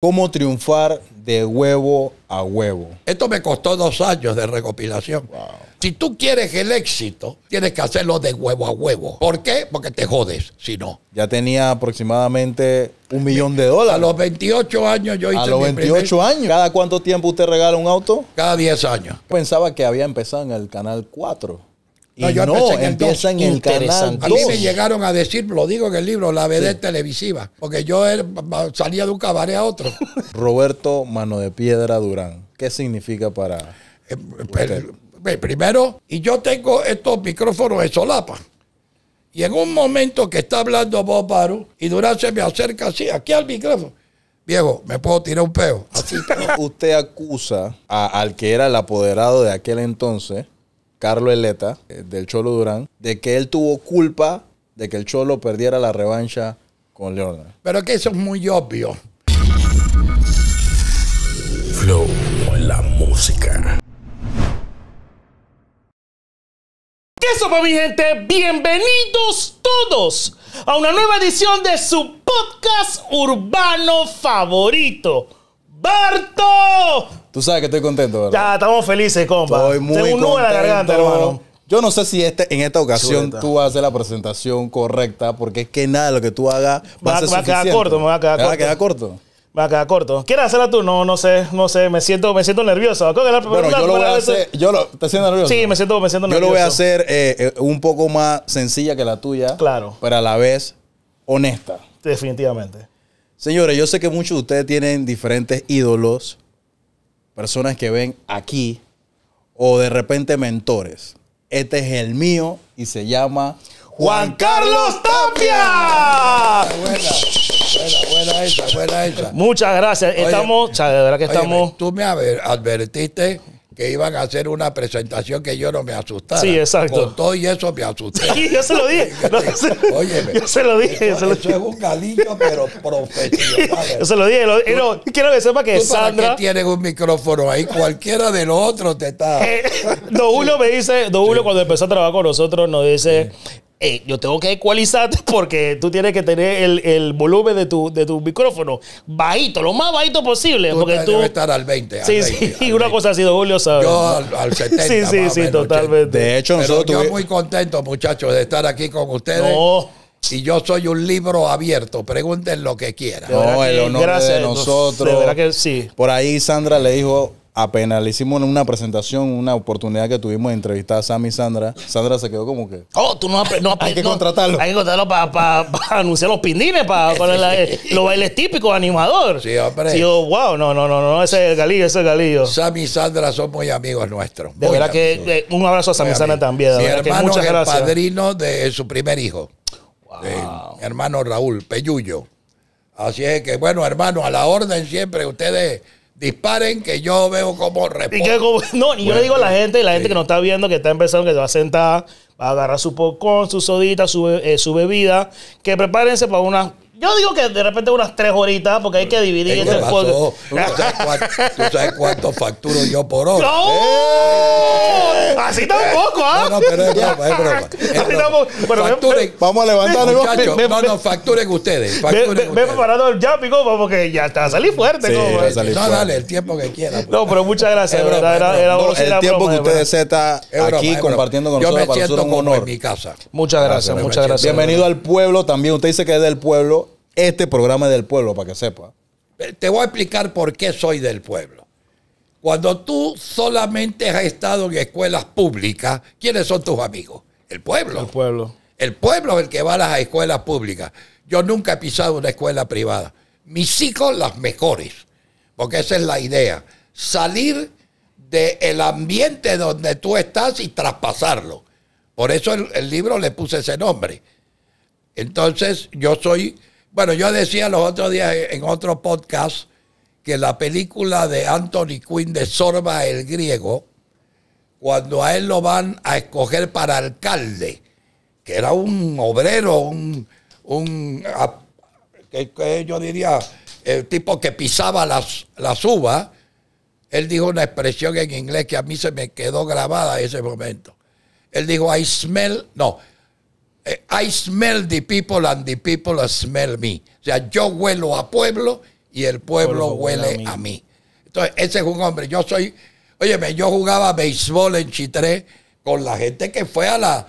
¿Cómo triunfar de huevo a huevo? Esto me costó dos años de recopilación. Si tú quieres el éxito, tienes que hacerlo de huevo a huevo. ¿Por qué? Porque te jodes, si no. Ya tenía aproximadamente un millón de dólares. A los 28 años yo hice A los 28 años. ¿Cada cuánto tiempo usted regala un auto? Cada 10 años. Pensaba que había empezado en el canal 4. No, empiezan no, A mí me llegaron a decir, lo digo en el libro, la BD televisiva, porque yo salía de un cabaret a otro. Roberto Mano de Piedra Durán, ¿qué significa para eh, eh, primero, y yo tengo estos micrófonos de solapa. Y en un momento que está hablando Bob Baru, y Durán se me acerca así, aquí al micrófono viejo, me puedo tirar un peo. Usted acusa al que era el apoderado de aquel entonces Carlos Eleta, eh, del Cholo Durán, de que él tuvo culpa de que el Cholo perdiera la revancha con Leonard. Pero que eso es muy obvio. Flow, la música. Eso somos mi gente, bienvenidos todos a una nueva edición de su podcast urbano favorito, Barto Tú sabes que estoy contento, ¿verdad? Ya, estamos felices, compa. Estoy muy Tengo un nudo en la garganta, hermano. Yo no sé si este, en esta ocasión vas tú haces la presentación correcta, porque es que nada de lo que tú hagas va, a ser va corto, me va a quedar corto, me va a quedar corto. Me va a quedar corto. ¿Quieres hacerla tú? No, no sé, no sé. Me siento, me siento nervioso. Creo bueno, yo lo voy a hacer. Yo lo, ¿Te nervioso? Sí, me siento, me siento nervioso. Yo lo voy a hacer eh, eh, un poco más sencilla que la tuya. Claro. Pero a la vez honesta. Definitivamente. Señores, yo sé que muchos de ustedes tienen diferentes ídolos personas que ven aquí o de repente mentores. Este es el mío y se llama Juan Carlos Tapia. Buena, buena, buena esa, buena esa. Muchas gracias. Estamos, de verdad que estamos. Tú me advertiste que iban a hacer una presentación que yo no me asustara. Sí, exacto. Con todo y eso me asusté. Sí, yo se lo dije. Óyeme. Yo se lo dije. Eso, se lo es un galillo, pero profesional. yo se lo dije. quiero que sepa que ¿tú Sandra... Para un micrófono ahí? Cualquiera de los otros te está... Eh, don Julio me dice... Don Julio cuando empezó a trabajar con nosotros nos dice... Eh, yo tengo que ecualizarte porque tú tienes que tener el, volumen de tu, de tu, micrófono bajito, lo más bajito posible. porque estar al 20. sí, sí, y una cosa ha sido Julio sabe. Yo al, 70. sí, sí, sí, totalmente. De hecho, Pero nosotros. Yo muy contento, muchachos, de estar aquí con ustedes. Y yo soy un libro abierto, pregunten lo que quieran. No, el honor Gracias, de nosotros. que sí. Por ahí Sandra le dijo apenas le hicimos una presentación, una oportunidad que tuvimos de entrevistar a Sammy y Sandra, Sandra se quedó como que. Oh, tú no, Hay que contratarlo. Hay que contratarlo para anunciar los pindines, para pa eh, los bailes típicos, animador. Sí, hombre. Sí, yo, wow, no, no, no, no, ese es el galillo, ese es el galillo. Sammy y Sandra son muy amigos nuestros. De verdad que eh, un abrazo a Sammy y Sandra también. Mi hermano muchas es el padrino de su primer hijo. Wow. Eh, hermano Raúl peyullo. Así es que, bueno, hermano, a la orden siempre, ustedes Disparen que yo veo como responde. Y no, yo le digo a la gente, y la gente que nos está viendo, que está empezando, que se va a sentar, va a agarrar su popcorn, su sodita, su, eh, su bebida, que prepárense para una yo digo que de repente unas tres horitas, porque hay que dividir ese juego. ¿Tú, sabes cuánto facturo yo por hora? ¡No! Eh. Así tampoco, ¿ah? No, pero es broma, es broma. Así vamos a levantar el no, no, facturen ustedes. Facturen me, preparado el ya, porque ya está, salir fuerte. Sí, fuerte, salir no, dale, el tiempo que quieras. Pues. No, pero muchas gracias. Broma, era, era, el tiempo que ustedes están aquí compartiendo con nosotros para nosotros un honor. en mi casa. Muchas gracias, muchas gracias. Bienvenido al pueblo también. Usted dice que es del pueblo este programa es del pueblo, para que sepa. Te voy a explicar por qué soy del pueblo. Cuando tú solamente has estado en escuelas públicas, ¿quiénes son tus amigos? El pueblo. El pueblo. El pueblo es el que va a las escuelas públicas. Yo nunca he pisado una escuela privada. Mis hijos las mejores, porque esa es la idea. Salir del ambiente donde tú estás y traspasarlo. Por eso el libro le puse ese nombre. Entonces yo soy bueno, yo decía los otros días en otro podcast que la película de Anthony Quinn de Sorba el Griego, cuando a él lo van a escoger para alcalde, que era un obrero, un, un yo diría, el tipo que pisaba las, las uvas, él dijo una expresión en inglés que a mí se me quedó grabada en ese momento. Él dijo, I smell, no, eh, I smell the people and the people smell me. O sea, yo huelo a pueblo y el pueblo, huele, a, mí. Entonces, ese es un hombre. Yo soy, óyeme, yo jugaba béisbol en Chitré con la gente que fue a la...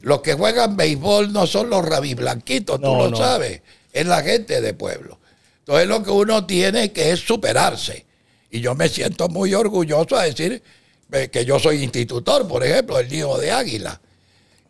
los que juegan béisbol no son los rabiblanquitos, no, tú lo no. sabes. Es la gente de pueblo. Entonces lo que uno tiene que es superarse. Y yo me siento muy orgulloso a decir eh, que yo soy institutor, por ejemplo, el niño de águila.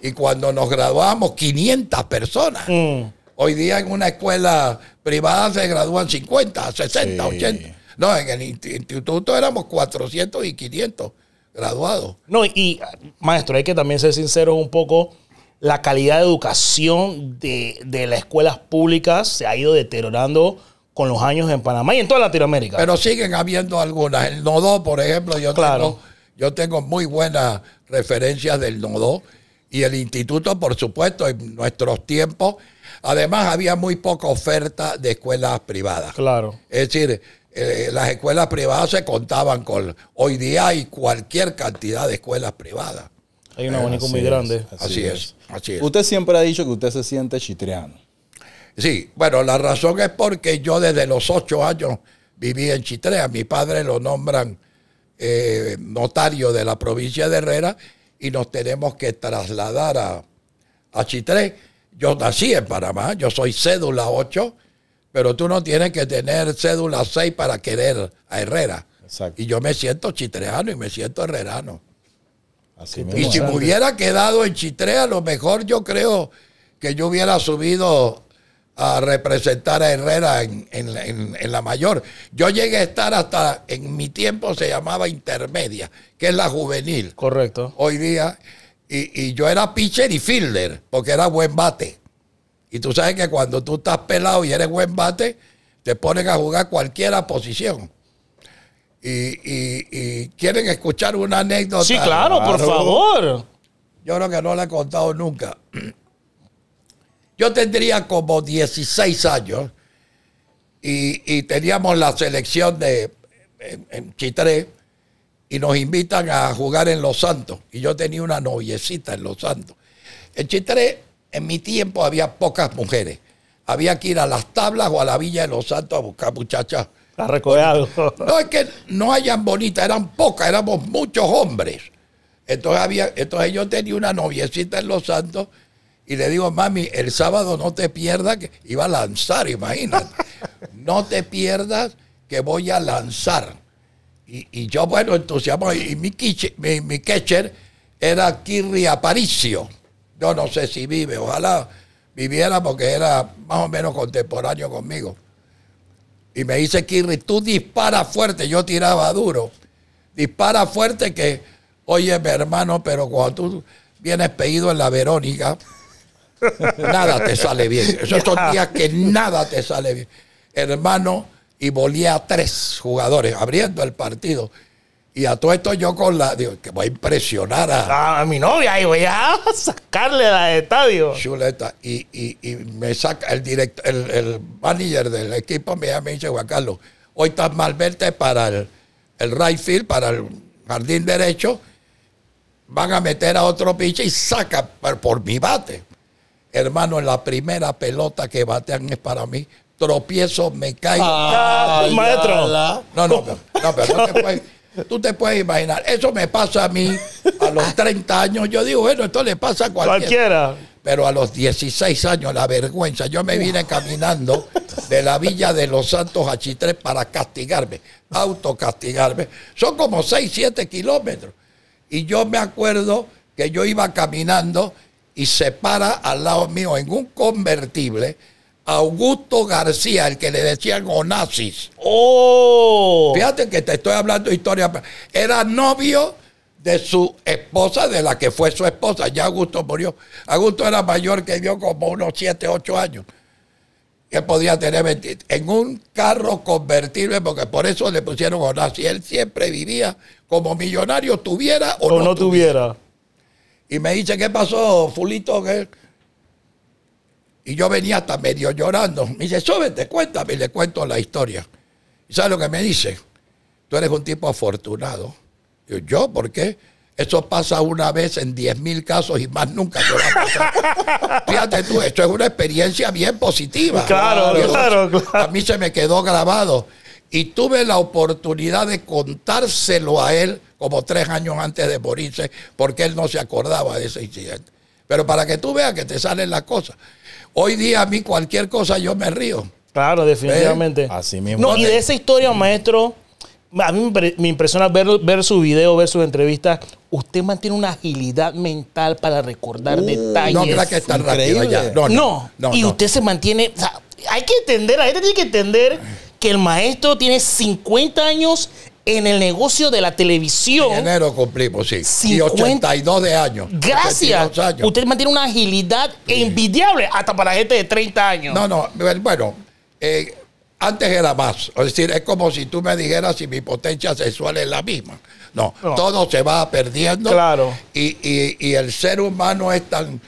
Y cuando nos graduamos, 500 personas. Mm. Hoy día en una escuela privada se gradúan 50, 60, 80. No, en el instituto éramos 400 y 500 graduados. No, y maestro, hay que también ser sinceros un poco. La calidad de educación de, las escuelas públicas se ha ido deteriorando con los años en Panamá y en toda Latinoamérica. Pero siguen habiendo algunas. El Nodo, por ejemplo, yo, tengo, yo tengo muy buenas referencias del Nodo y el instituto, por supuesto, en nuestros tiempos, además había muy poca oferta de escuelas privadas. Claro. Es decir, eh, las escuelas privadas se contaban con. Hoy día hay cualquier cantidad de escuelas privadas. Hay una abanico muy grande. Así, es. así Usted siempre ha dicho que usted se siente chitreano. Sí, bueno, la razón es porque yo desde los ocho años viví en Chitrea. Mi padre lo nombran eh, notario de la provincia de Herrera y nos tenemos que trasladar a, a Chitré. Yo nací en Panamá, yo soy cédula 8, pero tú no tienes que tener cédula 6 para querer a Herrera. Exacto. Y yo me siento chitreano y me siento herrerano. y si me hubiera quedado en Chitré, a lo mejor yo creo que yo hubiera subido a representar a Herrera en, en, en, la mayor. Yo llegué a estar hasta, en mi tiempo se llamaba intermedia, que es la juvenil. Correcto. Hoy día, y, yo era pitcher y fielder, porque era buen bate. Y tú sabes que cuando tú estás pelado y eres buen bate, te ponen a jugar cualquier posición. Y, y, quieren escuchar una anécdota. Sí, claro, por favor. Yo creo que no la he contado nunca. Yo tendría como 16 años y, teníamos la selección de en, Chitré y nos invitan a jugar en Los Santos. Y yo tenía una noviecita en Los Santos. En Chitré, en mi tiempo, había pocas mujeres. Había que ir a las tablas o a la Villa de Los Santos a buscar muchachas. A recogido No es que no hayan bonitas, eran pocas, éramos muchos hombres. Entonces, había, entonces yo tenía una noviecita en Los Santos y le digo, mami, el sábado no te pierdas, que iba a lanzar, imagínate. no te pierdas que voy a lanzar. Y, yo, bueno, entusiasmo, y mi, quiche, mi, catcher era Kirri Aparicio. Yo no sé si vive, ojalá viviera porque era más o menos contemporáneo conmigo. Y me dice Kirri, tú dispara fuerte, yo tiraba duro. Dispara fuerte que, oye, mi hermano, pero cuando tú vienes pedido en la Verónica, nada te sale bien. Esos son días que nada te sale bien. Hermano, y volía a tres jugadores abriendo el partido. Y a todo esto yo con la. Digo, que voy a impresionar a. mi novia y voy a sacarle la estadio. Chuleta. Y, me saca el, director, el, manager del equipo, me llama y dice, Juan Carlos, hoy estás mal verte para el, el right field, para el jardín derecho. Van a meter a otro pinche y saca por, por mi bate. Hermano, en la primera pelota que batean es para mí. Tropiezo, me caigo. Ah, no, no, pero, tú te puedes imaginar. Eso me pasa a mí a los 30 ah. años. Yo digo, bueno, esto le pasa a cualquiera. cualquiera. Pero a los 16 años, la vergüenza. Yo me vine caminando de la villa de Los Santos a Chitré para castigarme, autocastigarme. Son como 6, 7 kilómetros. Y yo me acuerdo que yo iba caminando y se para al lado mío en un convertible. Augusto García, el que le decían Onassis. ¡Oh! Fíjate que te estoy hablando de historia. Era novio de su esposa, de la que fue su esposa. Ya Augusto murió. Augusto era mayor que yo, como unos 7, 8 años. Que podía tener en un carro convertible, porque por eso le pusieron Onassis. Él siempre vivía como millonario, tuviera o, no, tuviera. Y me dice, ¿qué pasó, fulito? Y yo venía hasta medio llorando. Me dice, súbete, cuéntame. Y le cuento la historia. ¿Y sabes lo que me dice? Tú eres un tipo afortunado. yo, por qué? Eso pasa una vez en 10.000 casos y más nunca Fíjate tú, esto es una experiencia bien positiva. Claro, claro, claro. A mí se me quedó grabado. Y tuve la oportunidad de contárselo a él como tres años antes de morirse, porque él no se acordaba de ese incidente. Pero para que tú veas que te salen las cosas. Hoy día a mí cualquier cosa yo me río. Claro, definitivamente. Así mismo. No, y de esa historia, maestro, a mí me impresiona ver, su video, ver sus entrevistas. Usted mantiene una agilidad mental para recordar uh, detalles. No que es ya. No, no, y usted se mantiene... hay que entender, la tiene que entender que el maestro tiene 50 años en el negocio de la televisión. En enero cumplimos, sí. y 82 de años. Gracias. Usted mantiene una agilidad envidiable hasta para gente de 30 años. No, no, bueno, eh, antes era más. Es decir, es como si tú me dijeras si mi potencia sexual es la misma. No, todo se va perdiendo. Claro. Y, el ser humano es tan,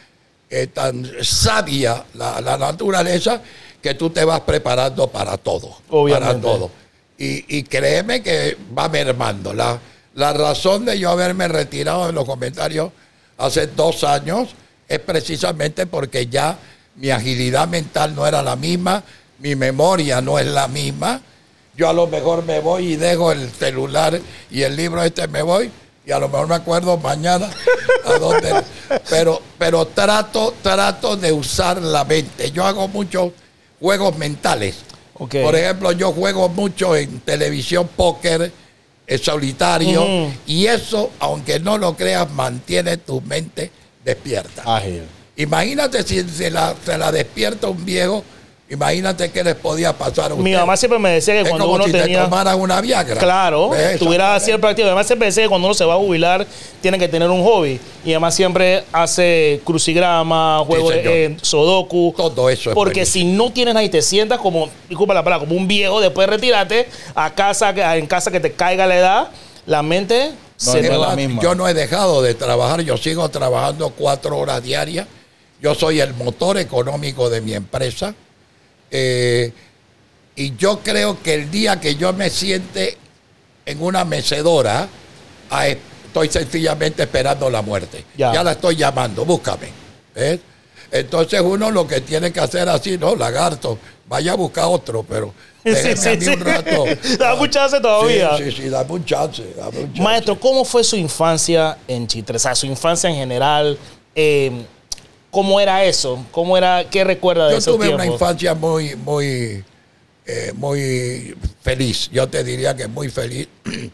eh, tan sabia, la, naturaleza, que tú te vas preparando para todo. Para todo y, créeme que va mermando. La, la razón de yo haberme retirado de los comentarios hace dos años es precisamente porque ya mi agilidad mental no era la misma, mi memoria no es la misma. Yo a lo mejor me voy y dejo el celular y el libro este me voy y a lo mejor me acuerdo mañana a dónde. pero pero trato trato de usar la mente. Yo hago muchos juegos mentales. Por ejemplo, yo juego mucho en televisión póker, solitario, y eso, aunque no lo creas, mantiene tu mente despierta. Imagínate si se la despierta un viejo Imagínate que les podía pasar a Mi mamá siempre me decía que cuando uno tenía. Te una Viagra. Claro, tuviera el práctico Además, siempre decía que cuando uno se va a jubilar, tiene que tener un hobby. Y además, siempre hace crucigrama, juego de en eh, Sudoku. Todo eso Porque si no tienes ahí, te sientas como, disculpa la palabra, como un viejo, después retírate a casa, en casa que te caiga la edad, la mente se no la la Misma. Yo no he dejado de trabajar, yo sigo trabajando cuatro horas diarias. Yo soy el motor económico de mi empresa eh, y yo creo que el día que yo me siente en una mecedora, estoy sencillamente esperando la muerte. Ya, la estoy llamando, búscame. Entonces uno lo que tiene que hacer así, no, lagarto, vaya a buscar otro, pero sí, sí, sí. un rato. dame chance todavía. Sí, sí, sí, dame un chance, Maestro, ¿cómo fue su infancia en Chitres? O sea, su infancia en general. Eh, ¿Cómo era eso? ¿Cómo era? ¿Qué recuerda de Yo tuve una infancia muy, muy, eh, muy feliz. Yo te diría que muy feliz.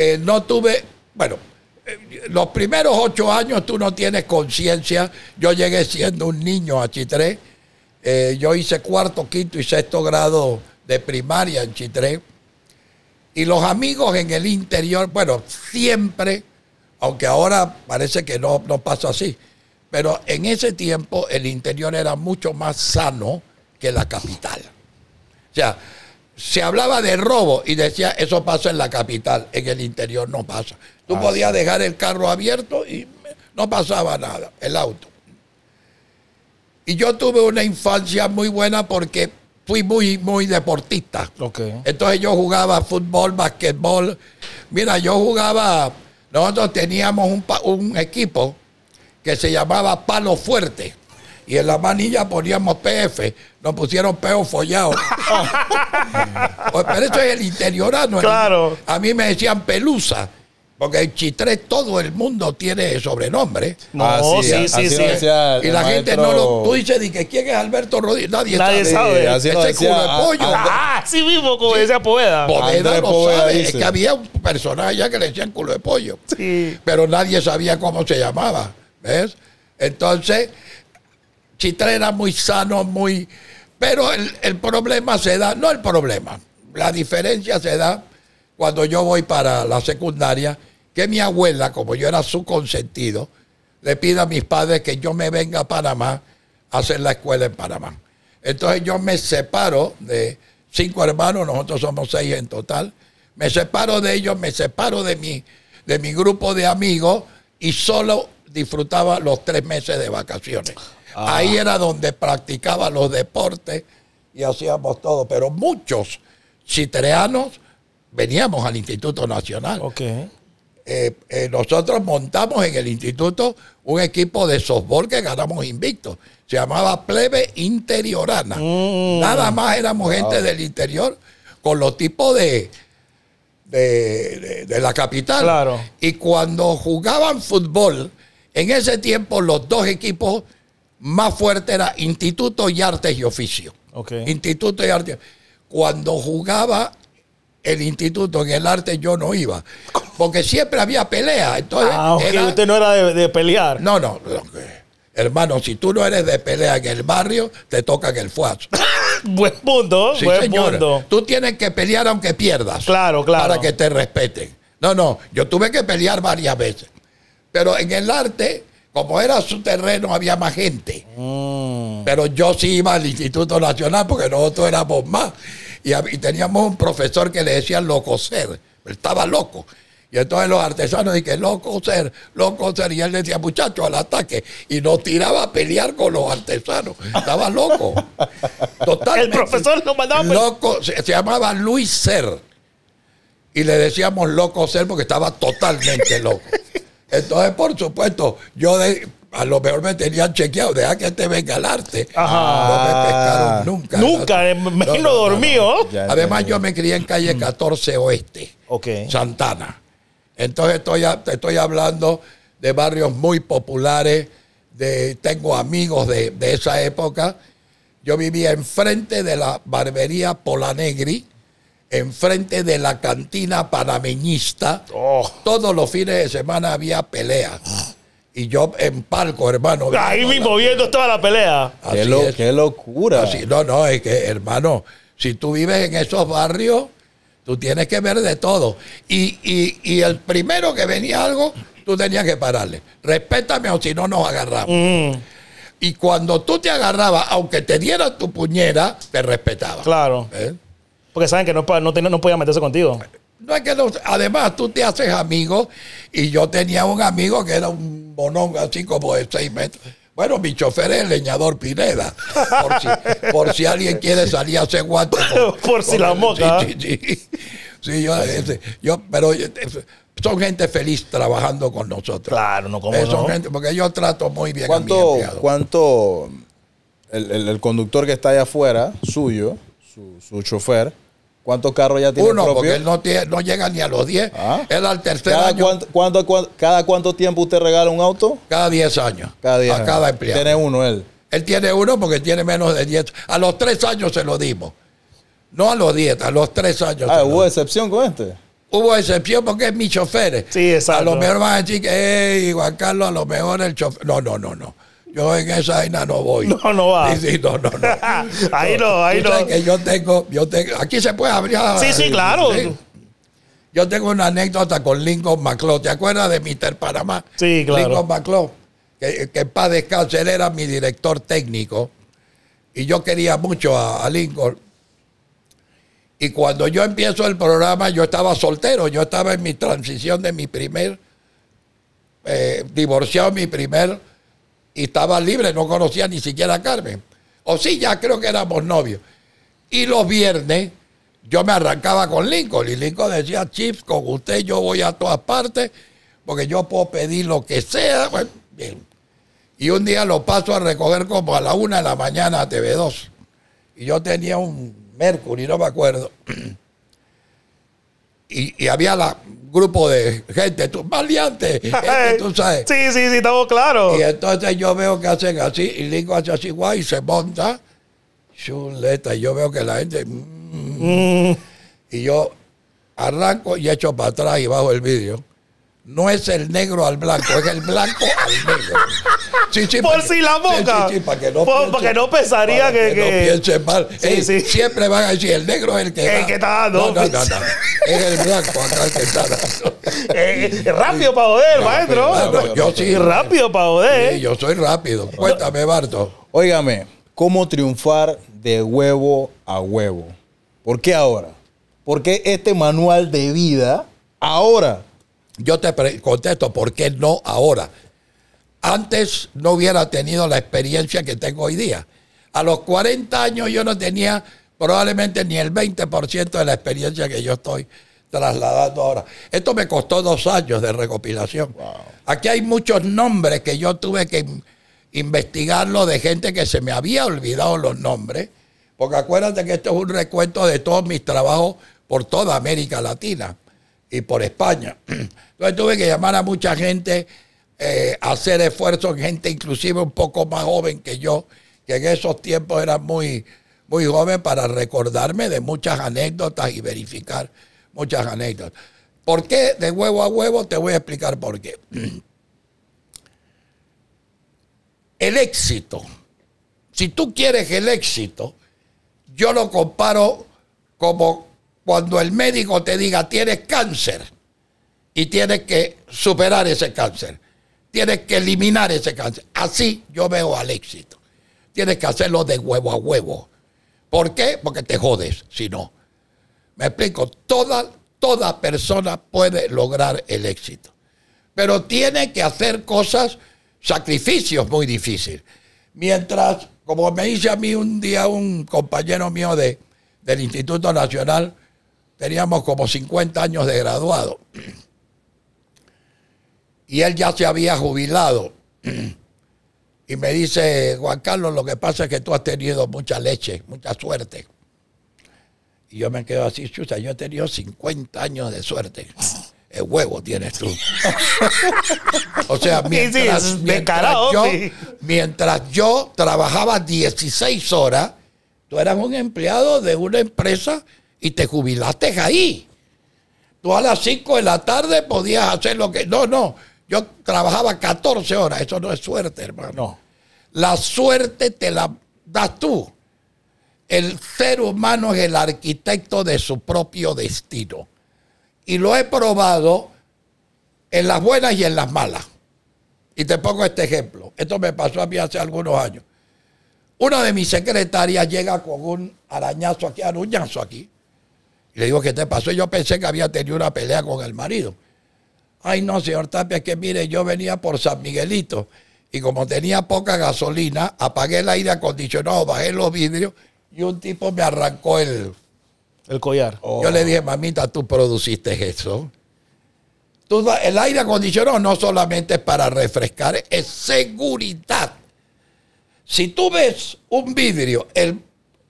Eh, no tuve, bueno, eh, los primeros ocho años tú no tienes conciencia. Yo llegué siendo un niño a Chitré. yo hice cuarto, quinto y sexto grado de primaria en Chitré. Y los amigos en el interior, bueno, siempre, aunque ahora parece que no, no pasa así, pero en ese tiempo el interior era mucho más sano que la capital. O sea, se hablaba de robo y decía, eso pasa en la capital, en el interior no pasa. Tú ah, podías dejar el carro abierto y no pasaba nada, el auto. Y yo tuve una infancia muy buena porque fui muy, muy deportista. Entonces yo jugaba fútbol, basquetbol. Mira, yo jugaba, nosotros teníamos un equipo que se llamaba Palo Fuerte. Y en la manilla poníamos PF, nos pusieron peo follado. Pues, pero eso es el interiorano. Ah, claro. a mí me decían pelusa. Porque en Chitré todo el mundo tiene sobrenombre. No, sí, sí, sí. y la gente no lo. Tú dices, que quién es Alberto Rodríguez? Nadie, sabe. Ese culo de pollo. Ah, mismo, como decía lo sabe. Es que había un personaje allá que le decían culo de pollo. Sí. Pero nadie sabía cómo se llamaba. Entonces, Chitrera muy sano, muy... Pero el, problema se da, no el problema, la diferencia se da cuando yo voy para la secundaria, que mi abuela, como yo era su consentido, le pide a mis padres que yo me venga a Panamá a hacer la escuela en Panamá. Entonces yo me separo de cinco hermanos, nosotros somos seis en total, me separo de ellos, me separo de mi, de mi grupo de amigos y solo disfrutaba los tres meses de vacaciones. Ah. Ahí era donde practicaba los deportes y hacíamos todo. Pero muchos citreanos veníamos al Instituto Nacional. Okay. Eh, eh, nosotros montamos en el instituto un equipo de softball que ganamos invicto. Se llamaba Plebe Interiorana. Mm. Nada más éramos gente del interior con los tipos de, de, la capital. Y cuando jugaban fútbol, en ese tiempo los dos equipos más fuertes eran Instituto y Artes y Oficio. Instituto y Artes. Cuando jugaba el instituto, en el arte yo no iba. Porque siempre había pelea. ah, usted no era de, pelear. No, no, Hermano, si tú no eres de pelea en el barrio, te tocan el fuazo. buen punto, buen señor. punto. Tú tienes que pelear aunque pierdas. Claro, claro. Para que te respeten. No, no, yo tuve que pelear varias veces. Pero en el arte, como era su terreno, había más gente. Mm. Pero yo sí iba al Instituto Nacional porque nosotros éramos más. Y, teníamos un profesor que le decía loco ser. Estaba loco. Y entonces los artesanos dijeron, loco ser, loco ser. Y él decía, muchachos, al ataque. Y nos tiraba a pelear con los artesanos. Estaba loco. Totalmente. El profesor nos mandaba. Loco, se, se, llamaba Luis Ser. Y le decíamos loco ser porque estaba totalmente loco. Entonces, por supuesto, yo a lo mejor me tenían chequeado, deja que te venga el arte. No me pescaron ah. nunca. Nunca, eh, menos dormido. Además, yo me crié en calle 14 mm. Oeste, okay. Santana. Entonces, estoy, estoy hablando de barrios muy populares, de, tengo amigos de, de esa época. Yo vivía enfrente de la barbería Polanegri, enfrente de la cantina panameñista. Oh. Todos los fines de semana había pelea. Y yo en palco, hermano. Ahí mismo viendo toda la pelea. qué, locura. no, no, es que, hermano, si tú vives en esos barrios, tú tienes que ver de todo. Y, el primero que venía algo, tú tenías que pararle. Respétame o si no nos agarramos. Mm. Y cuando tú te agarrabas, aunque te diera tu puñera, te respetaba. Claro. ¿Eh? que saben que no, no, no, meterse contigo. No es que además tú te haces amigo y yo tenía un amigo que era un monón así como de seis metros. Bueno, mi chofer es el leñador Pineda. Por si, alguien quiere salir a hacer guante. por, si la moca. Sí, sí, yo, pero eh, eh, son gente feliz trabajando con nosotros. Claro, no como eh, Porque yo trato muy bien ¿Cuánto, ¿Cuánto el, conductor que está allá afuera, suyo, su, su chofer, ¿Cuántos carros ya tiene? Uno, porque él no, tiene, no, llega ni a los 10. Ah. Él al tercer cada año. Cuánto, ¿Cada cuánto tiempo usted regala un auto? Cada 10 años. Cada 10 A cada empleado. Tiene uno él. Él tiene uno porque tiene menos de 10. A los 3 años se lo dimos. No a los 10, a los 3 años. Ah, hubo excepción con este. Hubo excepción porque es mi chofer. Sí, exacto. A lo mejor van a decir que, hey, Juan Carlos, a lo mejor el chofer. No, no, no, no yo en esa vaina no voy. No, no va. Sí, sí, no, no, ahí no, ahí no. Que yo tengo, yo aquí se puede abrir. Sí, sí, claro. Yo tengo una anécdota con Lincoln McClough. ¿Te acuerdas de Mr. Panamá? Sí, claro. Lincoln McClough, que, que en era mi director técnico. Y yo quería mucho a, Lincoln. Y cuando yo empiezo el programa, yo estaba soltero. Yo estaba en mi transición de mi primer eh, divorciado, mi primer y estaba libre, no conocía ni siquiera a Carmen. O sí, ya creo que éramos novios. Y los viernes yo me arrancaba con Lincoln y Lincoln decía, Chips, con usted yo voy a todas partes porque yo puedo pedir lo que sea. bien. Y un día lo paso a recoger como a la una de la mañana a TV2. Y yo tenía un Mercury, no me acuerdo. y, había la grupo de gente, tú, valiente este, tú sabes. Sí, sí, sí, estamos claros. Y entonces yo veo que hacen así, y Lingo hace así, guay, y se monta, y yo veo que la gente, mm. Mm. y yo arranco y echo para atrás y bajo el vídeo no es el negro al blanco, es el blanco al negro. Por si la boca. Sí, para que no, pesaría que, no mal. siempre van a decir, el negro es el que el que está dando. No, no, no, Es el blanco acá el que está dando. Eh, eh, rápido para joder, maestro. yo sí. Rápido para joder. yo soy rápido. Cuéntame, Barto. Óigame, ¿cómo triunfar de huevo a huevo? ¿Por qué ahora? ¿Por qué este manual de vida ahora yo te contesto, ¿por qué no ahora? Antes no hubiera tenido la experiencia que tengo hoy día. A los 40 años yo no tenía probablemente ni el 20% de la experiencia que yo estoy trasladando ahora. Esto me costó dos años de recopilación. Aquí hay muchos nombres que yo tuve que investigarlo de gente que se me había olvidado los nombres, porque acuérdate que esto es un recuento de todos mis trabajos por toda América Latina y por España. Entonces tuve que llamar a mucha gente, eh, hacer esfuerzos, gente inclusive un poco más joven que yo, que en esos tiempos era muy, muy joven para recordarme de muchas anécdotas y verificar muchas anécdotas. ¿Por qué de huevo a huevo? Te voy a explicar por qué. El éxito. Si tú quieres el éxito, yo lo comparo como cuando el médico te diga tienes cáncer y tienes que superar ese cáncer, tienes que eliminar ese cáncer. Así yo veo al éxito. Tienes que hacerlo de huevo a huevo. ¿Por qué? Porque te jodes, si no. Me explico, toda, toda persona puede lograr el éxito, pero tiene que hacer cosas, sacrificios muy difíciles. Mientras, como me dice a mí un día un compañero mío de, del Instituto Nacional, teníamos como 50 años de graduado. Y él ya se había jubilado. Y me dice, Juan Carlos, lo que pasa es que tú has tenido mucha leche, mucha suerte. Y yo me quedo así, chucha, yo he tenido 50 años de suerte. El huevo tienes tú. o sea, mientras, yo, mientras yo trabajaba 16 horas, tú eras un empleado de una empresa y te jubilaste ahí. Tú a las 5 de la tarde podías hacer lo que... No, no, yo trabajaba 14 horas, eso no es suerte, hermano. La suerte te la das tú. El ser humano es el arquitecto de su propio destino. Y lo he probado en las buenas y en las malas. Y te pongo este ejemplo. Esto me pasó a mí hace algunos años. Una de mis secretarias llega con un arañazo aquí, aruñazo aquí, le digo, ¿qué te pasó? Yo pensé que había tenido una pelea con el marido. Ay, no, señor Tapia, es que mire, yo venía por San Miguelito y como tenía poca gasolina, apagué el aire acondicionado, bajé los vidrios y un tipo me arrancó el... El collar. Yo le oh. dije, mamita, tú produciste eso. el aire acondicionado no solamente es para refrescar, es seguridad. Si tú ves un vidrio, el,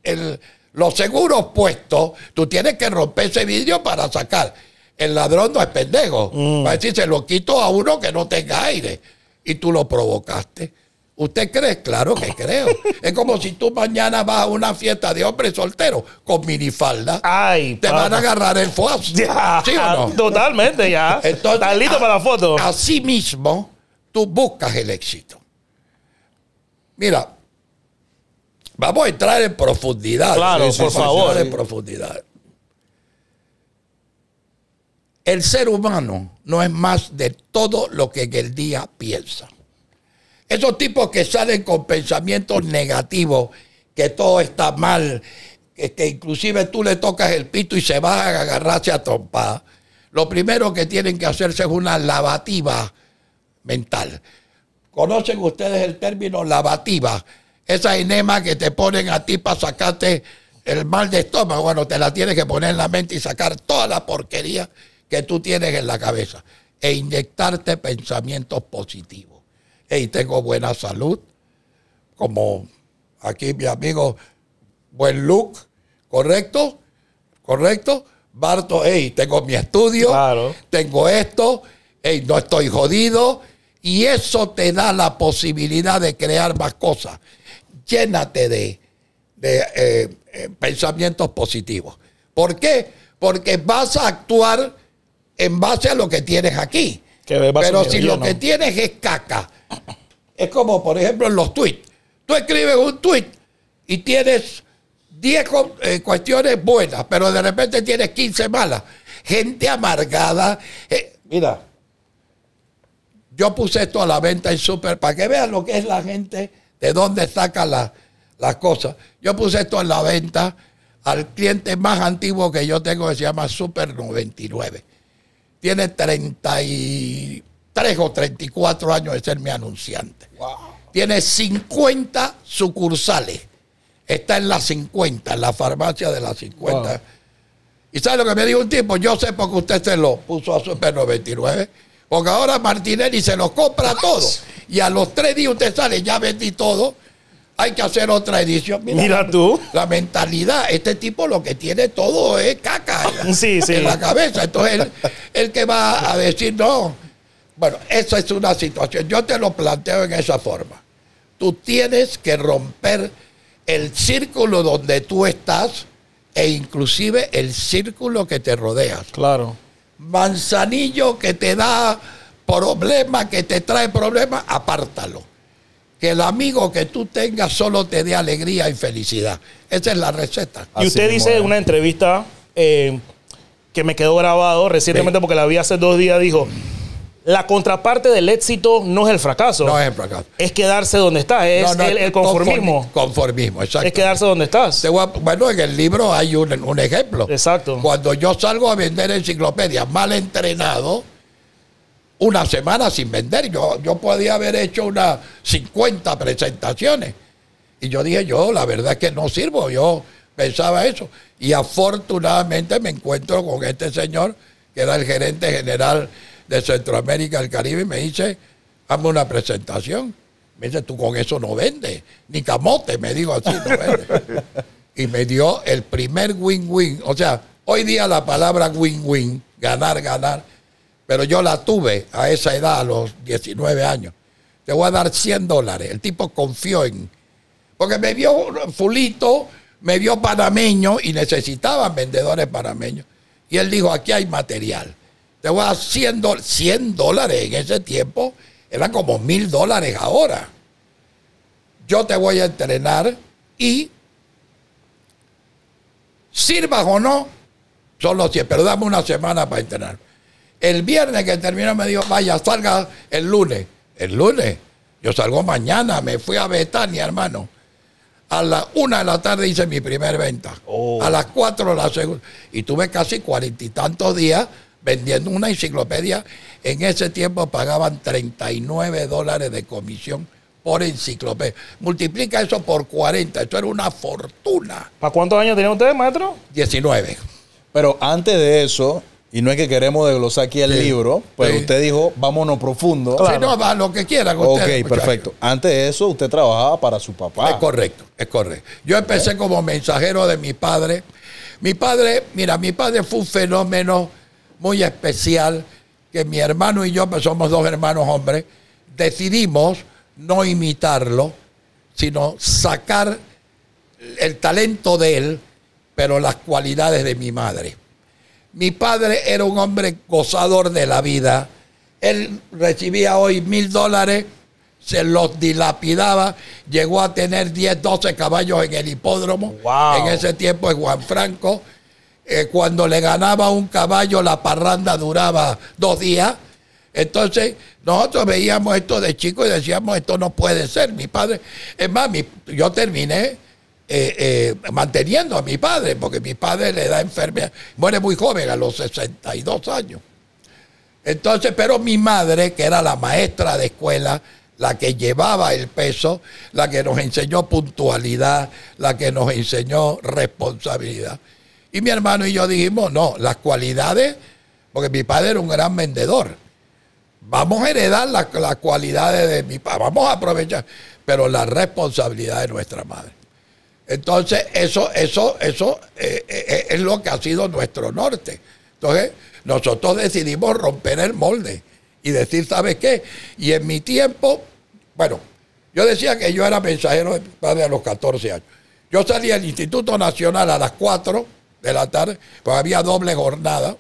el los seguros puestos, tú tienes que romper ese vidrio para sacar. El ladrón no es pendejo. Mm. Va a decir, se lo quito a uno que no tenga aire. Y tú lo provocaste. ¿Usted cree? Claro que creo. es como si tú mañana vas a una fiesta de hombres solteros con minifalda. Ay, te van a agarrar el FOAS. ¿Sí o no? Totalmente, ya. listo para la foto. Así mismo, tú buscas el éxito. Mira, Vamos a entrar en profundidad. por favor. En profundidad. El ser humano no es más de todo lo que en el día piensa. Esos tipos que salen con pensamientos negativos, que todo está mal, que, que inclusive tú le tocas el pito y se va a agarrarse a trompada. Lo primero que tienen que hacerse es una lavativa mental. ¿Conocen ustedes el término lavativa? esa enema que te ponen a ti para sacarte el mal de estómago, bueno, te la tienes que poner en la mente y sacar toda la porquería que tú tienes en la cabeza e inyectarte pensamientos positivos. Hey, tengo buena salud, como aquí mi amigo, buen look, ¿correcto? ¿Correcto? Barto, hey, tengo mi estudio, tengo esto, hey, no estoy jodido, y eso te da la posibilidad de crear más cosas llénate de, eh, eh, pensamientos positivos. ¿Por qué? Porque vas a actuar en base a lo que tienes aquí. Pero si lo que tienes es caca, es como por ejemplo en los tweets. Tú escribes un tweet y tienes 10 eh, cuestiones buenas, pero de repente tienes 15 malas. Gente amargada. mira, yo puse esto a la venta en Super para que vean lo que es la gente de dónde saca las la cosas. Yo puse esto en la venta al cliente más antiguo que yo tengo que se llama Super 99. Tiene 33 o 34 años de ser mi anunciante. Tiene 50 sucursales. Está en las 50, en la farmacia de las 50. ¿Y sabe lo que me dijo un tipo? Yo sé porque usted se lo puso a Super 99 porque ahora Martinelli se los compra todo. Y a los tres días usted sale, ya vendí todo. Hay que hacer otra edición. Mira, tú. La mentalidad. Este tipo lo que tiene todo es caca en la cabeza. Entonces, el, el que va a decir no. Bueno, esa es una situación. Yo te lo planteo en esa forma. Tú tienes que romper el círculo donde tú estás e inclusive el círculo que te rodea. Claro manzanillo que te da problemas que te trae problemas, apártalo. Que el amigo que tú tengas solo te dé alegría y felicidad. Esa es la receta. Y usted dice en una entrevista eh, que me quedó grabado recientemente porque la vi hace dos días, dijo, la contraparte del éxito no es el fracaso. No es el fracaso. Es quedarse donde estás, es el, conformismo. Conformismo, exacto. Es quedarse donde estás. bueno, en el libro hay un, ejemplo. Exacto. Cuando yo salgo a vender enciclopedias mal entrenado, una semana sin vender, yo, yo podía haber hecho unas 50 presentaciones. Y yo dije, yo, la verdad es que no sirvo, yo pensaba eso. Y afortunadamente me encuentro con este señor, que era el gerente general de Centroamérica el Caribe, Y me dice, hazme una presentación. Me dice, tú con eso no vendes, ni camote, me dijo así, no vendes. y me dio el primer win-win. O sea, hoy día la palabra win-win, ganar, ganar, pero yo la tuve a esa edad, a los 19 años. Te voy a dar 100 dólares. El tipo confió en... Porque me vio fulito, me vio panameño y necesitaban vendedores panameños. Y él dijo, aquí hay material te voy a 100, dólares en ese tiempo, eran como mil dólares ahora. Yo te voy a entrenar y sirvas o no, son los 100, pero dame una semana para entrenar. El viernes que terminó me dijo, vaya, salga el lunes. El lunes, yo salgo mañana, me fui a Betania, hermano. A las una de la tarde hice mi primer venta. Oh. A las cuatro la segunda. Y tuve casi cuarenta y tantos días vendiendo una enciclopedia. En ese tiempo pagaban 39 dólares de comisión por enciclopedia. Multiplica eso por 40. eso era una fortuna. ¿Para cuántos años tenía usted, maestro? 19. Pero antes de eso, y no es que queremos desglosar aquí el libro, pero usted dijo, vámonos profundo. Claro. Si no, va lo que quiera. Con ok, perfecto. Antes de eso, usted trabajaba para su papá. Es correcto, es correcto. Yo empecé como mensajero de mi padre. Mi padre, mira, mi padre fue un fenómeno muy especial que mi hermano y yo, pues somos dos hermanos hombres, decidimos no imitarlo, sino sacar el talento de él, pero las cualidades de mi madre. Mi padre era un hombre gozador de la vida. Él recibía hoy mil dólares, se los dilapidaba, llegó a tener 10, 12 caballos en el hipódromo, en ese tiempo en Juan Franco eh, cuando le ganaba un caballo la parranda duraba dos días. Entonces, nosotros veíamos esto de chico y decíamos, esto no puede ser. Mi padre, es más, yo terminé eh, eh, manteniendo a mi padre, porque mi padre le da enfermedad, muere muy joven, a los 62 años. Entonces, pero mi madre, que era la maestra de escuela, la que llevaba el peso, la que nos enseñó puntualidad, la que nos enseñó responsabilidad. Y mi hermano y yo dijimos, no, las cualidades, porque mi padre era un gran vendedor. Vamos a heredar las cualidades de mi padre, vamos a aprovechar, pero la responsabilidad de nuestra madre. Entonces, eso, eso, eso eh, eh, eh, es lo que ha sido nuestro norte. Entonces, nosotros decidimos romper el molde y decir, ¿sabes qué? Y en mi tiempo, bueno, yo decía que yo era mensajero de mi padre a los 14 años. Yo salí del Instituto Nacional a las 4 de la tarde, pues había doble jornada.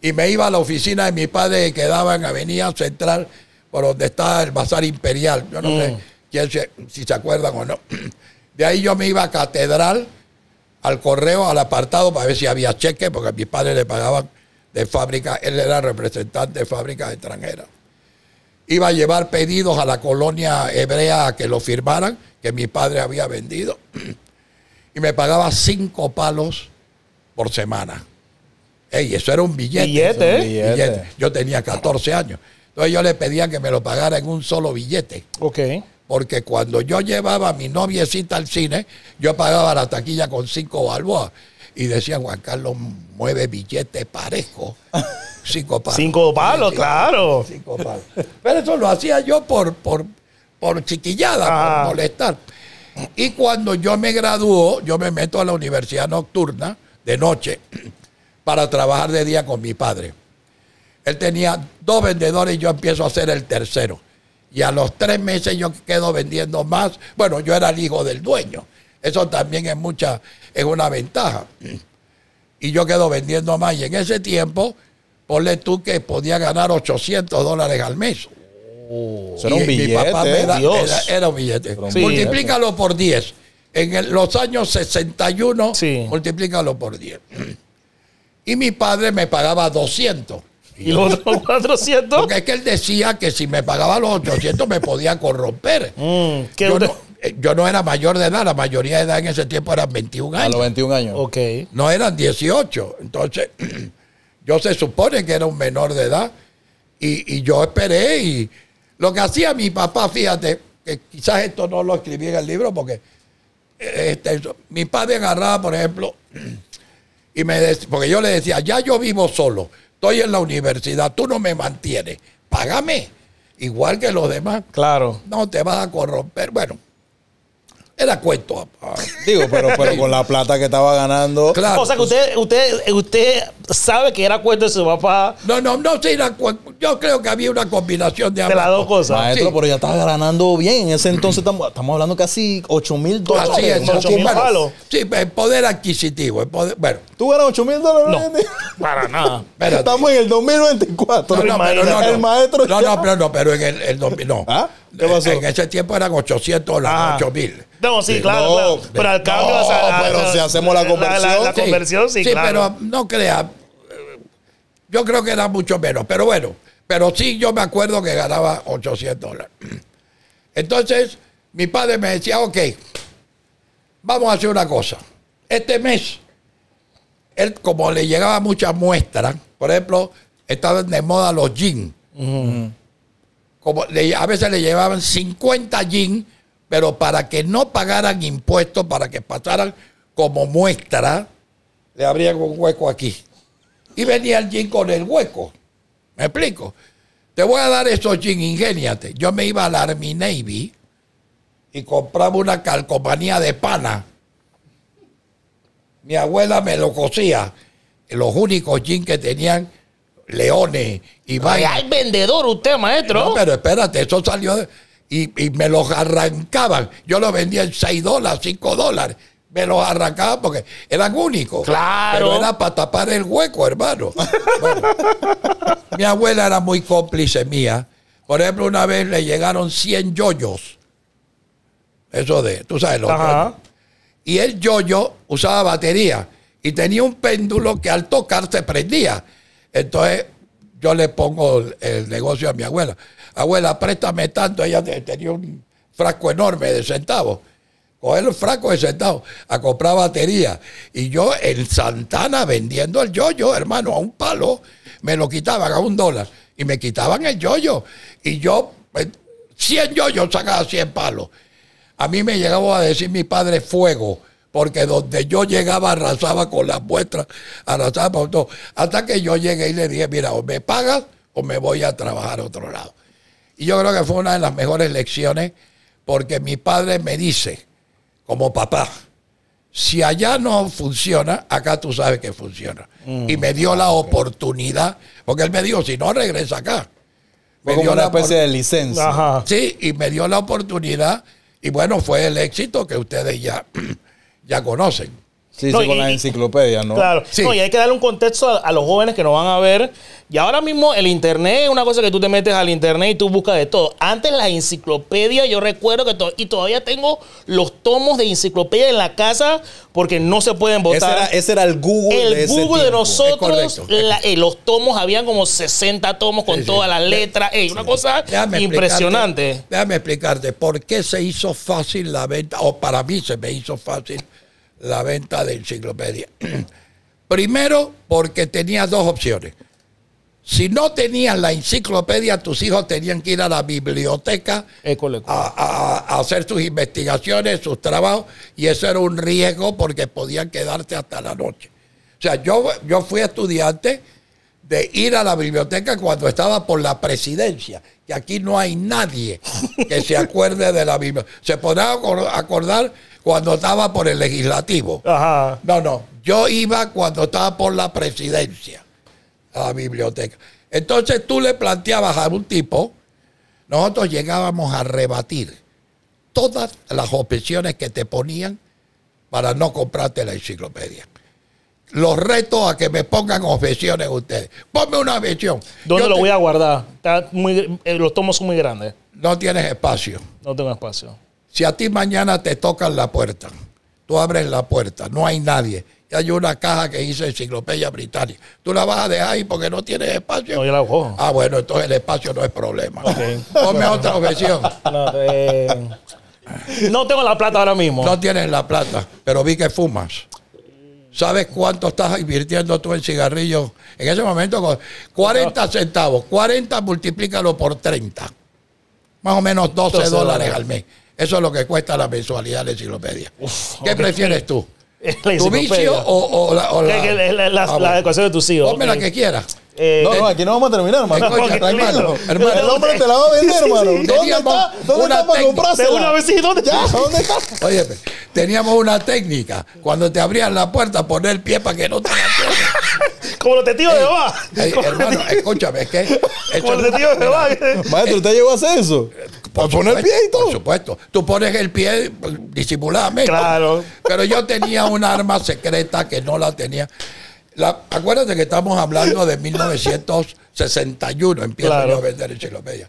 Y me iba a la oficina de mi padre que quedaba en Avenida Central, por donde está el Bazar Imperial. Yo no sé mm. quién si se acuerdan o no. De ahí yo me iba a Catedral, al correo, al apartado, para ver si había cheque, porque a padre le pagaban de fábrica, él era representante de fábricas extranjeras. Iba a llevar pedidos a la colonia hebrea a que lo firmaran, que mi padre había vendido y me pagaba cinco palos por semana. Ey, eso era un billete. Eh. Yo tenía 14 años. Entonces yo le pedía que me lo pagara en un solo billete. Ok. Porque cuando yo llevaba a mi noviecita al cine, yo pagaba la taquilla con cinco balboas. Y decían, Juan Carlos, mueve billete parejo. Cinco palos. cinco palos, claro. Cinco palos. Pero eso lo hacía yo por, por, por chiquillada, por molestar. Y cuando yo me graduó, yo me meto a la universidad nocturna de noche para trabajar de día con mi padre. Él tenía dos vendedores y yo empiezo a ser el tercero. Y a los tres meses yo quedo vendiendo más. Bueno, yo era el hijo del dueño. Eso también es mucha, es una ventaja. Y yo quedo vendiendo más. Y en ese tiempo, ponle tú que podía ganar 800 dólares al mes. Oh. era un billete. Era, un billete. multiplícalo por 10. En los años 61, multiplícalo por 10. Y mi padre me pagaba 200. ¿Y los 400? Porque es que él decía que si me pagaba los 800 me podía corromper. Mm, eh, yo, no, era mayor de edad, la mayoría de edad en ese tiempo eran 21 años. A los 21 años. No eran 18. Entonces, yo se supone que era un menor de edad. y yo esperé y, lo que hacía mi papá, fíjate, que quizás esto no lo escribí en el libro porque eh, este, mi padre agarraba, por ejemplo, y me porque yo le decía, ya yo vivo solo, estoy en la universidad, tú no me mantienes, págame, igual que los demás. Claro. No te vas a corromper. Bueno, era cuento. papá. Digo, pero, pero con la plata que estaba ganando. Claro. O sea, que usted, usted, usted sabe que era cuento de su papá. No, no, no, sí, era cuento. Yo creo que había una combinación de, de las dos cosas. Maestro, pero ya estaba ganando bien. En ese entonces estamos, estamos hablando casi 8 mil dólares. Así es, 8 mil palos. Sí, el poder adquisitivo. bueno. ¿Tú ganas 8 mil dólares? No, para nada. Estamos en el 2024. No, no, pero no, el maestro. No, no, pero no, pero en el, el 2000, no. ¿Ah? ¿Qué pasó? En ese tiempo eran 800 dólares, 8 ah. mil. No, sí, claro, claro. Pero al cambio, si hacemos la conversión. sí, pero no crea. Yo creo que era mucho menos, pero bueno. Pero sí, yo me acuerdo que ganaba 800 dólares. Entonces, mi padre me decía, ok, vamos a hacer una cosa. Este mes, él, como le llegaba muchas muestras, por ejemplo, estaban de moda los jeans. como a veces le llevaban 50 jeans pero para que no pagaran impuestos, para que pasaran como muestra, le abrían un hueco aquí. Y venía el jean con el hueco. ¿Me explico? Te voy a dar esos jeans, ingéniate. Yo me iba al Army Navy y compraba una calcomanía de pana. Mi abuela me lo cosía. Los únicos jeans que tenían leones y vaya vendedor usted, maestro. No, pero espérate, eso salió... De y, me los arrancaban. Yo los vendía en 6 dólares, 5 dólares. Me los arrancaban porque eran únicos. Claro. Pero era para tapar el hueco, hermano. mi abuela era muy cómplice mía. Por ejemplo, una vez le llegaron 100 yoyos. Eso de, tú sabes, los Y el yoyo usaba batería y tenía un péndulo que al tocar se prendía. Entonces yo le pongo el negocio a mi abuela abuela, préstame tanto, ella tenía un frasco enorme de centavos. Coger el frasco de centavos a comprar batería. Y yo en Santana vendiendo el yoyo, hermano, a un palo, me lo quitaban a un dólar. Y me quitaban el yoyo. Y yo, 100 eh, yoyos sacaba 100 palos. A mí me llegaba a decir mi padre fuego porque donde yo llegaba arrasaba con las muestras, arrasaba con todo. Hasta que yo llegué y le dije, mira, o me pagas o me voy a trabajar a otro lado. Y yo creo que fue una de las mejores lecciones porque mi padre me dice, como papá, si allá no funciona, acá tú sabes que funciona. y me dio la oportunidad, porque él me dijo, si no, regresa acá. Me dio una especie de licencia. Sí, y me dio la oportunidad, y bueno, fue el éxito que ustedes ya, ya conocen. Sí, sí, con las enciclopedias, ¿no? Claro. Sí. y hay que darle un contexto a, los jóvenes que no van a ver. Y ahora mismo el internet es una cosa que tú te metes al internet y tú buscas de todo. Antes las enciclopedias, yo recuerdo que y todavía tengo los tomos de enciclopedia en la casa porque no se pueden votar. Ese era, el Google el de Google de nosotros. Eh, los tomos, habían como 60 tomos con todas las letras. una cosa impresionante. déjame explicarte por qué se hizo fácil la venta, o para mí se me hizo fácil la venta de enciclopedia Primero, porque tenía dos opciones. Si no tenías la enciclopedia, tus hijos tenían que ir a la biblioteca A, hacer sus investigaciones, sus trabajos, y eso era un riesgo porque podían quedarse hasta la noche. O sea, yo, yo fui estudiante de ir a la biblioteca cuando estaba por la presidencia, que aquí no hay nadie que se acuerde de la biblioteca. Se podrá acordar cuando estaba por el legislativo. Ajá. No, no. Yo iba cuando estaba por la presidencia a la biblioteca. Entonces tú le planteabas a un tipo, nosotros llegábamos a rebatir todas las objeciones que te ponían para no comprarte la enciclopedia. Los reto a que me pongan objeciones ustedes. Ponme una objeción. ¿Dónde lo voy a guardar? Eh, los tomos son muy grandes. No tienes espacio. No tengo espacio. Si a ti mañana te tocan la puerta, tú abres la puerta, no hay nadie. Y hay una caja que dice Enciclopedia Británica. Tú la vas a dejar ahí porque no tienes espacio. Ah, bueno, entonces el espacio no es problema. Ponme otra objeción. Eh, no, tengo la plata ahora mismo. No tienes la plata, pero vi que fumas. ¿Sabes cuánto estás invirtiendo tú en cigarrillos? En ese momento, 40 centavos. 40 multiplícalo por 30. Más o menos 12, 12 dólares al mes. Eso es lo que cuesta la mensualidad de la enciclopedia. ¿Qué prefieres tú? ¿Tu vicio o, la, o ah, educación de tus hijos? Ponme la que quieras. Eh, no, no, eh, aquí no vamos a terminar, hermano. el hombre te la va a vender, hermano. ¿Dónde está? ¿Dónde está para comprársela? una vez, y ¿dónde está? ¿Ya? ¿Dónde está? Oye, teníamos una técnica. Cuando te abrían la puerta, poner el pie para que no te la Como los testigos de Jehová. hermano, escúchame, es que... Como los testigos de Jehová. Eh, Maestro, ¿usted llegó a hacer eso? Por poner el pie y todo. Por supuesto. Tú pones el pie pues, disimuladamente. Claro. Pero yo tenía una arma secreta que no la tenía acuérdate que estamos hablando de 1961, empiezo yo a vender enciclopedia.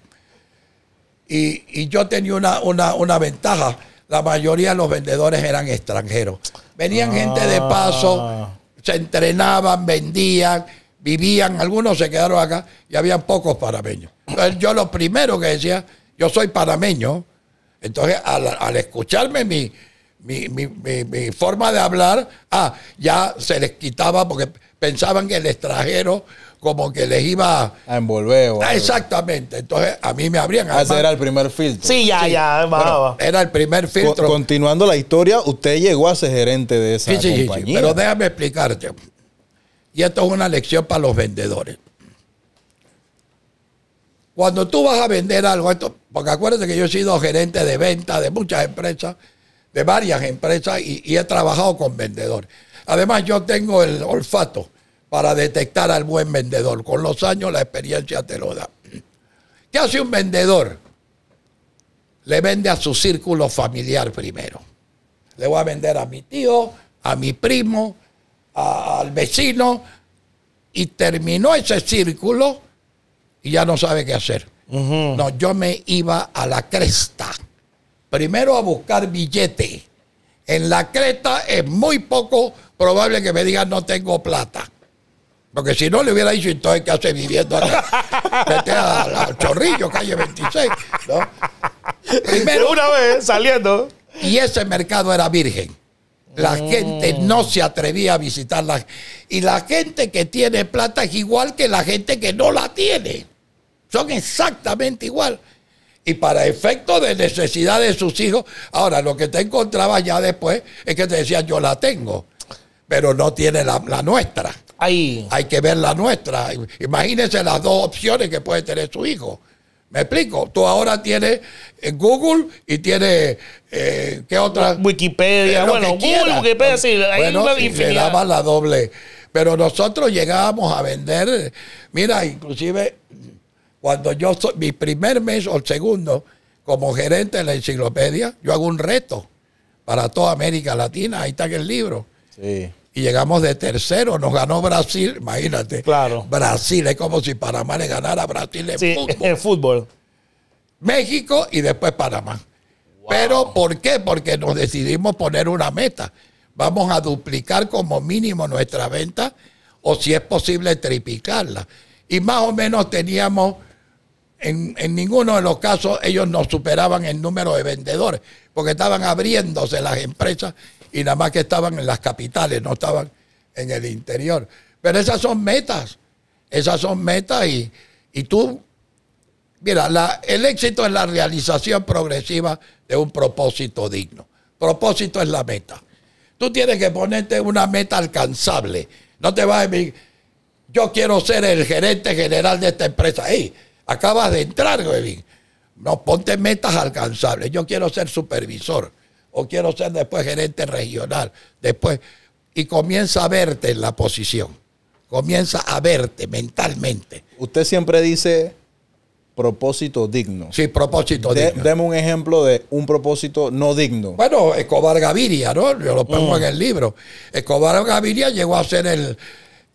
Y, y, yo tenía una, una, ventaja. La mayoría de los vendedores eran extranjeros. Venían gente de paso, ah. se entrenaban, vendían, vivían. Algunos se quedaron acá y habían pocos panameños. Entonces yo lo primero que decía, yo soy panameño. Entonces al escucharme mi, mi, forma de hablar, ah, ya se les quitaba porque pensaban que el extranjero como que les iba a envolver. Ah, exactamente. Entonces a mí me abrían. a ah, ese era el primer filtro. Sí, ya, ya. Bueno, era el primer filtro. continuando la historia, usted llegó a ser gerente de esa compañía. pero déjame explicarte. Y esto es una lección para los vendedores. Cuando tú vas a vender algo, esto, porque acuérdate que yo he sido gerente de venta de muchas empresas, de varias empresas y, he trabajado con vendedores. Además, yo tengo el olfato para detectar al buen vendedor. Con los años la experiencia te lo da. ¿Qué hace un vendedor? Le vende a su círculo familiar primero. Le voy a vender a mi tío, a mi primo, al vecino, y terminó ese círculo y ya no sabe qué hacer. No, yo me iba a la cresta primero a buscar billete. En la creta es muy poco probable que me digan no tengo plata. Porque si no le hubiera dicho entonces qué hace viviendo acá. Vete a, Chorrillo, calle 26. ¿no? Primero, una vez saliendo. Y ese mercado era virgen. La mm. gente no se atrevía a visitarla. Y la gente que tiene plata es igual que la gente que no la tiene. Son exactamente igual y para efecto de necesidad de sus hijos. Ahora, lo que te encontraba ya después es que te decían, yo la tengo, pero no tiene la, nuestra. Ahí. Hay que ver la nuestra. Imagínense las dos opciones que puede tener su hijo. ¿Me explico? Tú ahora tienes eh, Google y tienes, eh, ¿qué otra? Wikipedia. Eh, bueno, Google, Wikipedia, sí. bueno, y le daban la doble. Pero nosotros llegábamos a vender, mira, inclusive cuando yo soy, mi primer mes o el segundo, como gerente de la enciclopedia, yo hago un reto para toda América Latina. Ahí está el libro. Sí. Y llegamos de tercero, nos ganó Brasil, imagínate. Claro. Brasil, es como si Panamá le ganara a Brasil en sí, fútbol. fútbol. México y después Panamá. Pero ¿por qué? Porque nos decidimos poner una meta. Vamos a duplicar como mínimo nuestra venta o si es posible triplicarla. Y más o menos teníamos en, ninguno de los casos ellos no superaban el número de vendedores, porque estaban abriéndose las empresas y nada más que estaban en las capitales, no estaban en el interior. Pero esas son metas, esas son metas y, tú, mira, el éxito es la realización progresiva de un propósito digno. Propósito es la meta. Tú tienes que ponerte una meta alcanzable. No te vas a decir, yo quiero ser el gerente general de esta empresa. ahí Acabas de entrar, Kevin. No, ponte metas alcanzables. Yo quiero ser supervisor o quiero ser después gerente regional. Después, y comienza a verte en la posición. Comienza a verte mentalmente. Usted siempre dice propósito digno. Sí, propósito digno. Deme un ejemplo de un propósito no digno. Bueno, Escobar Gaviria, ¿no? Yo lo pongo mm. en el libro. Escobar Gaviria llegó a ser el,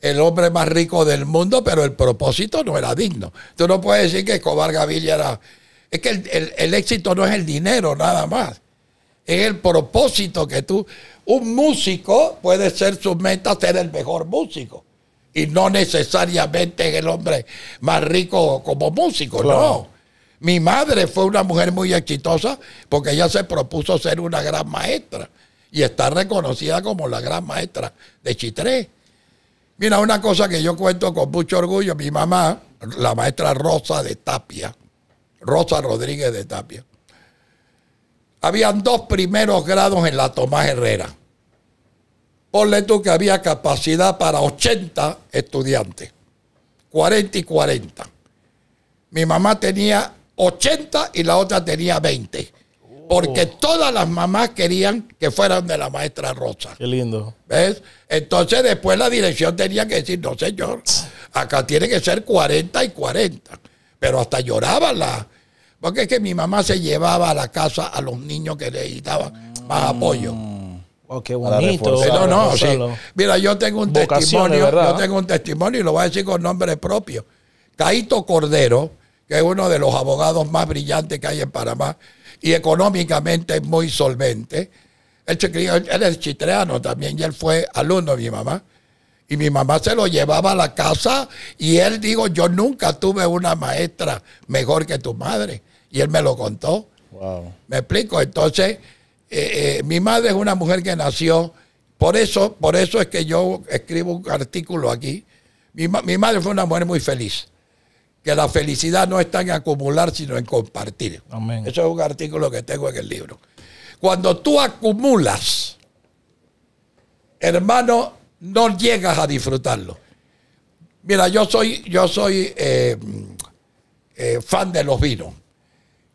el hombre más rico del mundo, pero el propósito no era digno. Tú no puedes decir que Escobar Gaviria era... Es que el, éxito no es el dinero nada más, es el propósito que tú... Un músico puede ser su meta ser el mejor músico y no necesariamente es el hombre más rico como músico, no. Mi madre fue una mujer muy exitosa porque ella se propuso ser una gran maestra y está reconocida como la gran maestra de Chitré. Mira, una cosa que yo cuento con mucho orgullo, mi mamá, la maestra Rosa de Tapia, Rosa Rodríguez de Tapia, habían dos primeros grados en la Tomás Herrera. Ponle tú que había capacidad para 80 estudiantes, 40 y 40. Mi mamá tenía 80 y la otra tenía 20. Porque todas las mamás querían que fueran de la maestra Rosa. Qué lindo. ¿Ves? Entonces después la dirección tenía que decir, no señor, acá tiene que ser 40 y 40. Pero hasta lloraba la... Porque es que mi mamá se llevaba a la casa a los niños que necesitaban más mm. apoyo. Oh, qué bonito. Eh, no, no, Mira, yo tengo un testimonio, yo tengo un testimonio y lo voy a decir con nombre propio. caito Cordero, que es uno de los abogados más brillantes que hay en Panamá, y económicamente muy solvente. Él, él es chitreano también y él fue alumno de mi mamá. Y mi mamá se lo llevaba a la casa y él dijo, yo nunca tuve una maestra mejor que tu madre. Y él me lo contó. ¿Me explico? Entonces, eh, eh, mi madre es una mujer que nació, por eso, por eso es que yo escribo un artículo aquí. mi madre fue una mujer muy feliz que la felicidad no está en acumular, sino en compartir. Eso es un artículo que tengo en el libro. Cuando tú acumulas, hermano, no llegas a disfrutarlo. Mira, yo soy, yo soy eh, eh, fan de los vinos.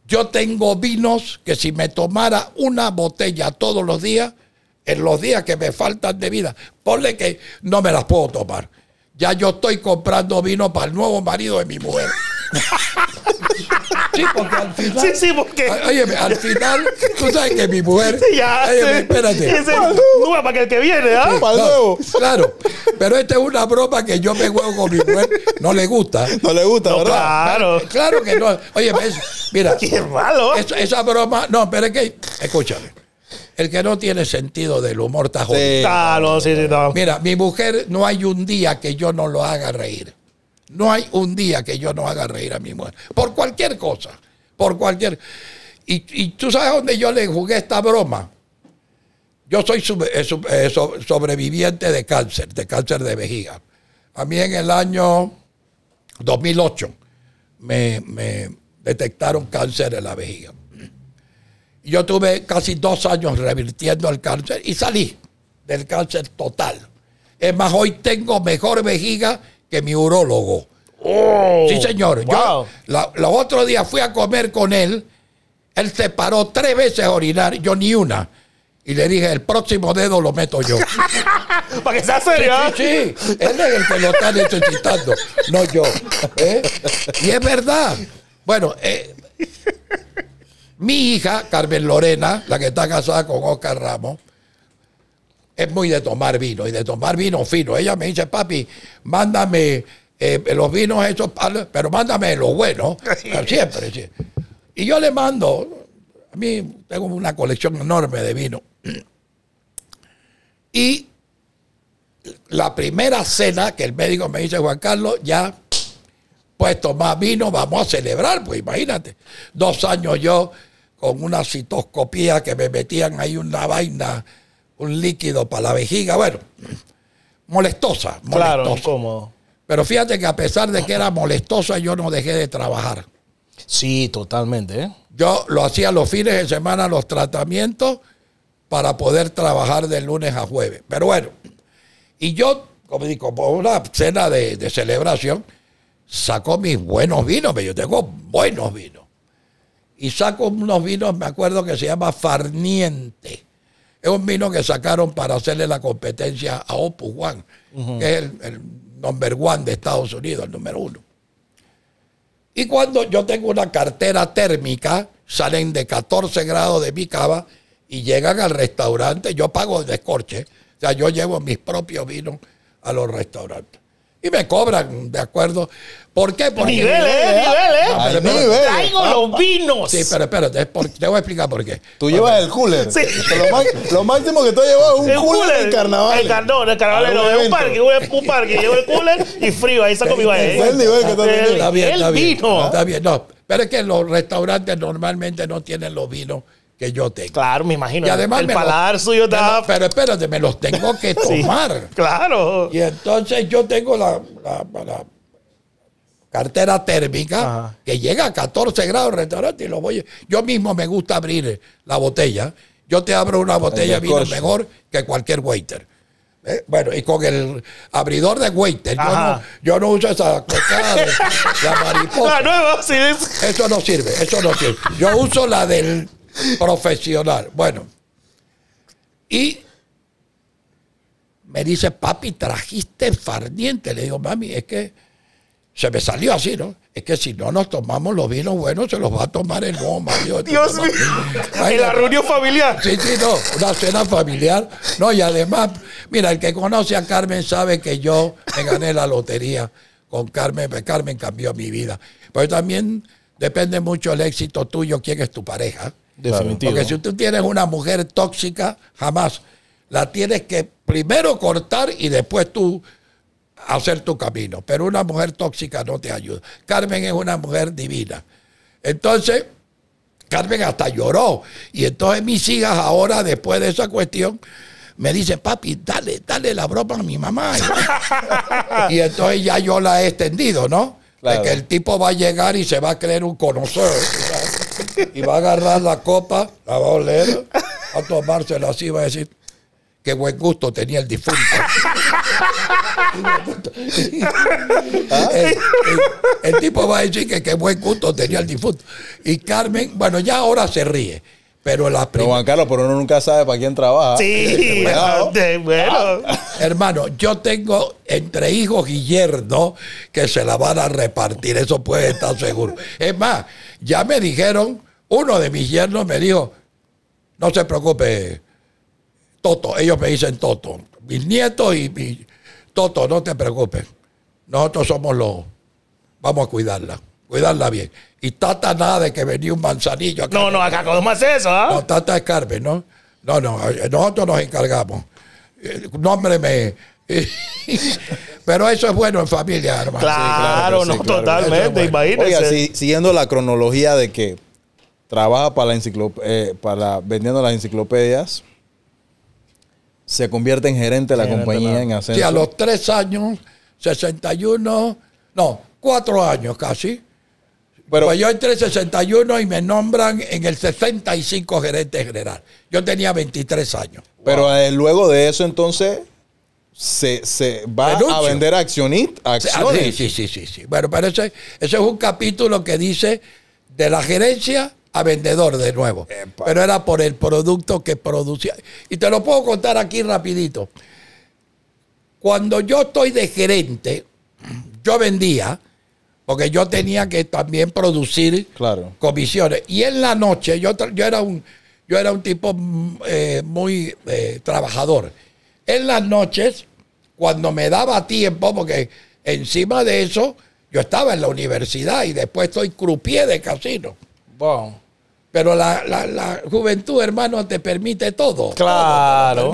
Yo tengo vinos que si me tomara una botella todos los días, en los días que me faltan de vida, ponle que no me las puedo tomar ya yo estoy comprando vino para el nuevo marido de mi mujer. Sí, porque al final. Sí, sí, porque. Oye, al final, tú sabes que mi mujer. Sí, ya. Oye espérate. Es el, para el que viene, ¿ah? para el nuevo. claro. Pero esta es una broma que yo me juego con mi mujer. No le gusta. No le gusta, ¿verdad? Claro. Claro que no. Oye, mira. Qué malo. Esa, esa broma. No, pero es que. Escúchame. El que no tiene sentido del humor está jodido. Mira, mi mujer no hay un día que yo no lo haga reír. No hay un día que yo no haga reír a mi mujer. Por cualquier cosa. Por cualquier. Y, y tú sabes dónde yo le jugué esta broma. Yo soy eh, eh, sobreviviente de cáncer, de cáncer de vejiga. A mí en el año 2008 me detectaron cáncer en la vejiga. Yo tuve casi dos años revirtiendo el cáncer y salí del cáncer total. Es más, hoy tengo mejor vejiga que mi urólogo. Oh, sí, señor. Yo, los otros días fui a comer con él. Él se paró tres veces a orinar, yo ni una. Y le dije, el próximo dedo lo meto yo. Para que sea serio. Sí, Él es el que lo está necesitando, no yo. ¿eh? Y es verdad. Bueno, eh, mi hija, Carmen Lorena, la que está casada con Oscar Ramos, es muy de tomar vino y de tomar vino fino. Ella me dice, papi, mándame eh, los vinos esos, pero mándame los buenos, siempre, Y yo le mando, a mí tengo una colección enorme de vino. Y la primera cena que el médico me dice, Juan Carlos, ya pues tomar vino, vamos a celebrar, pues imagínate. Dos años yo con una citoscopía que me metían ahí una vaina, un líquido para la vejiga. Bueno, molestosa, molestosa. Claro, incómodo. Pero fíjate que a pesar de que era molestosa, yo no dejé de trabajar. Sí, totalmente. ¿eh? Yo lo hacía los fines de semana, los tratamientos, para poder trabajar de lunes a jueves. Pero bueno, y yo, como digo, por una cena de, de celebración, sacó mis buenos vinos, yo tengo buenos vinos y saco unos vinos, me acuerdo que se llama Farniente. Es un vino que sacaron para hacerle la competencia a Opus One, que es el, el, number one de Estados Unidos, el número uno. Y cuando yo tengo una cartera térmica, salen de 14 grados de mi cava y llegan al restaurante, yo pago el descorche, o sea, yo llevo mis propios vinos a los restaurantes. Y me cobran, de acuerdo. ¿Por qué? Porque nivel, eh, nivel, eh, Nivel. Eh. Traigo ah, los vinos. Sí, pero espérate, te voy a explicar por qué. Tú llevas el cooler. Sí. Lo, máximo que tú llevas es un cooler, El carnaval. El carnaval, el carnaval. Lo de un parque, un parque. Llevo el cooler y frío, ahí saco mi baile. Es el nivel que está teniendo. Está bien, está bien. Vino. Está bien, no. Pero es que los restaurantes normalmente no tienen los vinos que yo tengo. Claro, me imagino. Y además el paladar suyo está. pero espérate, me los tengo que tomar. claro. Y entonces yo tengo la, la cartera térmica, que llega a 14 grados el restaurante y lo voy. Yo mismo me gusta abrir la botella. Yo te abro una botella vino mejor que cualquier waiter. ¿Eh? Bueno, y con el abridor de waiter. Yo no, uso esa cosa la mariposa. Eso no sirve, eso no sirve. Yo uso la del profesional. Bueno. Y me dice, papi, trajiste farniente Le digo, mami, es que se me salió así, ¿no? Es que si no nos tomamos los vinos buenos, se los va a tomar el goma. Dios, mío. en la reunión familiar. Sí, sí, no. Una cena familiar. No, y además, mira, el que conoce a Carmen sabe que yo me gané la lotería con Carmen. Pues, Carmen cambió mi vida. Pero también depende mucho el éxito tuyo, quién es tu pareja. Definitivo. Porque si tú tienes una mujer tóxica, jamás. La tienes que primero cortar y después tú hacer tu camino. Pero una mujer tóxica no te ayuda. Carmen es una mujer divina. Entonces, Carmen hasta lloró. Y entonces mis hijas ahora, después de esa cuestión, me dice papi, dale, dale la broma a mi mamá. y entonces ya yo la he extendido, ¿no? que el tipo va a llegar y se va a creer un conocedor. Y va a agarrar la copa, la va a oler, va a tomársela así, va a decir, qué buen gusto tenía el difunto. el, tipo va a decir que qué buen gusto tenía el difunto. Y Carmen, bueno, ya ahora se ríe. Pero la primera. Juan Carlos, pero uno nunca sabe para quién trabaja. Sí, bueno. Ah, hermano, yo tengo entre hijos y yernos que se la van a repartir, eso puede estar seguro. Es más, ya me dijeron, uno de mis yernos me dijo, no se preocupe, Toto, ellos me dicen Toto. Mis nietos y mi Toto, no te preocupes. Nosotros somos los. Vamos a cuidarla, cuidarla bien. Y Tata nada de que venía un manzanillo. no, no, acá cómo más eso, ¿ah? No, Tata es ¿no? No, no, eh, nosotros nos encargamos. me. Pero eso es bueno en familia, hermano. Claro, no, totalmente, siguiendo la cronología de que trabaja para, la enciclopedia, eh, para vendiendo las enciclopedias, se convierte en gerente de la compañía en ascenso. Sí, a los tres años, 61, no, cuatro años casi. Pero, pues yo entré en 61 y me nombran en el 65 gerente general. Yo tenía 23 años. Pero eh, luego de eso, entonces, se, se va a vender a ah, acciones. Sí, sí, sí, sí, Bueno, pero ese es un capítulo que dice de la gerencia a vendedor de nuevo. Pero era por el producto que producía. Y te lo puedo contar aquí rapidito. Cuando yo estoy de gerente, yo vendía, porque yo tenía que también producir comisiones. Y en la noche, yo, yo, era, un, yo era un tipo mm, eh, muy eh, trabajador. En las noches, cuando me daba tiempo, porque encima de eso, yo estaba en la universidad y después estoy crupié de casino. Pero la, juventud, hermano, te permite todo. Claro.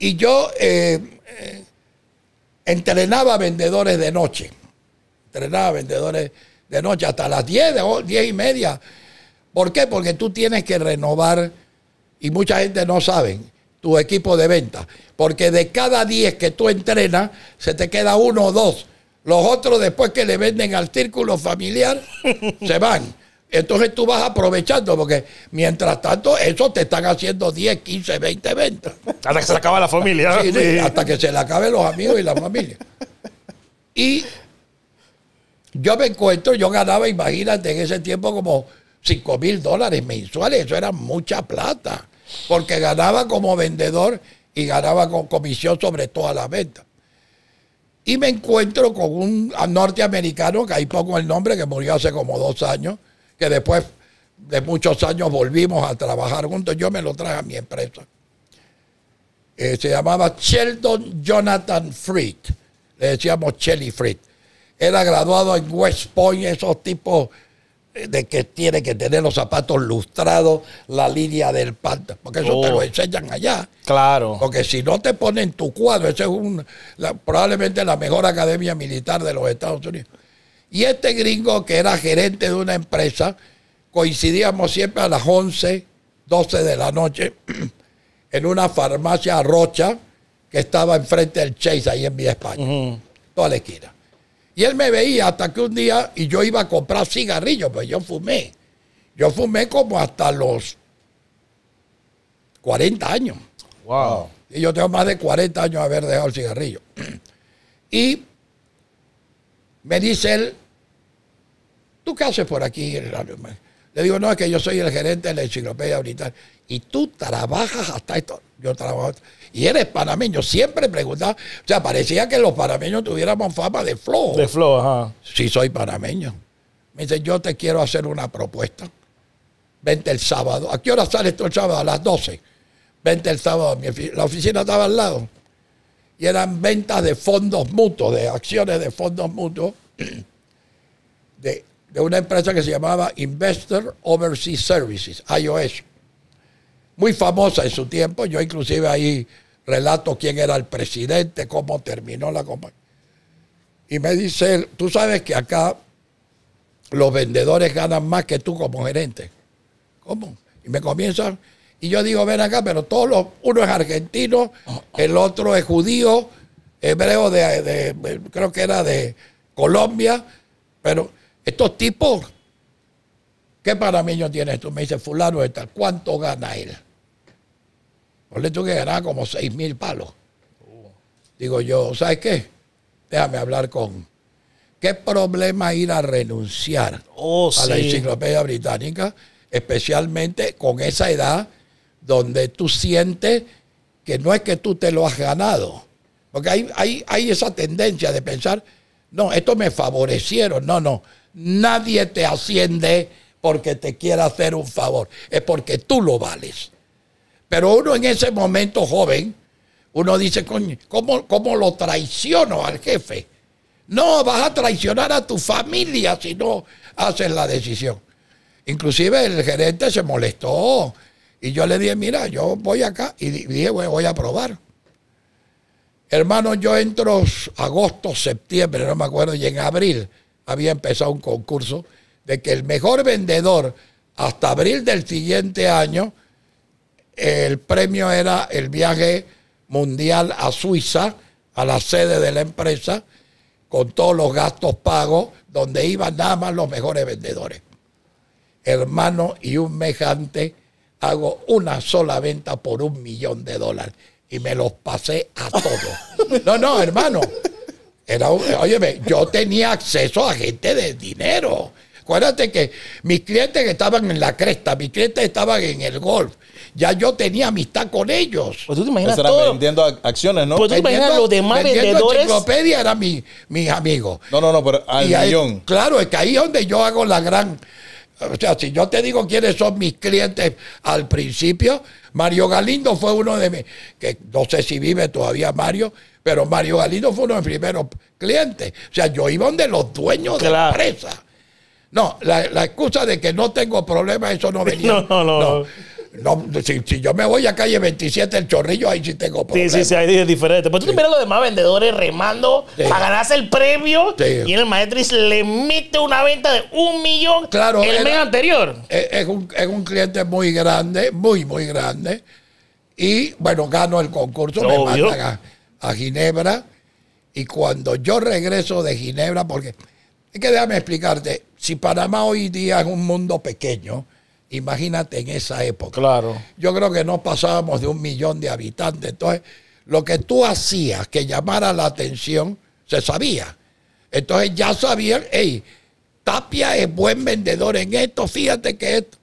Y yo eh, eh, entrenaba vendedores de noche. Entrenaba vendedores de noche hasta las 10, 10 y media. ¿Por qué? Porque tú tienes que renovar, y mucha gente no sabe, tu equipo de venta. Porque de cada 10 que tú entrenas, se te queda uno o dos los otros, después que le venden al círculo familiar, se van. Entonces tú vas aprovechando, porque mientras tanto, eso te están haciendo 10, 15, 20 ventas. Hasta que se le acaba la familia. hasta que se le acaben los amigos y la familia. Y yo me encuentro, yo ganaba, imagínate, en ese tiempo como 5 mil dólares mensuales. Eso era mucha plata. Porque ganaba como vendedor y ganaba con comisión sobre todas las ventas. Y me encuentro con un norteamericano, que ahí pongo el nombre, que murió hace como dos años, que después de muchos años volvimos a trabajar juntos. Yo me lo traje a mi empresa. Eh, se llamaba Sheldon Jonathan Fried. Le decíamos Shelly Fried. Era graduado en West Point, esos tipos de que tiene que tener los zapatos lustrados, la línea del pantalón, porque eso te lo oh. enseñan allá. Claro. Porque si no te ponen tu cuadro, esa es probablemente la mejor academia militar de los Estados Unidos. Y este gringo que era gerente de una empresa, coincidíamos siempre a las 11, 12 de la noche en una farmacia Rocha que estaba enfrente del Chase ahí en Vía España, la esquina. Y él me veía hasta que un día, y yo iba a comprar cigarrillos, pues yo fumé. Yo fumé como hasta los 40 años. Wow. Y yo tengo más de 40 años de haber dejado el cigarrillo. Y me dice él, ¿tú qué haces por aquí? Le digo, no, es que yo soy el gerente de la enciclopedia británica. Y tú trabajas hasta esto. Yo trabajo. Hasta y eres panameño. Siempre preguntaba, o sea, parecía que los panameños tuviéramos fama de flow De flow ajá. Sí, soy panameño. Me dice, yo te quiero hacer una propuesta. Vente el sábado. ¿A qué hora sale esto el sábado? A las 12. Vente el sábado. La oficina estaba al lado. Y eran ventas de fondos mutuos, de acciones de fondos mutuos, de, de una empresa que se llamaba Investor Overseas Services, IOS muy famosa en su tiempo. Yo inclusive ahí relato quién era el presidente, cómo terminó la compañía. Y me dice tú sabes que acá los vendedores ganan más que tú como gerente. ¿Cómo? Y me comienzan, y yo digo, ven acá, pero todos los, uno es argentino, el otro es judío, hebreo de, creo que era de Colombia, pero estos tipos, ¿qué panameño tienes tú? Me dice, fulano de ¿cuánto gana él? Ponle tú que ganar como 6 mil palos. Digo yo, ¿sabes qué? Déjame hablar con... ¿Qué problema ir a renunciar oh, a la enciclopedia británica? Especialmente con esa edad donde tú sientes que no es que tú te lo has ganado. Porque hay, hay esa tendencia de pensar, no, esto me favorecieron. No, no. Nadie te asciende porque te quiera hacer un favor. Es porque tú lo vales. Pero uno en ese momento joven, uno dice, coño, ¿cómo, ¿cómo, lo traiciono al jefe? No, vas a traicionar a tu familia si no haces la decisión. Inclusive el gerente se molestó y yo le dije, mira, yo voy acá y dije, bueno, voy a probar. Hermano, yo entro agosto, septiembre, no me acuerdo, y en abril había empezado un concurso de que el mejor vendedor hasta abril del siguiente año el premio era el viaje mundial a Suiza, a la sede de la empresa, con todos los gastos pagos, donde iban nada más los mejores vendedores. Hermano, y un mejante, hago una sola venta por un millón de dólares. Y me los pasé a todos. No, no, hermano. Era yo tenía acceso a gente de dinero. Acuérdate que mis clientes estaban en la cresta, mis clientes estaban en el golf, ya yo tenía amistad con ellos. Pues vendiendo acciones, ¿no? Pues tú imaginas los demás vendedores. enciclopedia mi, mis amigos. No, no, no, pero claro, es que ahí es donde yo hago la gran... O sea, si yo te digo quiénes son mis clientes al principio, Mario Galindo fue uno de mis, que no sé si vive todavía Mario, pero Mario Galindo fue uno de mis primeros clientes. O sea, yo iba donde los dueños de la empresa. No, la, excusa de que no tengo problemas, eso no venía. no. no. no. No, si, yo me voy a calle 27 el chorrillo, ahí sí tengo problemas. Sí, sí, sí, ahí es diferente. Pero tú te miras los demás vendedores remando Pagarás el premio y el Maestris le mete una venta de un millón el mes anterior. Es, un, cliente muy grande, muy, muy grande. Y bueno, gano el concurso, me mandan a, a Ginebra. Y cuando yo regreso de Ginebra, porque es que déjame explicarte, si Panamá hoy día es un mundo pequeño, Imagínate en esa época. Claro. Yo creo que no pasábamos de un millón de habitantes. Entonces, lo que tú hacías que llamara la atención, se sabía. Entonces ya sabían, hey, Tapia es buen vendedor en esto, fíjate que esto.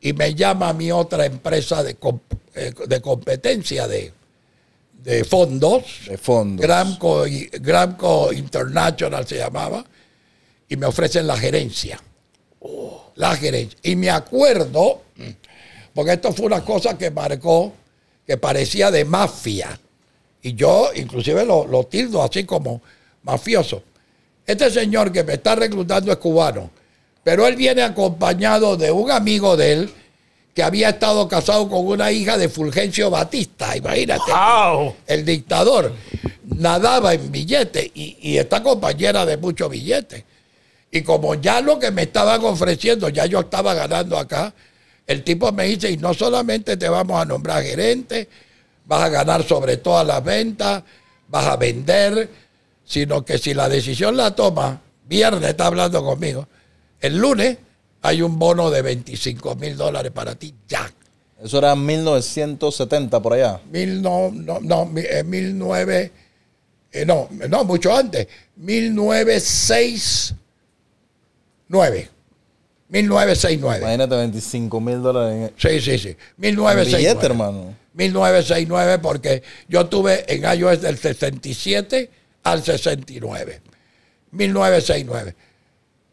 Y me llama a mi otra empresa eh, de, competencia de, de, fondos. De fondos. Gramco International se llamaba. Y me ofrecen la gerencia. Y me acuerdo, porque esto fue una cosa que marcó, que parecía de mafia. Y yo inclusive lo, tildo así como mafioso. Este señor que me está reclutando es cubano, pero él viene acompañado de un amigo de él que había estado casado con una hija de Fulgencio Batista, imagínate. El dictador nadaba en billetes y, y esta compañera de muchos billetes. Y como ya lo que me estaban ofreciendo, ya yo estaba ganando acá, el tipo me dice, y no solamente te vamos a nombrar gerente, vas a ganar sobre todas las ventas, vas a vender, sino que si la decisión la toma, viernes está hablando conmigo, el lunes hay un bono de 25 mil dólares para ti ya. Eso era 1970 por allá. Mil no, no, no, en eh, 19, eh, no, no, mucho antes. 1906. 9. 1969. Imagínate 25 mil dólares. En... Sí, sí, sí. 1969. hermano. 1969 porque yo tuve en iOS del 67 al 69. 1969.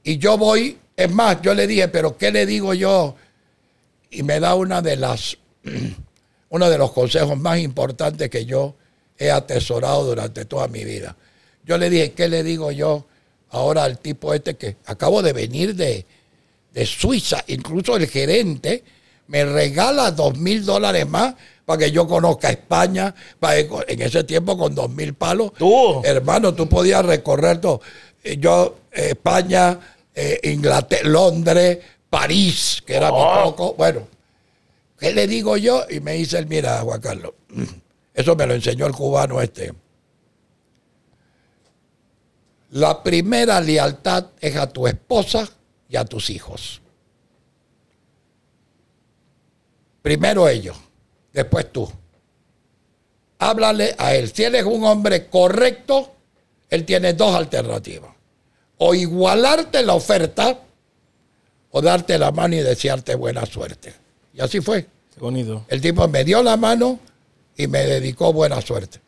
Y yo voy, es más, yo le dije, pero ¿qué le digo yo? Y me da una de las, uno de los consejos más importantes que yo he atesorado durante toda mi vida. Yo le dije, ¿qué le digo yo ahora el tipo este que acabo de venir de, Suiza, incluso el gerente me regala dos mil dólares más para que yo conozca España. en ese tiempo con dos mil palos, hermano, tú podías recorrer todo. Eh, yo, eh, España, eh, Inglaterra, Londres, París, que era poco. Oh. Bueno, ¿qué le digo yo? Y me dice él, mira, Juan Carlos, eso me lo enseñó el cubano este. La primera lealtad es a tu esposa y a tus hijos. Primero ellos, después tú. Háblale a él. Si es un hombre correcto, él tiene dos alternativas. O igualarte la oferta o darte la mano y desearte buena suerte. Y así fue. El tipo me dio la mano y me dedicó buena suerte.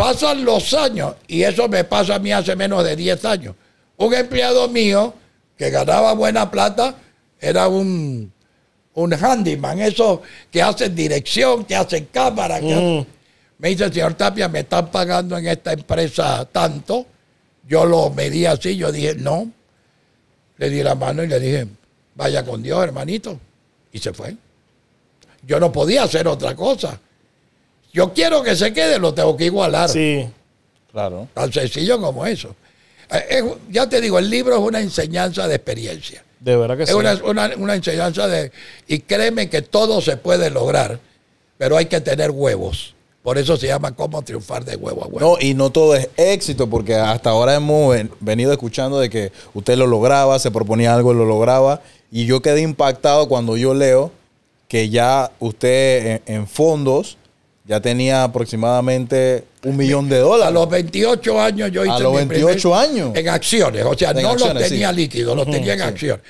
Pasan los años, y eso me pasa a mí hace menos de 10 años. Un empleado mío que ganaba buena plata era un, un handyman, eso, que hace dirección, que hace cámara. Me dice, señor Tapia, me están pagando en esta empresa tanto. Yo lo medí así, yo dije, no. Le di la mano y le dije, vaya con Dios, hermanito. Y se fue. Yo no podía hacer otra cosa. Yo quiero que se quede, lo tengo que igualar. Sí, claro. Tan sencillo como eso. Eh, ya te digo, el libro es una enseñanza de experiencia. De verdad que sí. Es una, enseñanza de... Y créeme que todo se puede lograr, pero hay que tener huevos. Por eso se llama cómo triunfar de huevo a huevo. No, y no todo es éxito, porque hasta ahora hemos venido escuchando de que usted lo lograba, se proponía algo, y lo lograba. Y yo quedé impactado cuando yo leo que ya usted en fondos ya tenía aproximadamente un millón de dólares. A los 28 años yo hice. A los 28 años. En acciones, o sea, no los tenía líquido líquidos, los tenía en acciones.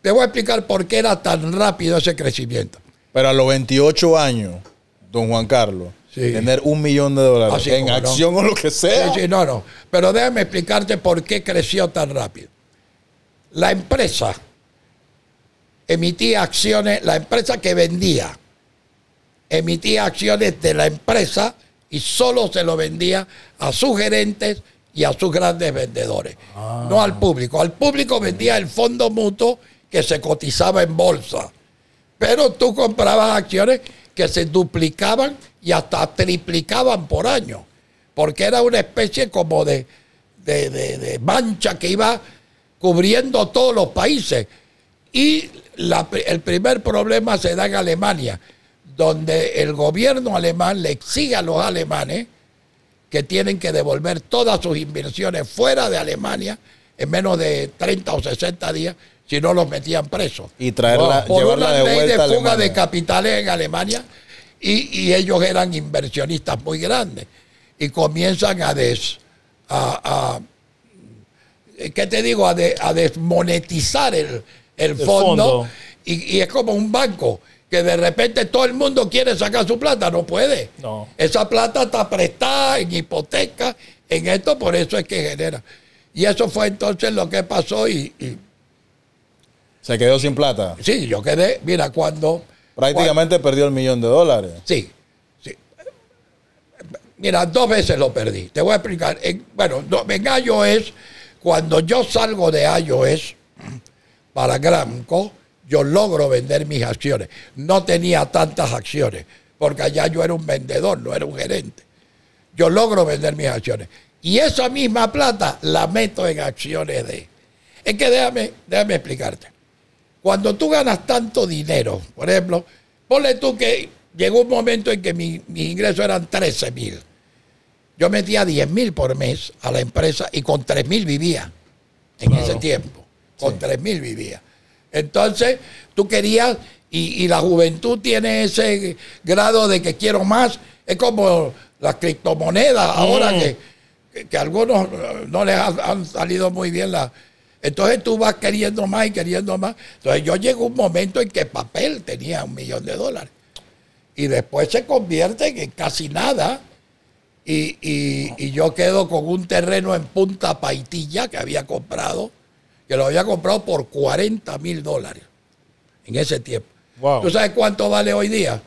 Te voy a explicar por qué era tan rápido ese crecimiento. Pero a los 28 años, don Juan Carlos, tener un millón de dólares en acción o lo que sea. Sí, no, no. Pero déjame explicarte por qué creció tan rápido. La empresa emitía acciones, la empresa que vendía emitía acciones de la empresa y solo se lo vendía a sus gerentes y a sus grandes vendedores, ah. no al público. Al público vendía el fondo mutuo que se cotizaba en bolsa, pero tú comprabas acciones que se duplicaban y hasta triplicaban por año, porque era una especie como de, de, mancha que iba cubriendo todos los países. Y el primer problema se da en Alemania, donde el gobierno alemán le exige a los alemanes que tienen que devolver todas sus inversiones fuera de Alemania en menos de 30 o 60 días si no los metían presos. Y traerla, por llevarla una de ley de fuga de capitales en Alemania y, ellos eran inversionistas muy grandes y comienzan a des... A, ¿Qué te digo? A, desmonetizar el, el, fondo, Y, y es como un banco que de repente todo el mundo quiere sacar su plata, no puede. No. Esa plata está prestada en hipoteca, en esto, por eso es que genera. Y eso fue entonces lo que pasó y, ¿Se quedó sin plata? Sí, yo quedé, mira, cuando... Prácticamente perdió el millón de dólares. Sí, sí. Mira, dos veces lo perdí. Te voy a explicar. bueno, en es cuando yo salgo de es para Granco yo logro vender mis acciones. No tenía tantas acciones, porque allá yo era un vendedor, no era un gerente. Yo logro vender mis acciones. Y esa misma plata la meto en acciones de... Es que déjame, déjame explicarte. Cuando tú ganas tanto dinero, por ejemplo, ponle tú que llegó un momento en que mi, mis ingresos eran 13 mil. Yo metía 10 mil por mes a la empresa y con 3 mil vivía en ese tiempo. Con 3 mil vivía. Entonces, tú querías, y, la juventud tiene ese grado de que quiero más, es como las criptomonedas ahora mm. que, que, algunos no les han, salido muy bien las... Entonces tú vas queriendo más y queriendo más. Entonces yo llego a un momento en que papel tenía un millón de dólares. Y después se convierte en casi nada. Y, y yo quedo con un terreno en Punta Paitilla que había comprado que lo había comprado por 40 mil dólares en ese tiempo. ¿Tú sabes cuánto vale hoy día?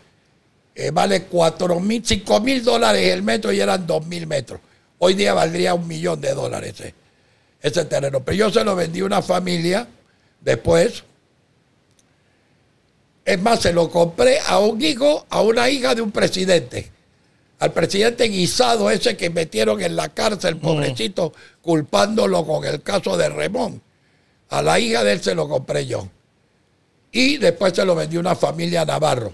Eh, vale 4 mil, 5 mil dólares el metro y eran 2 mil metros. Hoy día valdría un millón de dólares ese, terreno. Pero yo se lo vendí a una familia después. Es más, se lo compré a un hijo, a una hija de un presidente. Al presidente guisado ese que metieron en la cárcel, mm. pobrecito, culpándolo con el caso de Remón. A la hija de él se lo compré yo. Y después se lo vendí una familia Navarro.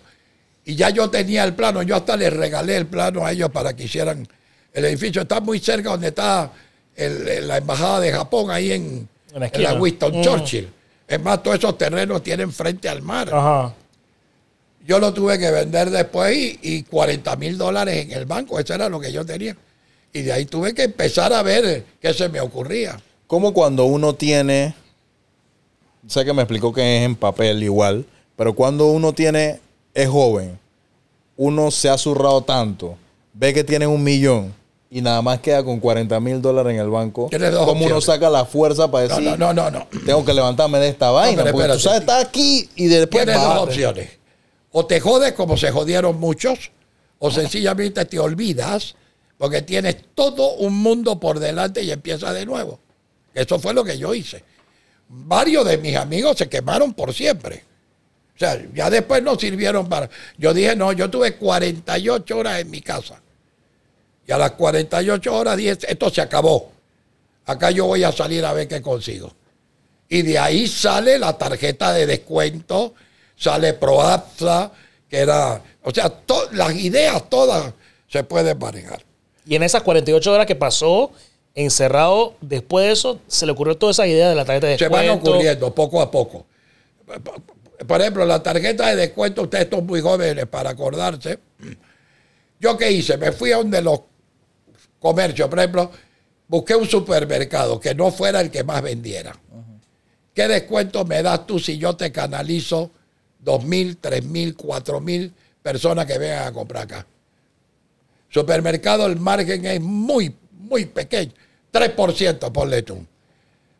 Y ya yo tenía el plano, yo hasta les regalé el plano a ellos para que hicieran el edificio. Está muy cerca donde está la embajada de Japón, ahí en, la, Winston Churchill. Es más, todos esos terrenos tienen frente al mar. Yo lo tuve que vender después y, 40 mil dólares en el banco, eso era lo que yo tenía. Y de ahí tuve que empezar a ver qué se me ocurría. Como cuando uno tiene sé que me explicó que es en papel igual, pero cuando uno tiene, es joven, uno se ha zurrado tanto, ve que tiene un millón y nada más queda con 40 mil dólares en el banco, ¿cómo uno saca la fuerza para decir, no, no, no, no, tengo que levantarme de esta vaina? porque tú sabes, está aquí y después... Tienes dos opciones. O te jodes como se jodieron muchos, o sencillamente te olvidas porque tienes todo un mundo por delante y empiezas de nuevo. Eso fue lo que yo hice varios de mis amigos se quemaron por siempre. O sea, ya después no sirvieron para... Yo dije, no, yo tuve 48 horas en mi casa. Y a las 48 horas dije, esto se acabó. Acá yo voy a salir a ver qué consigo. Y de ahí sale la tarjeta de descuento, sale ProAPSA, que era... O sea, las ideas todas se pueden manejar. Y en esas 48 horas que pasó, encerrado. Después de eso, se le ocurrió toda esa idea de la tarjeta de descuento. Se van ocurriendo poco a poco. Por ejemplo, la tarjeta de descuento, ustedes son muy jóvenes para acordarse. ¿Yo qué hice? Me fui a de los comercios, por ejemplo, busqué un supermercado que no fuera el que más vendiera. ¿Qué descuento me das tú si yo te canalizo 2.000, 3.000, 4.000 personas que vengan a comprar acá? Supermercado, el margen es muy muy pequeño, 3% por letón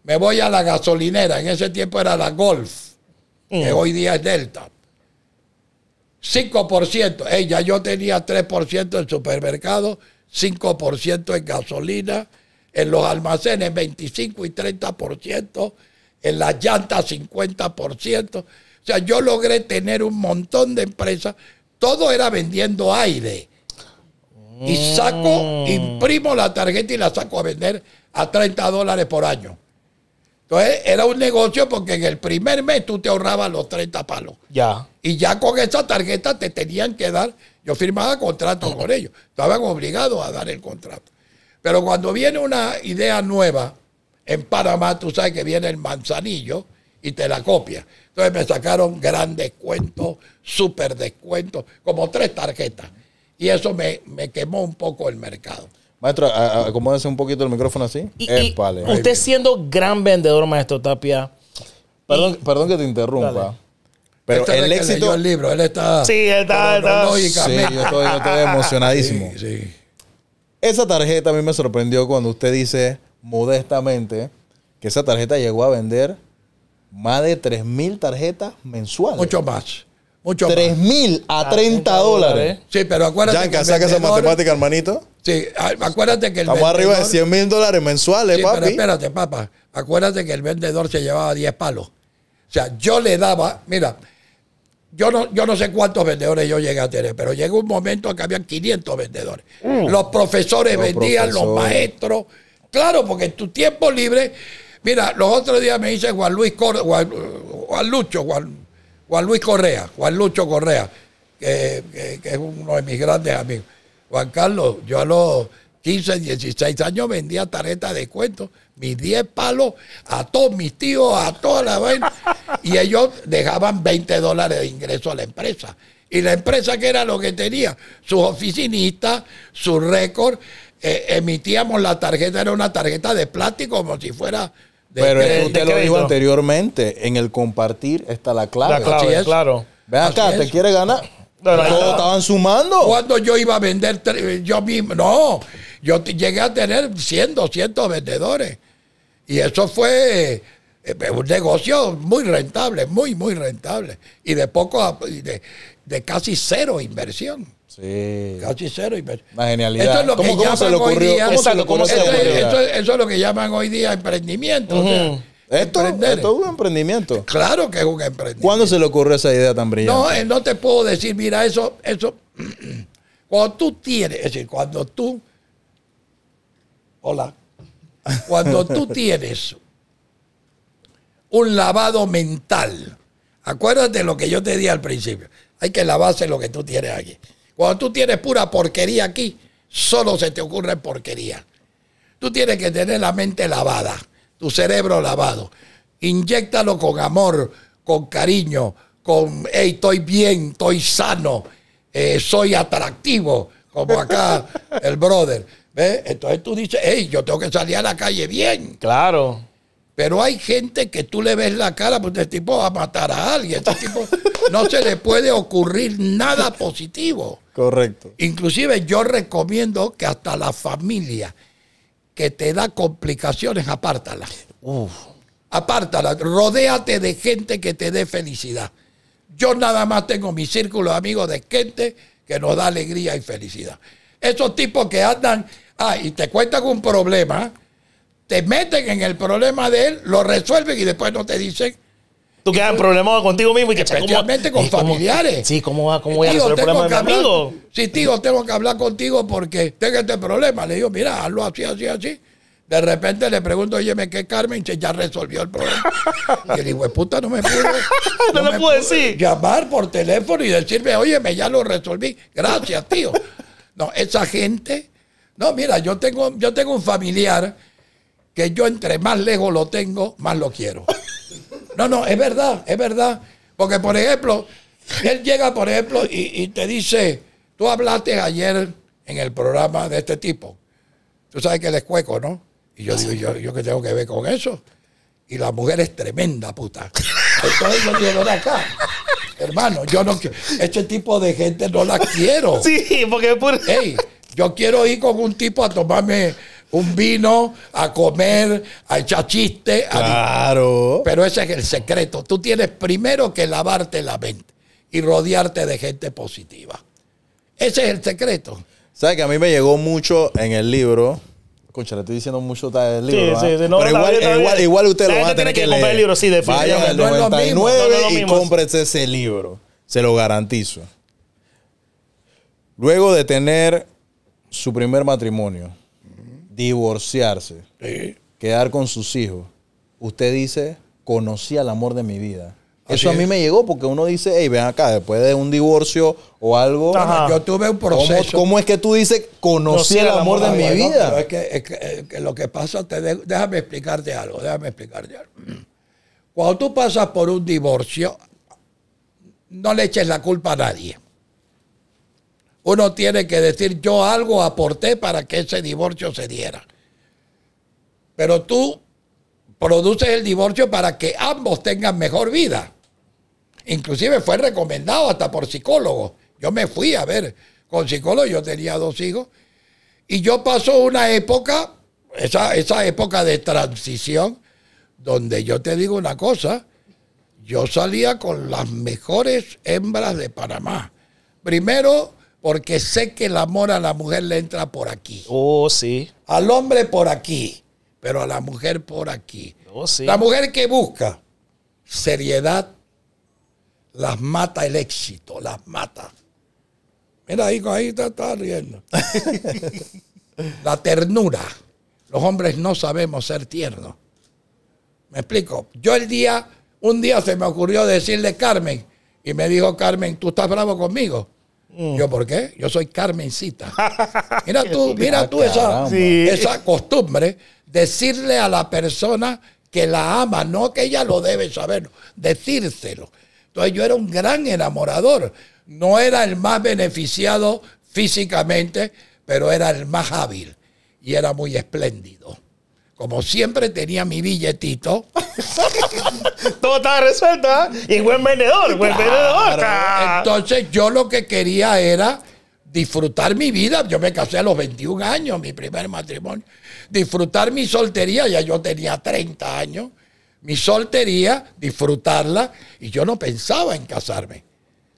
Me voy a la gasolinera, en ese tiempo era la Golf, que mm. hoy día es Delta. 5%, ella yo tenía 3% en supermercado, 5% en gasolina, en los almacenes 25 y 30%, en las llantas 50%. O sea, yo logré tener un montón de empresas, todo era vendiendo aire. Y mm. saco, imprimo la tarjeta y la saco a vender a 30 dólares por año. Entonces era un negocio porque en el primer mes tú te ahorrabas los 30 palos. Ya. Y ya con esa tarjeta te tenían que dar, yo firmaba contrato con ellos, estaban obligados a dar el contrato. Pero cuando viene una idea nueva, en Panamá tú sabes que viene el manzanillo y te la copia. Entonces me sacaron gran descuento, súper descuento, como tres tarjetas. Y eso me, quemó un poco el mercado. Maestro, acomódese un poquito el micrófono así. Y, usted siendo gran vendedor, maestro Tapia. Perdón, que te interrumpa. Pero el éxito. el libro, él está. Sí, está. está. Sí, yo estoy, emocionadísimo. Sí, Esa tarjeta a mí me sorprendió cuando usted dice modestamente que esa tarjeta llegó a vender más de 3.000 tarjetas mensuales. Mucho más. Mucho 3 mil a 30 dólares. Sí, pero acuérdate. Yanka, saca esa matemática, hermanito. Sí, acuérdate que el Estamos arriba de 100 mil dólares mensuales, sí, Pero espérate, papá. Acuérdate que el vendedor se llevaba 10 palos. O sea, yo le daba, mira, yo no, yo no sé cuántos vendedores yo llegué a tener, pero llegó un momento que habían 500 vendedores. Mm. Los profesores vendían, los maestros. Claro, porque en tu tiempo libre. Mira, los otros días me dice Juan Luis Córdoba, Juan Lucho, Juan, Juan Luis Correa, Juan Lucho Correa, que, es uno de mis grandes amigos. Juan Carlos, yo a los 15, 16 años vendía tarjetas de cuento, mis 10 palos a todos mis tíos, a toda la vaina, y ellos dejaban 20 dólares de ingreso a la empresa. Y la empresa que era lo que tenía, sus oficinistas, su récord, eh, emitíamos la tarjeta, era una tarjeta de plástico como si fuera pero usted lo dijo anteriormente, en el compartir está la clave. La clave, claro. Ven acá, ¿te quiere ganar? Todos estaban sumando. Cuando yo iba a vender, yo mismo, no, yo llegué a tener 100, 200 vendedores. Y eso fue eh, un negocio muy rentable, muy, muy rentable. Y de poco, de, de casi cero inversión. Sí. Casi cero. La genialidad. es lo se eso es lo que llaman hoy día emprendimiento. esto, es un emprendimiento. Claro que es un emprendimiento. ¿Cuándo se le ocurrió esa idea tan brillante? No, eh, no te puedo decir, mira, eso, eso. Cuando tú tienes, es decir, cuando tú. Hola. Cuando tú tienes un lavado mental, acuérdate lo que yo te di al principio. Hay que lavarse lo que tú tienes aquí. Cuando tú tienes pura porquería aquí, solo se te ocurre porquería. Tú tienes que tener la mente lavada, tu cerebro lavado. Inyéctalo con amor, con cariño, con, hey, estoy bien, estoy sano, eh, soy atractivo, como acá el brother. Entonces tú dices, hey, yo tengo que salir a la calle bien. Claro. Pero hay gente que tú le ves la cara, porque este tipo va a matar a alguien. Este tipo no se le puede ocurrir nada positivo. Correcto. Inclusive yo recomiendo que hasta la familia que te da complicaciones, apártala. Uf. Apártala, rodéate de gente que te dé felicidad. Yo nada más tengo mi círculo de amigos de gente que nos da alegría y felicidad. Esos tipos que andan, ah, y te cuentan un problema, te meten en el problema de él, lo resuelven y después no te dicen Tú quedas en problemas contigo mismo y que Especialmente con familiares. sí, ¿cómo, va, eh, voy a resolver problema Sí, tío, tengo que hablar contigo porque tengo este problema. Le digo, mira, hazlo así, así, así. De repente le pregunto, oye, qué Carmen? Y ya resolvió el problema. Y le digo, puta, no me pude. no, me pude decir. Llamar por teléfono y decirme, oye, ya lo resolví. Gracias, tío. No, esa gente. No, mira, yo tengo, yo tengo un familiar que yo entre más lejos lo tengo, más lo quiero. No, no, es verdad, es verdad. Porque, por ejemplo, él llega, por ejemplo, y, te dice, tú hablaste ayer en el programa de este tipo. Tú sabes que él es cueco, ¿no? Y yo digo, ¿yo, yo qué tengo que ver con eso? Y la mujer es tremenda, puta. Entonces yo de acá. Hermano, yo no quiero. Este tipo de gente no la quiero. Sí, porque es por... Ey, yo quiero ir con un tipo a tomarme un vino, a comer, a echar chiste. Claro. Pero ese es el secreto. Tú tienes primero que lavarte la mente y rodearte de gente positiva. Ese es el secreto. ¿Sabes que a mí me llegó mucho en el libro? Concha, le estoy diciendo mucho del libro. Sí, sí, no, pero igual, usted lo va a tener que, leer. sí, Vaya al 99 y cómprese ese libro. Se lo garantizo. Luego de tener su primer matrimonio, divorciarse, quedar con sus hijos, usted dice, conocí al amor de mi vida. Eso a mí me llegó porque uno dice, hey, ven acá, después de un divorcio o algo. Yo tuve un proceso. ¿Cómo, es que tú dices, conocí el amor, de, mi vida? es, que, lo que pasa, te déjame explicarte algo, déjame explicarte algo. Cuando tú pasas por un divorcio, no le eches la culpa a nadie uno tiene que decir, yo algo aporté para que ese divorcio se diera. Pero tú produces el divorcio para que ambos tengan mejor vida. Inclusive fue recomendado hasta por psicólogos. Yo me fui a ver con psicólogo. yo tenía dos hijos. Y yo paso una época, esa, esa época de transición, donde yo te digo una cosa, yo salía con las mejores hembras de Panamá. Primero, porque sé que el amor a la mujer le entra por aquí. Oh, sí. Al hombre por aquí, pero a la mujer por aquí. Oh, sí. La mujer que busca seriedad, las mata el éxito, las mata. Mira, hijo, ahí está, está riendo. la ternura. Los hombres no sabemos ser tiernos. ¿Me explico? Yo el día, un día se me ocurrió decirle Carmen, y me dijo Carmen, tú estás bravo conmigo. Mm. Yo, ¿por qué? Yo soy Carmencita. Mira tú, ah, mira tú esa, esa costumbre, decirle a la persona que la ama, no que ella lo debe saber, decírselo. Entonces yo era un gran enamorador, no era el más beneficiado físicamente, pero era el más hábil y era muy espléndido. Como siempre tenía mi billetito, todo estaba resuelto, ¿ah? Y buen vendedor, buen vendedor. Eh, entonces yo lo que quería era disfrutar mi vida. Yo me casé a los 21 años, mi primer matrimonio. Disfrutar mi soltería, ya yo tenía 30 años. Mi soltería, disfrutarla. Y yo no pensaba en casarme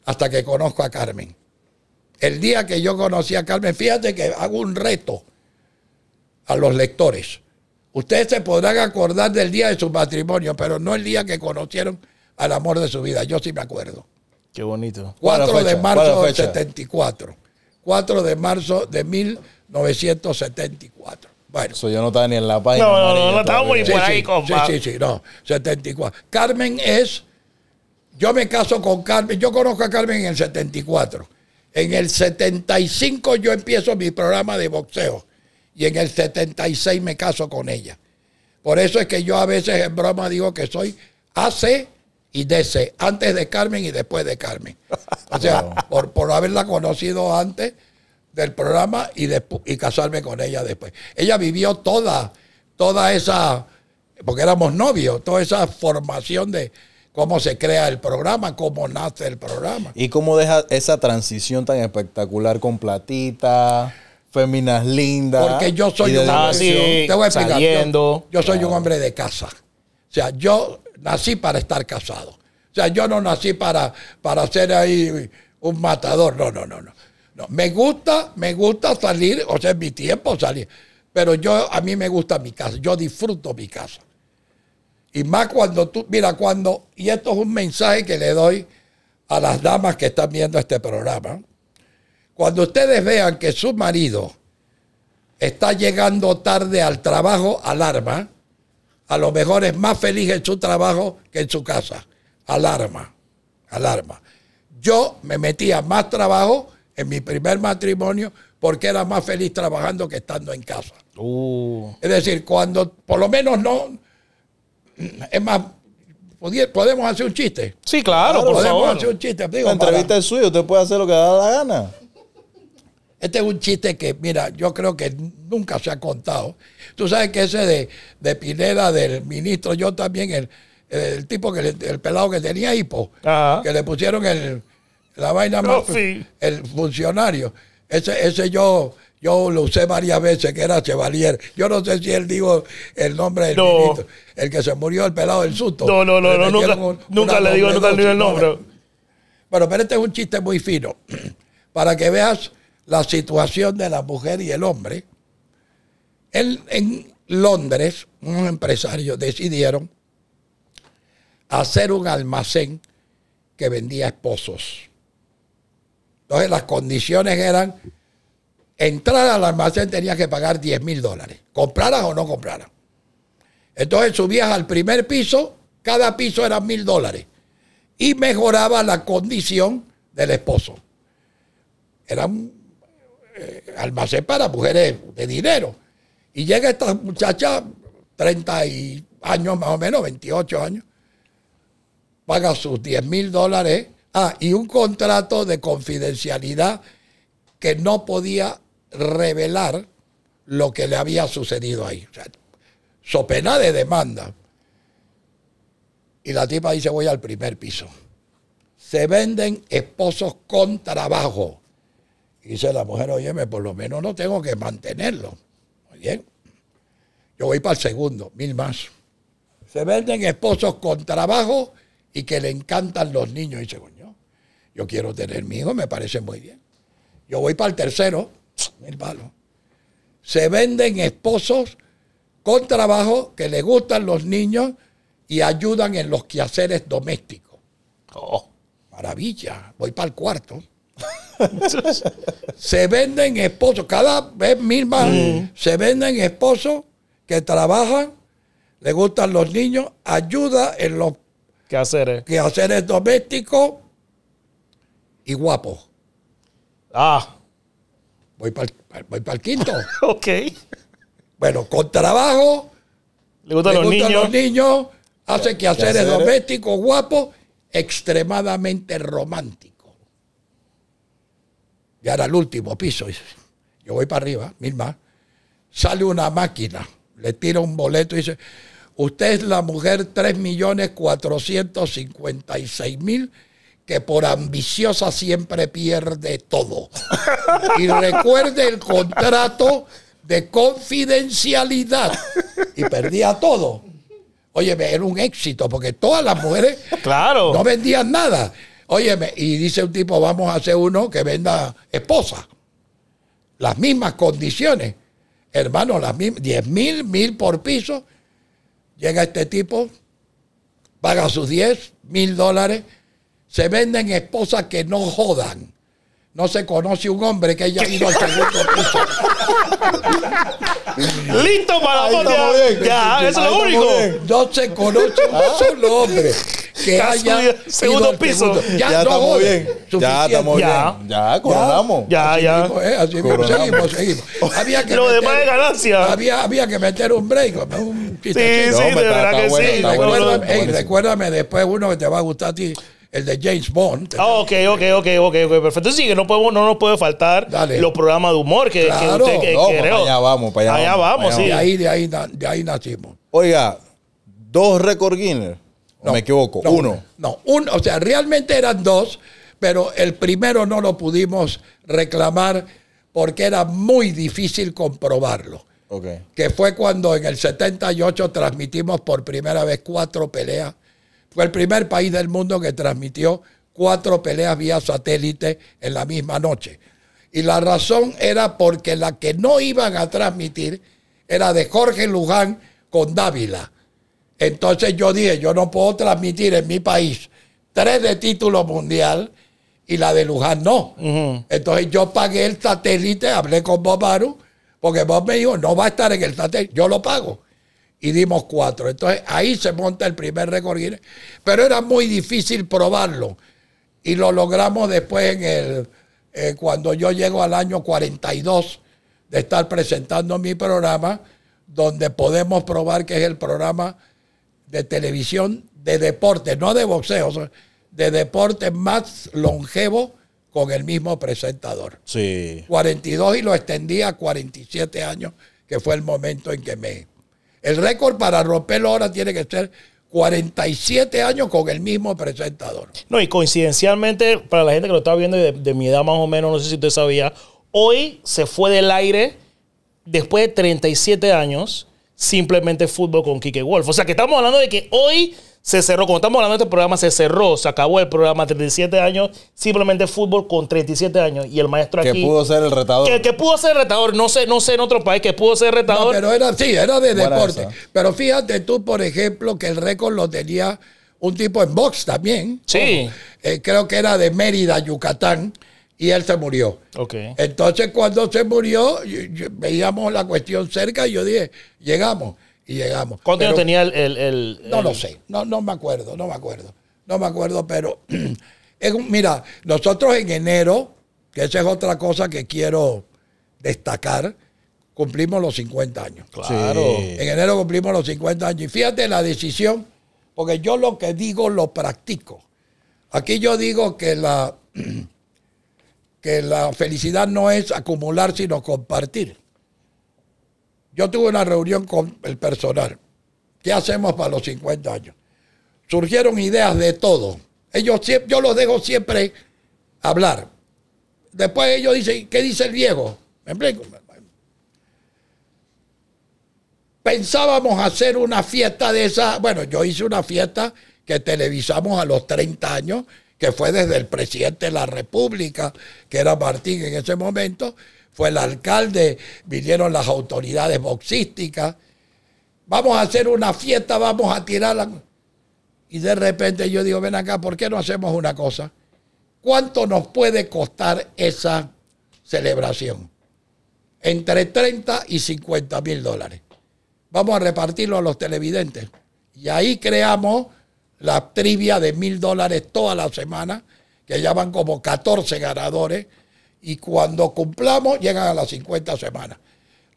hasta que conozco a Carmen. El día que yo conocí a Carmen, fíjate que hago un reto a los lectores. Ustedes se podrán acordar del día de su matrimonio, pero no el día que conocieron al amor de su vida. Yo sí me acuerdo. Qué bonito. 4 de marzo del 74. 4 de marzo de 1974. Bueno. Eso yo no estaba ni en la página. No, no, no, no ni ahí, Sí, sí, sí, no. 74. Carmen es. Yo me caso con Carmen. Yo conozco a Carmen en el 74. En el 75 yo empiezo mi programa de boxeo y en el 76 me caso con ella. Por eso es que yo a veces en broma digo que soy AC y DC, antes de Carmen y después de Carmen. O sea, por, por haberla conocido antes del programa y, y casarme con ella después. Ella vivió toda, toda esa, porque éramos novios, toda esa formación de, cómo se crea el programa, cómo nace el programa. Y cómo deja esa transición tan espectacular con Platita féminas lindas. Porque yo soy un hombre. te voy a yo, soy un hombre de casa. O sea, yo nací para estar casado. O sea, yo no nací para, para ser ahí un matador. No, no, no, no. no. Me gusta, me gusta salir, o sea, es mi tiempo salir. Pero yo, a mí me gusta mi casa. Yo disfruto mi casa. Y más cuando tú, mira, cuando, y esto es un mensaje que le doy a las damas que están viendo este programa cuando ustedes vean que su marido está llegando tarde al trabajo, alarma. A lo mejor es más feliz en su trabajo que en su casa. Alarma, alarma. Yo me metía más trabajo en mi primer matrimonio porque era más feliz trabajando que estando en casa. Uh. Es decir, cuando por lo menos no, es más, podemos hacer un chiste. Sí, claro, por favor. hacer un chiste. la entrevista es suya, usted puede hacer lo que da la gana. Este es un chiste que, mira, yo creo que nunca se ha contado. Tú sabes que ese de, de Pineda, del ministro, yo también, el, tipo que, el pelado que tenía hipo, que le pusieron el, la vaina oh, más, el funcionario. Ese, ese yo, yo lo usé varias veces, que era Chevalier. Yo no sé si él dijo el nombre del ministro, el que se murió, el pelado del susto. No, no, no, no nunca, le digo, nunca le digo el nombre. Bueno, pero este es un chiste muy fino, para que veas la situación de la mujer y el hombre, en Londres unos empresarios decidieron hacer un almacén que vendía esposos. Entonces las condiciones eran, entrar al almacén tenía que pagar 10 mil dólares, compraras o no compraras. Entonces subías al primer piso, cada piso era mil dólares y mejoraba la condición del esposo. Era un eh, almacén para mujeres de dinero. Y llega esta muchacha, 30 y años más o menos, 28 años, paga sus 10 mil dólares ah, y un contrato de confidencialidad que no podía revelar lo que le había sucedido ahí. O so de demanda. Y la tipa dice, voy al primer piso. Se venden esposos con trabajo dice la mujer, óyeme, por lo menos no tengo que mantenerlo. Muy bien. Yo voy para el segundo, mil más. Se venden esposos con trabajo y que le encantan los niños. Y dice, coño, yo quiero tener mi hijo, me parece muy bien. Yo voy para el tercero, mil palos. Se venden esposos con trabajo que le gustan los niños y ayudan en los quehaceres domésticos. Oh, maravilla. Voy para el cuarto se venden esposos, cada vez misma se venden esposos que trabajan, le gustan los niños, ayuda en los quehaceres, domésticos y guapos. Ah. Voy para el quinto. ok. Bueno, con trabajo. Le gustan, los, niños. Hace quehaceres, quehaceres domésticos, guapos, extremadamente romántico. Y era el último piso, yo voy para arriba, mil sale una máquina, le tira un boleto y dice, usted es la mujer 3.456.000 que por ambiciosa siempre pierde todo. Y recuerde el contrato de confidencialidad. Y perdía todo. Oye, era un éxito porque todas las mujeres claro. no vendían nada. Óyeme, y dice un tipo, vamos a hacer uno que venda esposas, Las mismas condiciones. Hermano, las mismas, 10 mil, mil por piso. Llega este tipo, paga sus 10, mil dólares. Se venden esposas que no jodan no se conoce un hombre que haya ido al segundo piso. Listo para la Ya, ya eso es lo único. No se conoce un ah. hombre que haya segundo piso. Ya, ya estamos bien. Ya estamos bien. Ya coronamos. Ya, ya. Eh, así seguimos, seguimos. Había que lo demás es ganancia. Había, que meter un break. Un sí, sí, de verdad que sí. Recuérdame, recuérdame después uno que te va a gustar a ti el de James Bond. Ah, ok, ok, ok, perfecto. Sí, que no, podemos, no nos puede faltar los programas de humor que, usted creó. Allá vamos, para allá, vamos. De ahí, de ahí, de ahí nacimos. Oiga, dos récord Guinness. No, me equivoco, uno. No, uno, o sea, realmente eran dos, pero el primero no lo pudimos reclamar porque era muy difícil comprobarlo. Que fue cuando en el 78 transmitimos por primera vez cuatro peleas fue el primer país del mundo que transmitió cuatro peleas vía satélite en la misma noche. Y la razón era porque la que no iban a transmitir era de Jorge Luján con Dávila. Entonces yo dije, yo no puedo transmitir en mi país tres de título mundial y la de Luján no. Entonces yo pagué el satélite, hablé con Bob porque Bob me dijo, no va a estar en el satélite, yo lo pago y dimos cuatro. Entonces ahí se monta el primer récord pero era muy difícil probarlo y lo logramos después en el, cuando yo llego al año 42 de estar presentando mi programa, donde podemos probar que es el programa de televisión de deporte, no de boxeo, de deporte más longevo con el mismo presentador. Sí. 42 y lo extendí a 47 años, que fue el momento en que me, el récord para romperlo ahora tiene que ser 47 años con el mismo presentador. No, y coincidencialmente, para la gente que lo estaba viendo de, de, mi edad más o menos, no sé si usted sabía, hoy se fue del aire después de 37 años simplemente fútbol con Kike Wolf. O sea que estamos hablando de que hoy se cerró. Como estamos hablando de este programa, se cerró, se acabó el programa, 37 años, simplemente fútbol con 37 años. Y el maestro aquí. Que pudo ser el retador. Que, que pudo ser retador, no sé, no sé en otro país, que pudo ser retador. pero era, sí, era de deporte. Pero fíjate tú, por ejemplo, que el récord lo tenía un tipo en box también. Sí. Eh, creo que era de Mérida, Yucatán y él se murió. Okay. Entonces, cuando se murió, veíamos la cuestión cerca y yo dije, llegamos y llegamos. ¿Cuánto tenía el, el, No lo sé, no, no me acuerdo, no me acuerdo. No me acuerdo, pero... mira, nosotros en enero, que esa es otra cosa que quiero destacar, cumplimos los 50 años. Claro. En enero cumplimos los 50 años. Y fíjate la decisión, porque yo lo que digo lo practico. Aquí yo digo que la, que la felicidad no es acumular, sino compartir. Yo tuve una reunión con el personal. ¿Qué hacemos para los 50 años? Surgieron ideas de todo. Ellos yo los dejo siempre hablar. Después ellos dicen, ¿qué dice el viejo? Pensábamos hacer una fiesta de esa. Bueno, yo hice una fiesta que televisamos a los 30 años, que fue desde el presidente de la República, que era Martín en ese momento, fue el alcalde, vinieron las autoridades boxísticas. Vamos a hacer una fiesta, vamos a tirarla. Y de repente yo digo, ven acá, ¿por qué no hacemos una cosa? ¿Cuánto nos puede costar esa celebración? Entre 30 y 50 mil dólares. Vamos a repartirlo a los televidentes. Y ahí creamos la trivia de mil dólares toda la semana, que ya van como 14 ganadores y cuando cumplamos, llegan a las 50 semanas.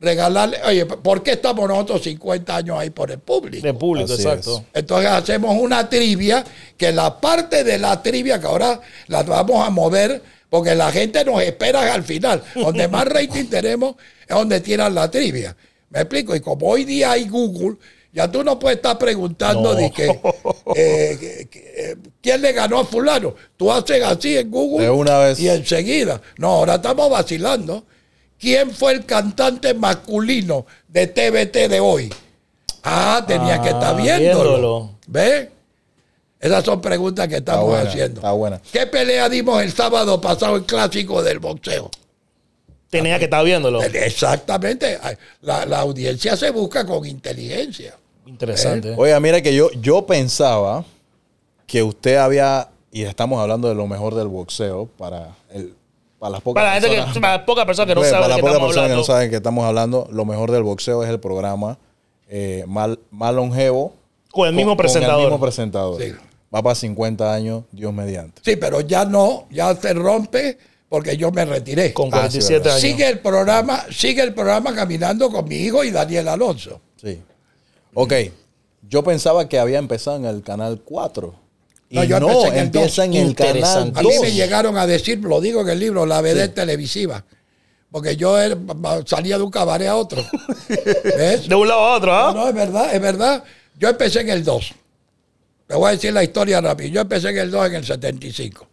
Regalarle, oye, ¿por qué estamos nosotros 50 años ahí por el público? el público, exacto. Entonces hacemos una trivia, que la parte de la trivia que ahora la vamos a mover, porque la gente nos espera al final. Donde más rating tenemos es donde tiran la trivia. ¿Me explico? Y como hoy día hay Google, ya tú no puedes estar preguntando eh, eh, quién le ganó a fulano. Tú haces así en Google y enseguida. No, ahora estamos vacilando. ¿Quién fue el cantante masculino de TBT de hoy? Ah, tenía que estar ah, viéndolo. ¿Ves? Esas son preguntas que estamos haciendo. ¿Qué pelea dimos el sábado pasado el clásico del boxeo? Tenía que estar viéndolo. Exactamente. La, la audiencia se busca con inteligencia. Interesante. Eh, oiga, mira que yo, yo pensaba que usted había, y estamos hablando de lo mejor del boxeo para el para las pocas personas, que, para pocas que no saben para las pocas que no saben que estamos hablando lo mejor del boxeo es el programa eh, mal, más longevo con el mismo presentador con el mismo presentador va para 50 años Dios mediante sí pero ya no ya se rompe porque yo me retiré con 47 años sigue el programa sigue el programa caminando con mi hijo y Daniel Alonso sí Ok, yo pensaba que había empezado en el canal 4. No, yo no, empecé en empieza en el canal 2. A mí me llegaron a decir, lo digo en el libro, la BD televisiva. Porque yo salía de un cabaret a otro. De un lado a otro, ¿ah? No, es verdad, es verdad. Yo empecé en el 2. Te voy a decir la historia rápido. Yo empecé en el 2 en el 75.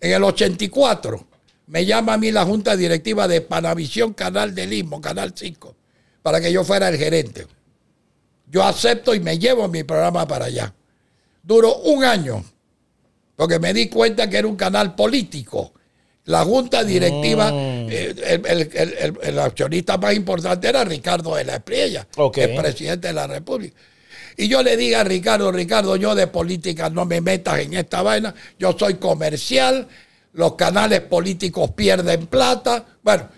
En el 84 me llama a mí la junta directiva de Panavisión Canal del Istmo, Canal 5, para que yo fuera el gerente yo acepto y me llevo mi programa para allá. Duró un año, porque me di cuenta que era un canal político. La junta directiva, ah. eh, el, accionista más importante era Ricardo de la Espriella, el presidente de la República. Y yo le dije a Ricardo, Ricardo, yo de política no me metas en esta vaina, yo soy comercial, los canales políticos pierden plata. Bueno,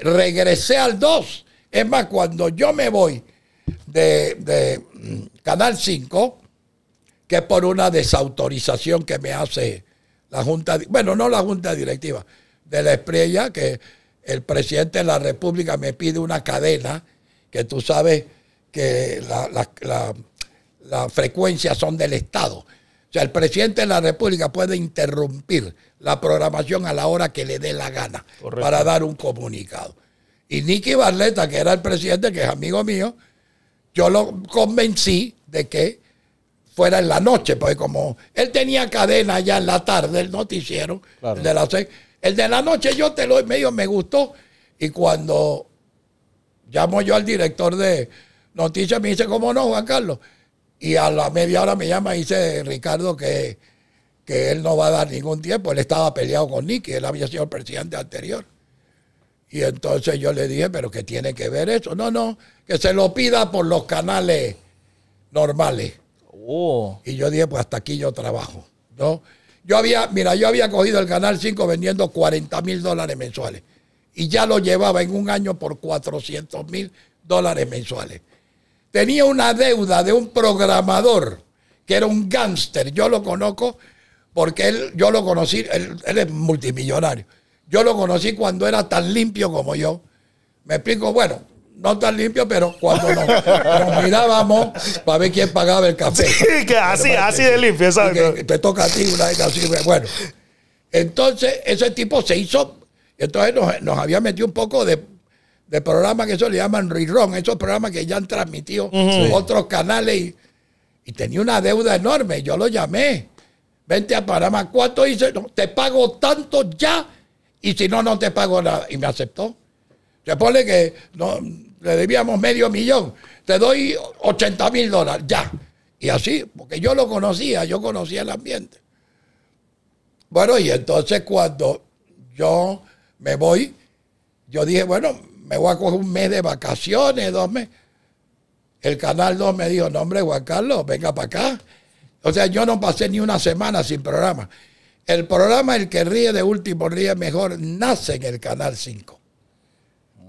regresé al 2. Es más, cuando yo me voy, de, mm, Canal 5, que por una desautorización que me hace la Junta, bueno, no la Junta Directiva, de la Estrella, que el presidente de la República me pide una cadena, que tú sabes que las frecuencias son del Estado. O sea, el presidente de la República puede interrumpir la programación a la hora que le dé la gana para dar un comunicado. Y Nicky Barleta, que era el presidente, que es amigo mío, yo lo convencí de que fuera en la noche, porque como él tenía cadena ya en la tarde, el noticiero, el de las el de la noche yo te lo medio me gustó y cuando llamo yo al director de noticias me dice, ¿cómo no, Juan Carlos? Y a la media hora me llama y dice Ricardo que, que él no va a dar ningún tiempo, él estaba peleado con Nicky, él había sido el presidente anterior. Y entonces yo le dije, pero ¿qué tiene que ver eso? No, no, que se lo pida por los canales normales. Oh. Y yo dije, pues hasta aquí yo trabajo. ¿no? Yo había, mira, yo había cogido el Canal 5 vendiendo 40 mil dólares mensuales. Y ya lo llevaba en un año por 400 mil dólares mensuales. Tenía una deuda de un programador que era un gángster. Yo lo conozco porque él, yo lo conocí, él es multimillonario. Yo lo conocí cuando era tan limpio como yo. Me explico, bueno, no tan limpio, pero cuando nos, mirábamos para ver quién pagaba el café. que así, así de limpio, exacto. te toca a ti una vez así. Bueno, entonces ese tipo se hizo, entonces nos, había metido un poco de, de que eso le llaman rirón, esos programas que ya han transmitido otros canales y, tenía una deuda enorme. Yo lo llamé, vente a Panamá, ¿cuánto hice? te pago tanto ya y si no, no te pago nada. Y me aceptó. Se pone que le debíamos medio millón, te doy 80 mil dólares, ya. Y así, porque yo lo conocía, yo conocía el ambiente. Bueno, y entonces cuando yo me voy, yo dije, bueno, me voy a coger un mes de vacaciones, dos meses. El Canal 2 me dijo, no hombre, Juan Carlos, venga para acá. O sea, yo no pasé ni una semana sin programa. El programa El que ríe de último ríe mejor nace en el Canal 5.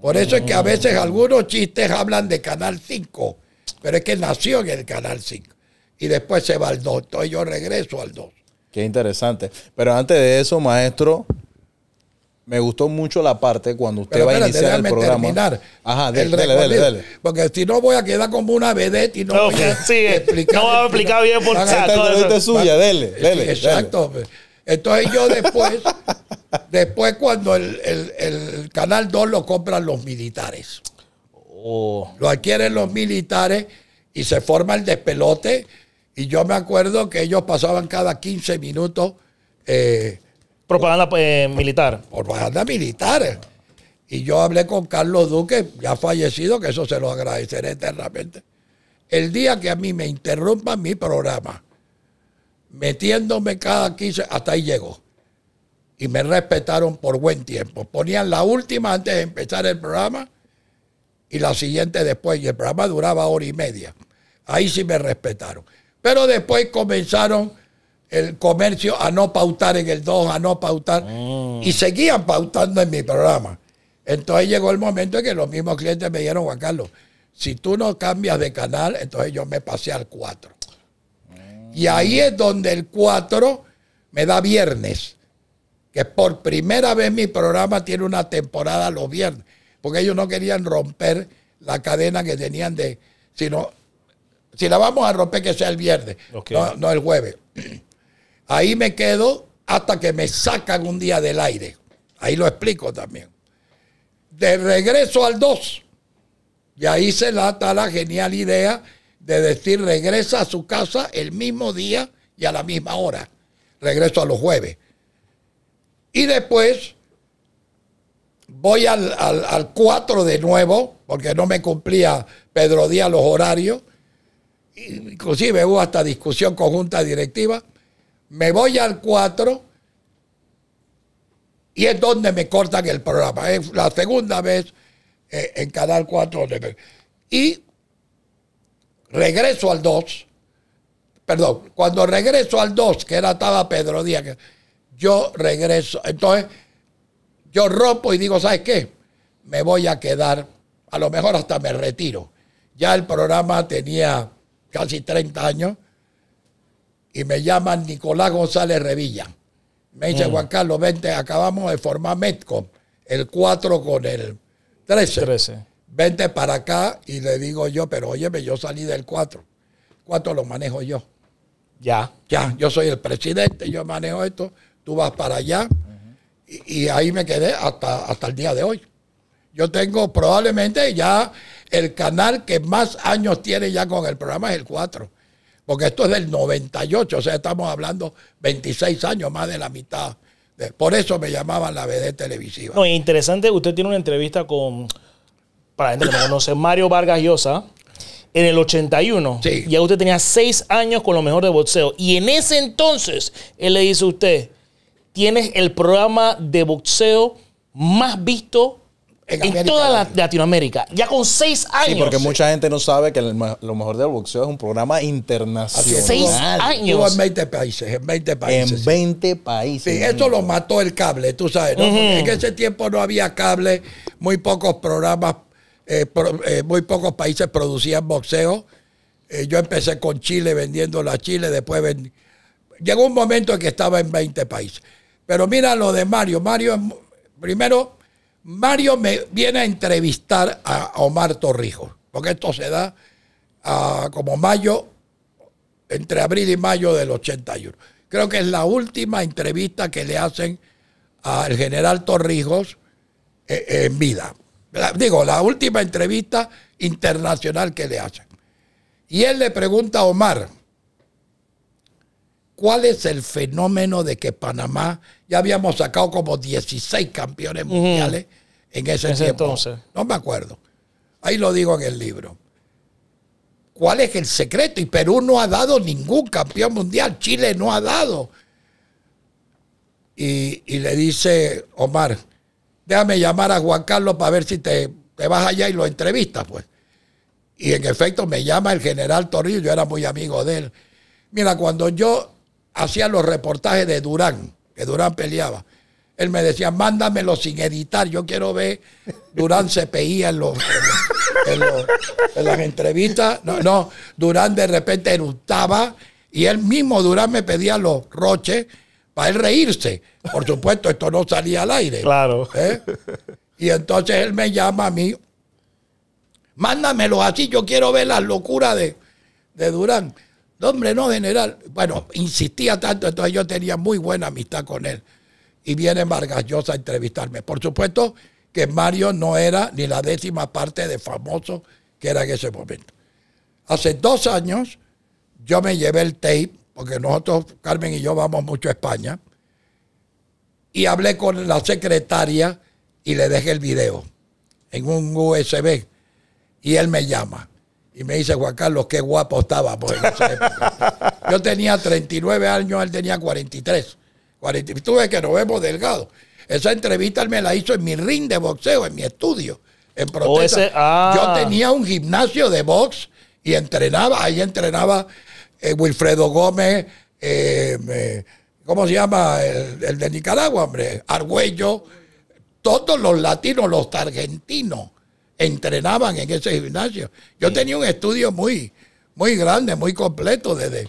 Por eso es que a veces mm. algunos chistes hablan de Canal 5, pero es que nació en el Canal 5. Y después se va al 2. Entonces yo regreso al 2. Qué interesante. Pero antes de eso, maestro, me gustó mucho la parte cuando usted va a iniciar el programa. Terminar Ajá, dele, dele, dele, Porque si no voy a quedar como una vedette y no, voy a explicar. No va a explicar bien por chat. es suya, dele, dele. Exacto. Pues. Entonces yo después, después cuando el, Canal 2 lo compran los militares. Oh. Lo adquieren los militares y se forma el despelote. Y yo me acuerdo que ellos pasaban cada 15 minutos. Eh, propaganda eh, militar. Propaganda militar. Y yo hablé con Carlos Duque, ya fallecido, que eso se lo agradeceré eternamente. El día que a mí me interrumpan mi programa metiéndome cada 15, hasta ahí llegó. Y me respetaron por buen tiempo. Ponían la última antes de empezar el programa y la siguiente después. Y el programa duraba hora y media. Ahí sí me respetaron. Pero después comenzaron el comercio a no pautar en el 2, a no pautar. Mm. Y seguían pautando en mi programa. Entonces llegó el momento en que los mismos clientes me dijeron, Juan Carlos, si tú no cambias de canal, entonces yo me pasé al 4. Y ahí es donde el 4 me da viernes. Que por primera vez mi programa tiene una temporada los viernes. Porque ellos no querían romper la cadena que tenían de. Sino, si la vamos a romper, que sea el viernes, no, no el jueves. Ahí me quedo hasta que me sacan un día del aire. Ahí lo explico también. De regreso al 2. Y ahí se lata la genial idea de decir regresa a su casa el mismo día y a la misma hora. Regreso a los jueves. Y después voy al, 4 de nuevo, porque no me cumplía Pedro Díaz los horarios. Inclusive hubo hasta discusión conjunta directiva. Me voy al 4 y es donde me cortan el programa. Es la segunda vez eh, en Canal 4. Y regreso al 2, perdón, cuando regreso al 2, que era estaba Pedro Díaz, yo regreso, entonces yo rompo y digo, ¿sabes qué? Me voy a quedar, a lo mejor hasta me retiro. Ya el programa tenía casi 30 años y me llaman Nicolás González Revilla. Me dice, mm. Juan Carlos, vente, acabamos de formar METCO, el 4 con el 13. 13 vente para acá y le digo yo, pero óyeme, yo salí del 4. 4 lo manejo yo. Ya. Ya, yo soy el presidente, yo manejo esto, tú vas para allá. y, ahí me quedé hasta, hasta el día de hoy. Yo tengo probablemente ya el canal que más años tiene ya con el programa es el 4. Porque esto es del 98, o sea, estamos hablando 26 años, más de la mitad. Por eso me llamaban la BD televisiva. No, interesante, usted tiene una entrevista con para la gente que me conoce, Mario Vargas Llosa, en el 81. y Ya usted tenía seis años con lo mejor de boxeo. Y en ese entonces, él le dice a usted, tienes el programa de boxeo más visto en, toda Latinoamérica, ya con seis años. Sí, porque mucha gente no sabe que lo mejor del boxeo es un programa internacional. Seis años. en 20 países, en 20 países. En 20 países. Sí, eso lo mató el cable, tú sabes, ¿no? en ese tiempo no había cable, muy pocos programas eh, eh, muy pocos países producían boxeo. Eh, yo empecé con Chile vendiendo la Chile, después llegó un momento en que estaba en 20 países. Pero mira lo de Mario. Mario, primero, Mario me viene a entrevistar a Omar Torrijos, porque esto se da ah, como mayo, entre abril y mayo del 81. Creo que es la última entrevista que le hacen al general Torrijos en vida digo, la última entrevista internacional que le hacen. Y él le pregunta a Omar, ¿cuál es el fenómeno de que Panamá ya habíamos sacado como 16 campeones mundiales en ese, tiempo? Entonces. No me acuerdo. Ahí lo digo en el libro. ¿Cuál es el secreto? Y Perú no ha dado ningún campeón mundial, Chile no ha dado. Y, y le dice Omar, déjame llamar a Juan Carlos para ver si te, vas allá y lo entrevistas, pues. Y en efecto me llama el general Torrillo, yo era muy amigo de él. Mira, cuando yo hacía los reportajes de Durán, que Durán peleaba, él me decía, mándamelo sin editar, yo quiero ver Durán se peía en los... las entrevistas. No, no, Durán de repente eructaba y él mismo, Durán me pedía los roches para él reírse. Por supuesto, esto no salía al aire. Claro. ¿Eh? Y entonces él me llama a mí, mándamelo así, yo quiero ver las locura de, de Durán. hombre, no, general. Bueno, insistía tanto, entonces yo tenía muy buena amistad con él. Y viene Vargas Llosa a entrevistarme. Por supuesto que Mario no era ni la décima parte de famoso que era en ese momento. Hace dos años yo me llevé el tape porque nosotros, Carmen y yo, vamos mucho a España. Y hablé con la secretaria y le dejé el video en un USB. Y él me llama y me dice, Juan Carlos, qué guapo estaba Yo tenía 39 años, él tenía 43. 40, tú ves que nos vemos delgados. Esa entrevista él me la hizo en mi ring de boxeo, en mi estudio, en oh, protesta. Ah. Yo tenía un gimnasio de box y entrenaba, ahí entrenaba eh, Wilfredo Gómez, eh, eh, ¿cómo se llama? El, de Nicaragua, hombre, Argüello, todos los latinos, los argentinos, entrenaban en ese gimnasio. Yo tenía un estudio muy, muy grande, muy completo desde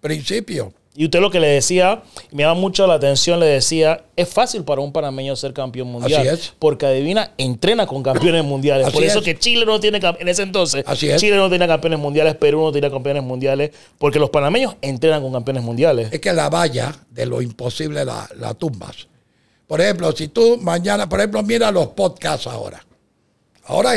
principio. Y usted lo que le decía, me llama mucho la atención, le decía, es fácil para un panameño ser campeón mundial. Así es. Porque adivina, entrena con campeones mundiales. Por eso que Chile no tiene en ese entonces, Chile no tiene campeones mundiales, Perú no tiene campeones mundiales, porque los panameños entrenan con campeones mundiales. Es que la valla de lo imposible la, la tumbas. Por ejemplo, si tú mañana, por ejemplo, mira los podcasts ahora. Ahora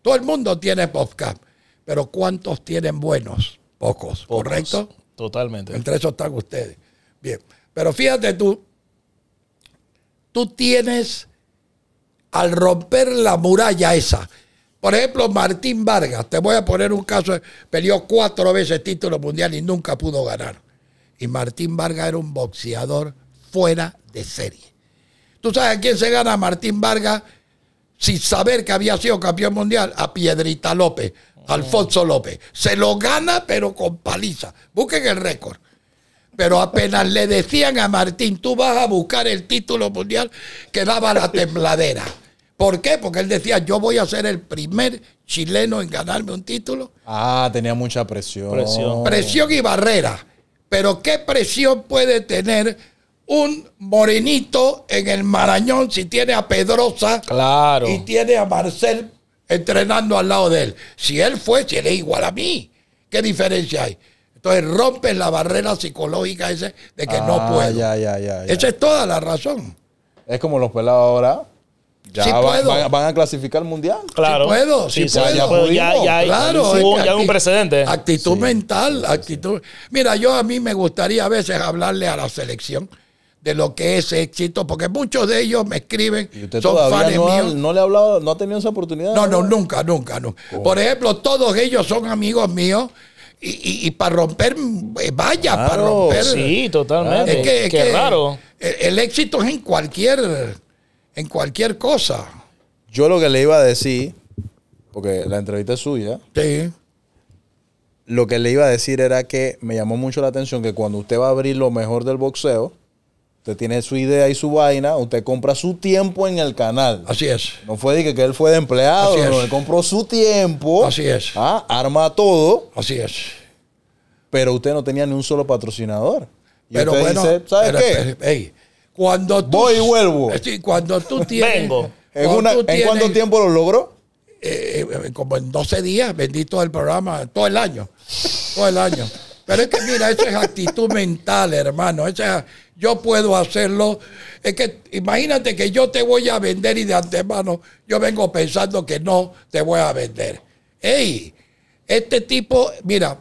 todo el mundo tiene podcast, pero ¿cuántos tienen buenos? Pocos, Pocos. ¿correcto? Totalmente. Entre esos están ustedes. Bien. Pero fíjate tú, tú tienes al romper la muralla esa. Por ejemplo, Martín Vargas, te voy a poner un caso, perdió cuatro veces título mundial y nunca pudo ganar. Y Martín Vargas era un boxeador fuera de serie. ¿Tú sabes a quién se gana Martín Vargas sin saber que había sido campeón mundial? A Piedrita López. Alfonso López. Se lo gana, pero con paliza. Busquen el récord. Pero apenas le decían a Martín, tú vas a buscar el título mundial, quedaba la tembladera. ¿Por qué? Porque él decía, yo voy a ser el primer chileno en ganarme un título. Ah, tenía mucha presión. Presión, y barrera. Pero ¿qué presión puede tener un morenito en el Marañón si tiene a Pedrosa y tiene a Marcel entrenando al lado de él. Si él fue, si él es igual a mí, ¿qué diferencia hay? Entonces rompes la barrera psicológica ese de que no ah, puedo. Esa es toda la razón. Es como los pelados ahora. van, a clasificar mundial. Claro. puedo, sí, puedo. Ya, un precedente. Actitud mental, actitud. Mira, yo a mí me gustaría a veces hablarle a la selección de lo que es éxito, porque muchos de ellos me escriben, son todavía no, míos. no le ha hablado, no ha tenido esa oportunidad? No, no, nunca, nunca, no Por ejemplo, todos ellos son amigos míos. Y, para romper, eh, vaya, para romper. Sí, totalmente. Qué raro. El, éxito es en cualquier, en cualquier cosa. Yo lo que le iba a decir, porque la entrevista es suya. Sí. Lo que le iba a decir era que me llamó mucho la atención que cuando usted va a abrir lo mejor del boxeo, Usted tiene su idea y su vaina, usted compra su tiempo en el canal. Así es. No fue que, él fue de empleado, Así no, él compró su tiempo. Así es. ¿ah? Arma todo. Así es. Pero usted no tenía ni un solo patrocinador. pero bueno, ¿sabes qué? cuando tú, Voy y vuelvo. Eh, sí, cuando tú tienes. Vengo. En, cuánto tiempo lo logró? Eh, eh, como en 12 días, Vendí todo el programa, todo el año. Todo el año. Pero es que mira, esa es actitud mental, hermano. Esa yo puedo hacerlo. Es que imagínate que yo te voy a vender y de antemano yo vengo pensando que no te voy a vender. ¡Ey! Este tipo, mira,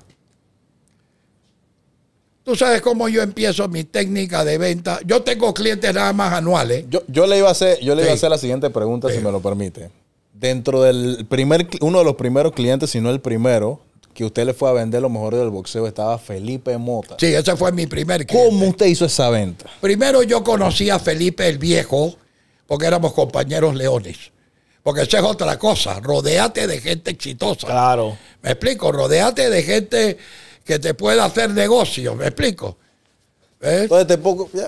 tú sabes cómo yo empiezo mi técnica de venta. Yo tengo clientes nada más anuales. Yo, le iba a hacer, yo le la siguiente pregunta, si me lo permite. Dentro del primer, uno de los primeros clientes, si no el primero, que usted le fue a vender lo mejor del boxeo estaba Felipe Mota. Sí, ese fue mi primer cliente. ¿Cómo usted hizo esa venta? Primero yo conocí a Felipe el Viejo, porque éramos compañeros leones. Porque eso es otra cosa, rodeate de gente exitosa. Claro. Me explico, rodeate de gente que te pueda hacer negocio me explico. ¿Eh? te ¿eh?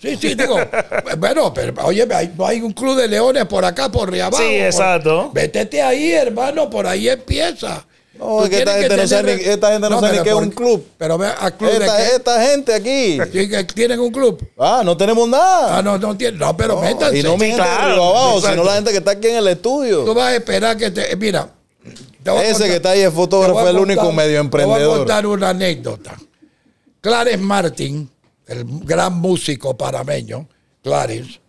Sí, sí, digo. bueno, pero oye, no hay un club de leones por acá, por abajo Sí, exacto. métete ahí, hermano, por ahí empieza. Oh, que esta gente, no sabe, ni qué es un club. Pero ve esta, gente aquí. ¿Tienen un club? Ah, no tenemos nada. Ah, no, no tienen. No, pero no, métanse. Y no me claro, abajo, sino la gente que está aquí en el estudio. Tú vas a esperar que te. Mira. Ese que está ahí es fotógrafo, Es el único medio emprendedor. Te voy a contar una anécdota. Clarence Martin, el gran músico parameño Clarence,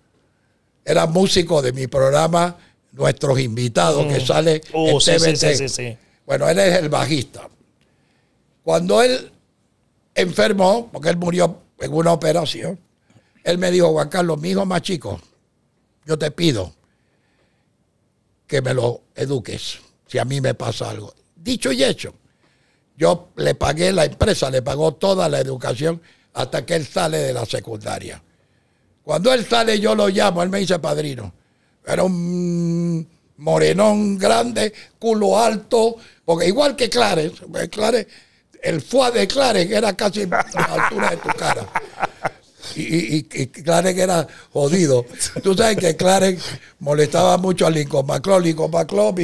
era músico de mi programa Nuestros Invitados, que mm. sale oh, en bueno, él es el bajista. Cuando él enfermó, porque él murió en una operación, él me dijo, Juan Carlos, mi hijo más chico, yo te pido que me lo eduques si a mí me pasa algo. Dicho y hecho, yo le pagué, la empresa le pagó toda la educación hasta que él sale de la secundaria. Cuando él sale, yo lo llamo, él me dice padrino. Era un morenón grande, culo alto, porque igual que Clares, eh, el fue de Clares era casi a la altura de tu cara. Y, y, era jodido. Tú sabes que Clarence molestaba mucho a Lincoln McClough, Lincoln McClough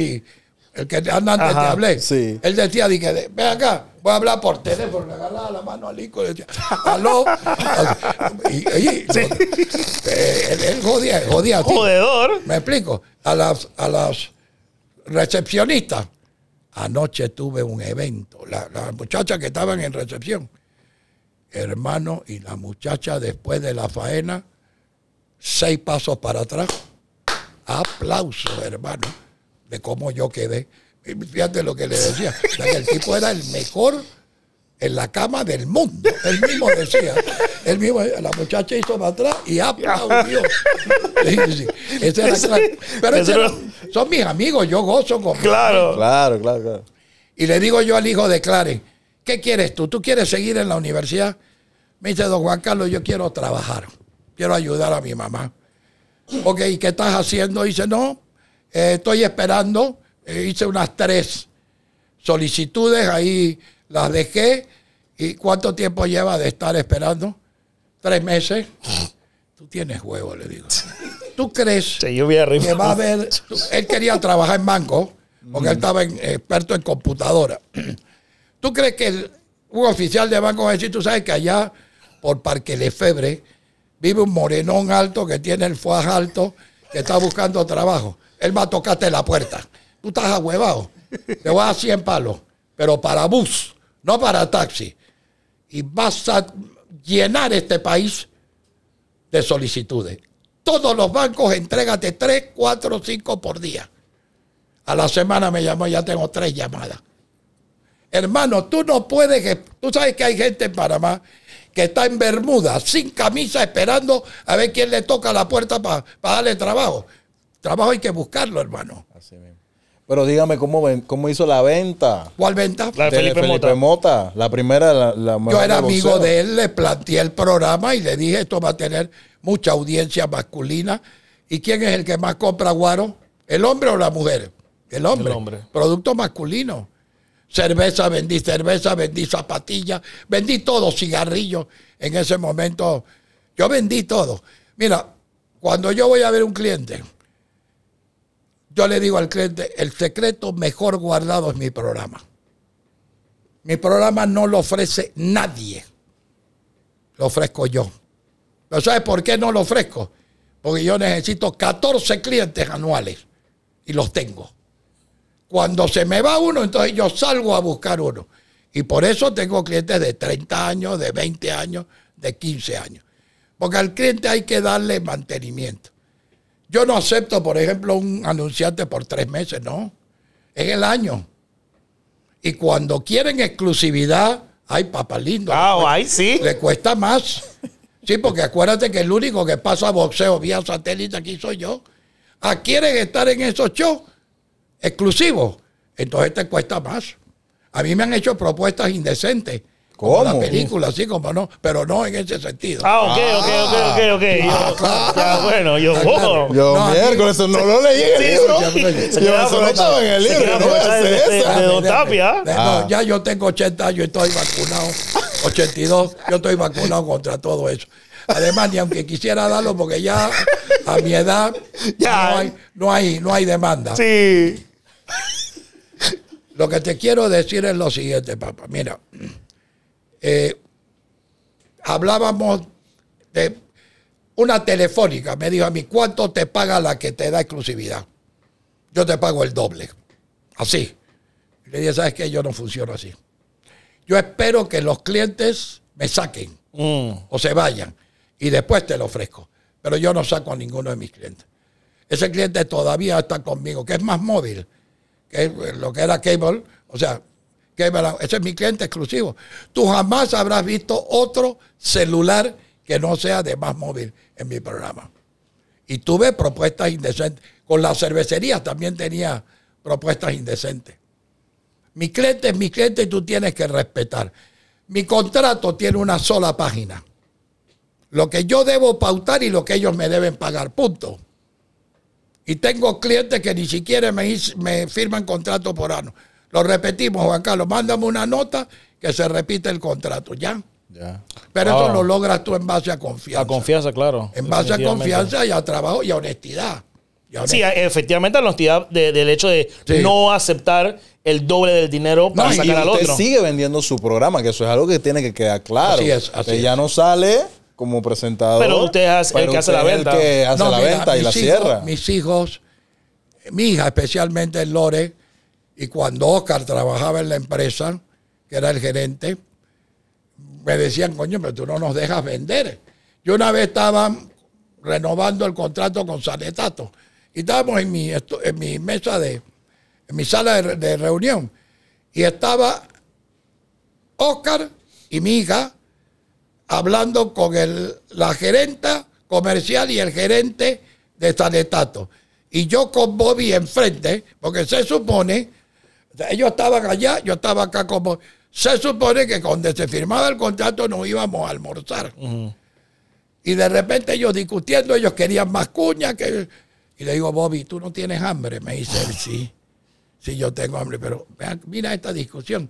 el que antes te hablé. Él decía, dije, ve acá, hablar por teléfono, le agarraba la mano al hijo y decía, aló. y, eh, él, jodía, jodía. Jodedor. Me explico. A las, a las recepcionistas. Anoche tuve un evento. Las la muchachas que estaban en recepción, hermano, y la muchacha después de la faena, seis pasos para atrás. Aplauso, hermano, de cómo yo quedé. Fíjate lo que le decía. el tipo era el mejor en la cama del mundo. Él mismo decía, él mismo, la muchacha hizo para atrás y aplaudió. Ese era Pero son mis amigos, yo gozo con claro. claro, claro, Y le digo yo al hijo de Clare, ¿qué quieres tú? ¿Tú quieres seguir en la universidad? Me dice, don Juan Carlos, yo quiero trabajar, quiero ayudar a mi mamá. Ok, ¿y qué estás haciendo? Dice, no, eh, estoy esperando e hice unas tres solicitudes, ahí las dejé. ¿Y cuánto tiempo lleva de estar esperando? Tres meses. Tú tienes huevo, le digo. ¿Tú crees que va a haber... Él quería trabajar en banco, porque él estaba experto en computadora. ¿Tú crees que un oficial de banco va a decir, tú sabes que allá por Parque Lefebre vive un morenón alto que tiene el fuaj alto que está buscando trabajo? Él va a tocarte la puerta tú estás ahuevado. Te vas a 100 palos, pero para bus, no para taxi. Y vas a llenar este país de solicitudes. Todos los bancos, entrégate 3, cuatro, cinco por día. A la semana me llamó, ya tengo tres llamadas. Hermano, tú no puedes, tú sabes que hay gente en Panamá que está en Bermuda, sin camisa, esperando a ver quién le toca la puerta para darle trabajo. Trabajo hay que buscarlo, hermano. Pero dígame cómo, cómo hizo la venta. ¿Cuál venta? La de Felipe, Mota. La primera, la, Yo era amigo de él, le planteé el programa y le dije, esto va a tener mucha audiencia masculina. ¿Y quién es el que más compra guaro? ¿El hombre o la mujer? El hombre. El hombre. Producto masculino. Cerveza vendí, cerveza vendí, zapatillas, vendí todo, cigarrillos. En ese momento, yo vendí todo. Mira, cuando yo voy a ver un cliente, yo le digo al cliente, el secreto mejor guardado es mi programa. Mi programa no lo ofrece nadie. Lo ofrezco yo. ¿Pero sabes por qué no lo ofrezco? Porque yo necesito 14 clientes anuales y los tengo. Cuando se me va uno, entonces yo salgo a buscar uno. Y por eso tengo clientes de 30 años, de 20 años, de 15 años. Porque al cliente hay que darle mantenimiento. Yo no acepto, por ejemplo, un anunciante por tres meses, no. Es el año. Y cuando quieren exclusividad, ay, papá lindo. Ah, sí. Le cuesta más. Sí, porque acuérdate que el único que pasa boxeo vía satélite aquí soy yo. Ah, quieren estar en esos shows exclusivos. Entonces te cuesta más. A mí me han hecho propuestas indecentes como la película, sí, como no, pero no en ese sentido. Ah, ok, ok, ok, ok, ok. Ah, ah, bueno, yo, oh. Yo, no, miércoles, eso no lo leí en el libro. yo estaba en el libro, no voy a hacer eso. Ah. ya yo tengo 80 años, y estoy vacunado, 82, yo estoy vacunado contra todo eso. Además, ni aunque quisiera darlo, porque ya a mi edad ya. No, hay, no, hay, no hay demanda. Sí. Lo que te quiero decir es lo siguiente, papá. Mira, eh, hablábamos de una telefónica, me dijo a mí, ¿cuánto te paga la que te da exclusividad? Yo te pago el doble, así. Le dije, ¿sabes qué? Yo no funciono así. Yo espero que los clientes me saquen mm. o se vayan y después te lo ofrezco. Pero yo no saco a ninguno de mis clientes. Ese cliente todavía está conmigo, que es más móvil que lo que era cable. O sea, ese es mi cliente exclusivo. Tú jamás habrás visto otro celular que no sea de más móvil en mi programa. Y tuve propuestas indecentes. Con las cervecerías también tenía propuestas indecentes. Mi cliente es mi cliente y tú tienes que respetar. Mi contrato tiene una sola página. Lo que yo debo pautar y lo que ellos me deben pagar, punto. Y tengo clientes que ni siquiera me, me firman contrato por año. Lo repetimos, Juan Carlos, mándame una nota que se repite el contrato, ¿ya? Pero eso ah. lo logras tú en base a confianza. A confianza, claro. En base a confianza y a trabajo y a honestidad. Sí, efectivamente, la honestidad del hecho de no aceptar el doble del dinero para sacar y al usted sigue vendiendo su programa, que eso es algo que tiene que quedar claro. Así es, así ya no sale como presentador. Pero usted es el que hace la venta. El que hace la venta y la cierra. Mis hijos, mi hija especialmente, Lore, y cuando Oscar trabajaba en la empresa, que era el gerente, me decían, coño, pero tú no nos dejas vender. Yo una vez estaba renovando el contrato con Sanetato y estábamos en mi, en mi mesa de, en mi sala de, reunión y estaba Oscar y mi hija hablando con la gerenta comercial y el gerente de Sanetato. Y yo con Bobby enfrente, porque se supone ellos estaban allá, yo estaba acá como... Se supone que cuando se firmaba el contrato nos íbamos a almorzar. Y de repente ellos discutiendo, ellos querían más cuña que... Y le digo, Bobby, ¿tú no tienes hambre? Me dice sí. Sí, yo tengo hambre, pero mira esta discusión.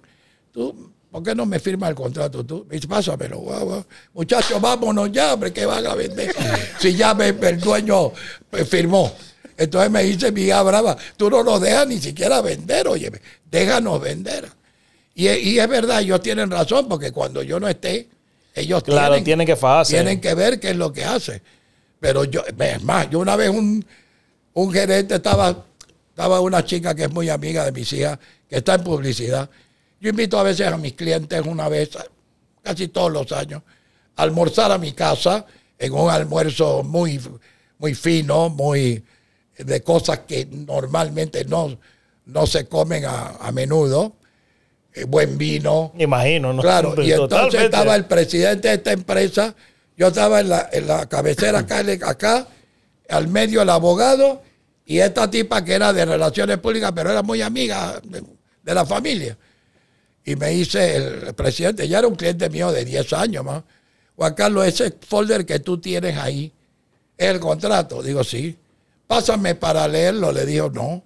Tú, ¿por qué no me firma el contrato tú? Me dice, pásamelo. Guau, Muchachos, vámonos ya, hombre, que van a vender. si ya el dueño eh, firmó. Entonces me dice mi hija brava, tú no nos dejas ni siquiera vender, oye, déjanos vender. Y, es verdad, ellos tienen razón, porque cuando yo no esté, ellos tienen, que ver qué es lo que hace. Pero yo, es más, yo una vez un, gerente estaba, estaba una chica que es muy amiga de mis hijas, que está en publicidad. Yo invito a veces a mis clientes una vez, casi todos los años, a almorzar a mi casa en un almuerzo muy, muy fino, muy, de cosas que normalmente no, no se comen a, menudo. Eh, buen vino. Imagino, ¿no? Claro, y entonces estaba el presidente de esta empresa, yo estaba en la, cabecera acá, acá, al medio el abogado y esta tipa que era de relaciones públicas, pero era muy amiga de, de la familia. Y me dice el presidente, ya era un cliente mío de 10 años más. Juan Carlos, ese folder que tú tienes ahí, es el contrato. Digo, sí. Pásame para leerlo. Le dijo, no,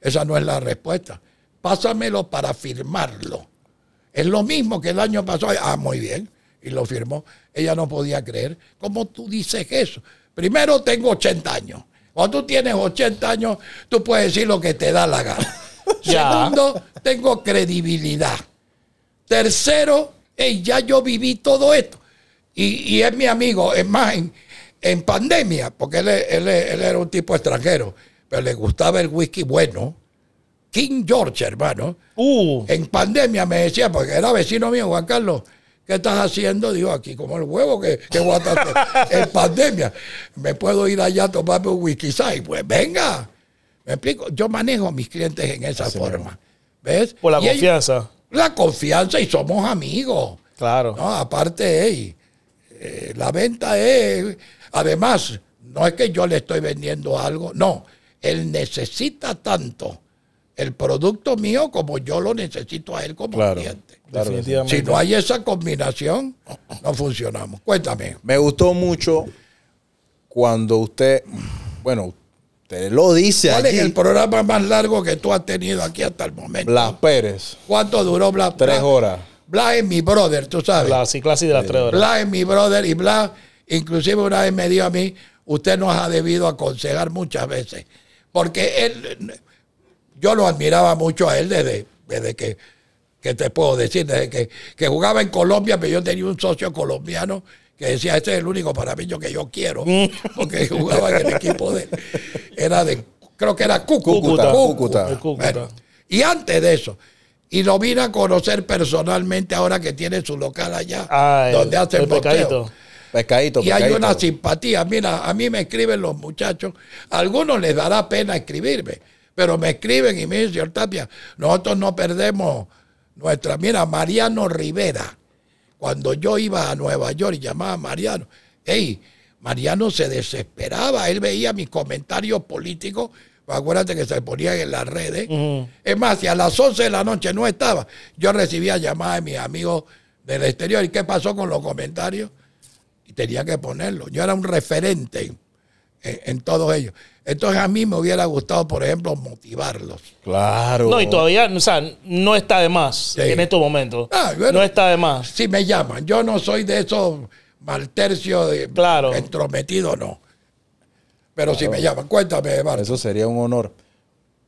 esa no es la respuesta. Pásamelo para firmarlo. Es lo mismo que el año pasado. Ah, muy bien. Y lo firmó. Ella no podía creer. ¿Cómo tú dices eso? Primero tengo 80 años. Cuando tú tienes 80 años, tú puedes decir lo que te da la gana. Segundo, tengo credibilidad. Tercero, ya yo viví todo esto. Y, es mi amigo. Es más, en pandemia, porque él, era un tipo extranjero, pero le gustaba el whisky bueno. King George, hermano. Uh. En pandemia me decía, porque era vecino mío, Juan Carlos, ¿qué estás haciendo? Digo, aquí como el huevo que, que voy en pandemia. Me puedo ir allá a tomarme un whisky. ¿sabes? Pues venga. Me explico, yo manejo a mis clientes en esa forma. ¿Ves? Por la confianza. la confianza y somos amigos. Claro. aparte, eh, la venta es Además, no es que yo le estoy vendiendo algo, no, él necesita tanto el producto mío como yo lo necesito a él como cliente. Si no hay esa combinación, no funcionamos. Cuéntame. Me gustó mucho cuando usted, bueno, usted lo dice ¿Cuál es el programa más largo que tú has tenido aquí hasta el momento? Blas Pérez. ¿Cuánto duró Blas Tres horas. Blas es mi brother, tú sabes. Blas, sí, clase de las tres horas. Blas es mi brother y Blas Inclusive una vez me dio a mí, usted nos ha debido aconsejar muchas veces, porque él, yo lo admiraba mucho a él desde, desde que, que te puedo decir, desde que, jugaba en Colombia, pero yo tenía un socio colombiano que decía, este es el único para yo que yo quiero, mm. porque jugaba en el equipo de Era de, creo que era Cúcuta. y antes de eso, y lo vine a conocer personalmente ahora que tiene su local allá, donde hace el, Pescadito, Y hay una simpatía. Mira, a mí me escriben los muchachos. algunos les dará pena escribirme, pero me escriben y me dicen, señor Tapia, nosotros no perdemos nuestra. Mira, Mariano Rivera, cuando yo iba a Nueva York y llamaba a Mariano, hey, Mariano se desesperaba. Él veía mis comentarios políticos acuérdate que se ponían en las redes. Es más, si a las 11 de la noche no estaba, yo recibía llamadas de mis amigos del exterior. ¿Y qué pasó con los comentarios? tenía que ponerlo. Yo era un referente en, todos ellos. Entonces a mí me hubiera gustado, por ejemplo, motivarlos. Claro. No, y todavía, o sea, no está de más en estos momentos. Ah, no está de más. Si me llaman, yo no soy de esos maltercios de entrometido, no. Pero si me llaman, cuéntame, vale. Eso sería un honor.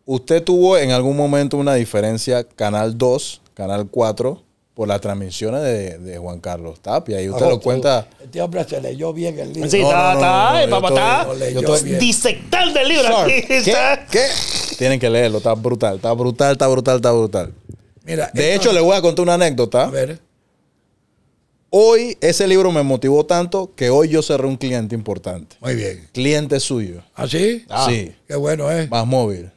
¿Usted tuvo en algún momento una diferencia Canal 2, Canal 4? por las transmisiones de, Juan Carlos Tapia. Y usted ah, lo cuenta. Este hombre se leyó bien el libro. Sí, está, está, eh, papá está disectando el libro aquí. ¿Qué? Tienen que leerlo, está brutal, está brutal, está brutal, está brutal. Mira, de hecho, le voy a contar una anécdota. A ver. Hoy ese libro me motivó tanto que hoy yo cerré un cliente importante. Muy bien. Cliente suyo. ¿Ah, sí? sí. Ah, qué bueno, ¿eh? Más móvil.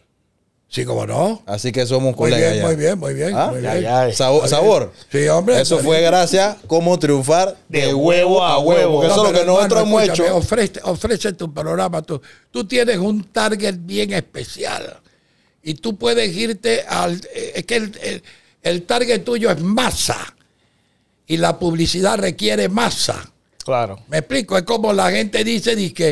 Sí, como no. Así que somos colegas. Muy bien, muy bien, ah, muy bien. ¿Sabor? Sí, hombre. Eso fue gracias cómo triunfar de, huevo a huevo. eso es lo que nosotros hemos hecho. Ofrece, ofrece, tu programa. Tú, tú tienes un target bien especial. Y tú puedes irte al... Eh, es que el, target tuyo es masa. Y la publicidad requiere masa. Claro. Me explico. Es como la gente dice, dice que...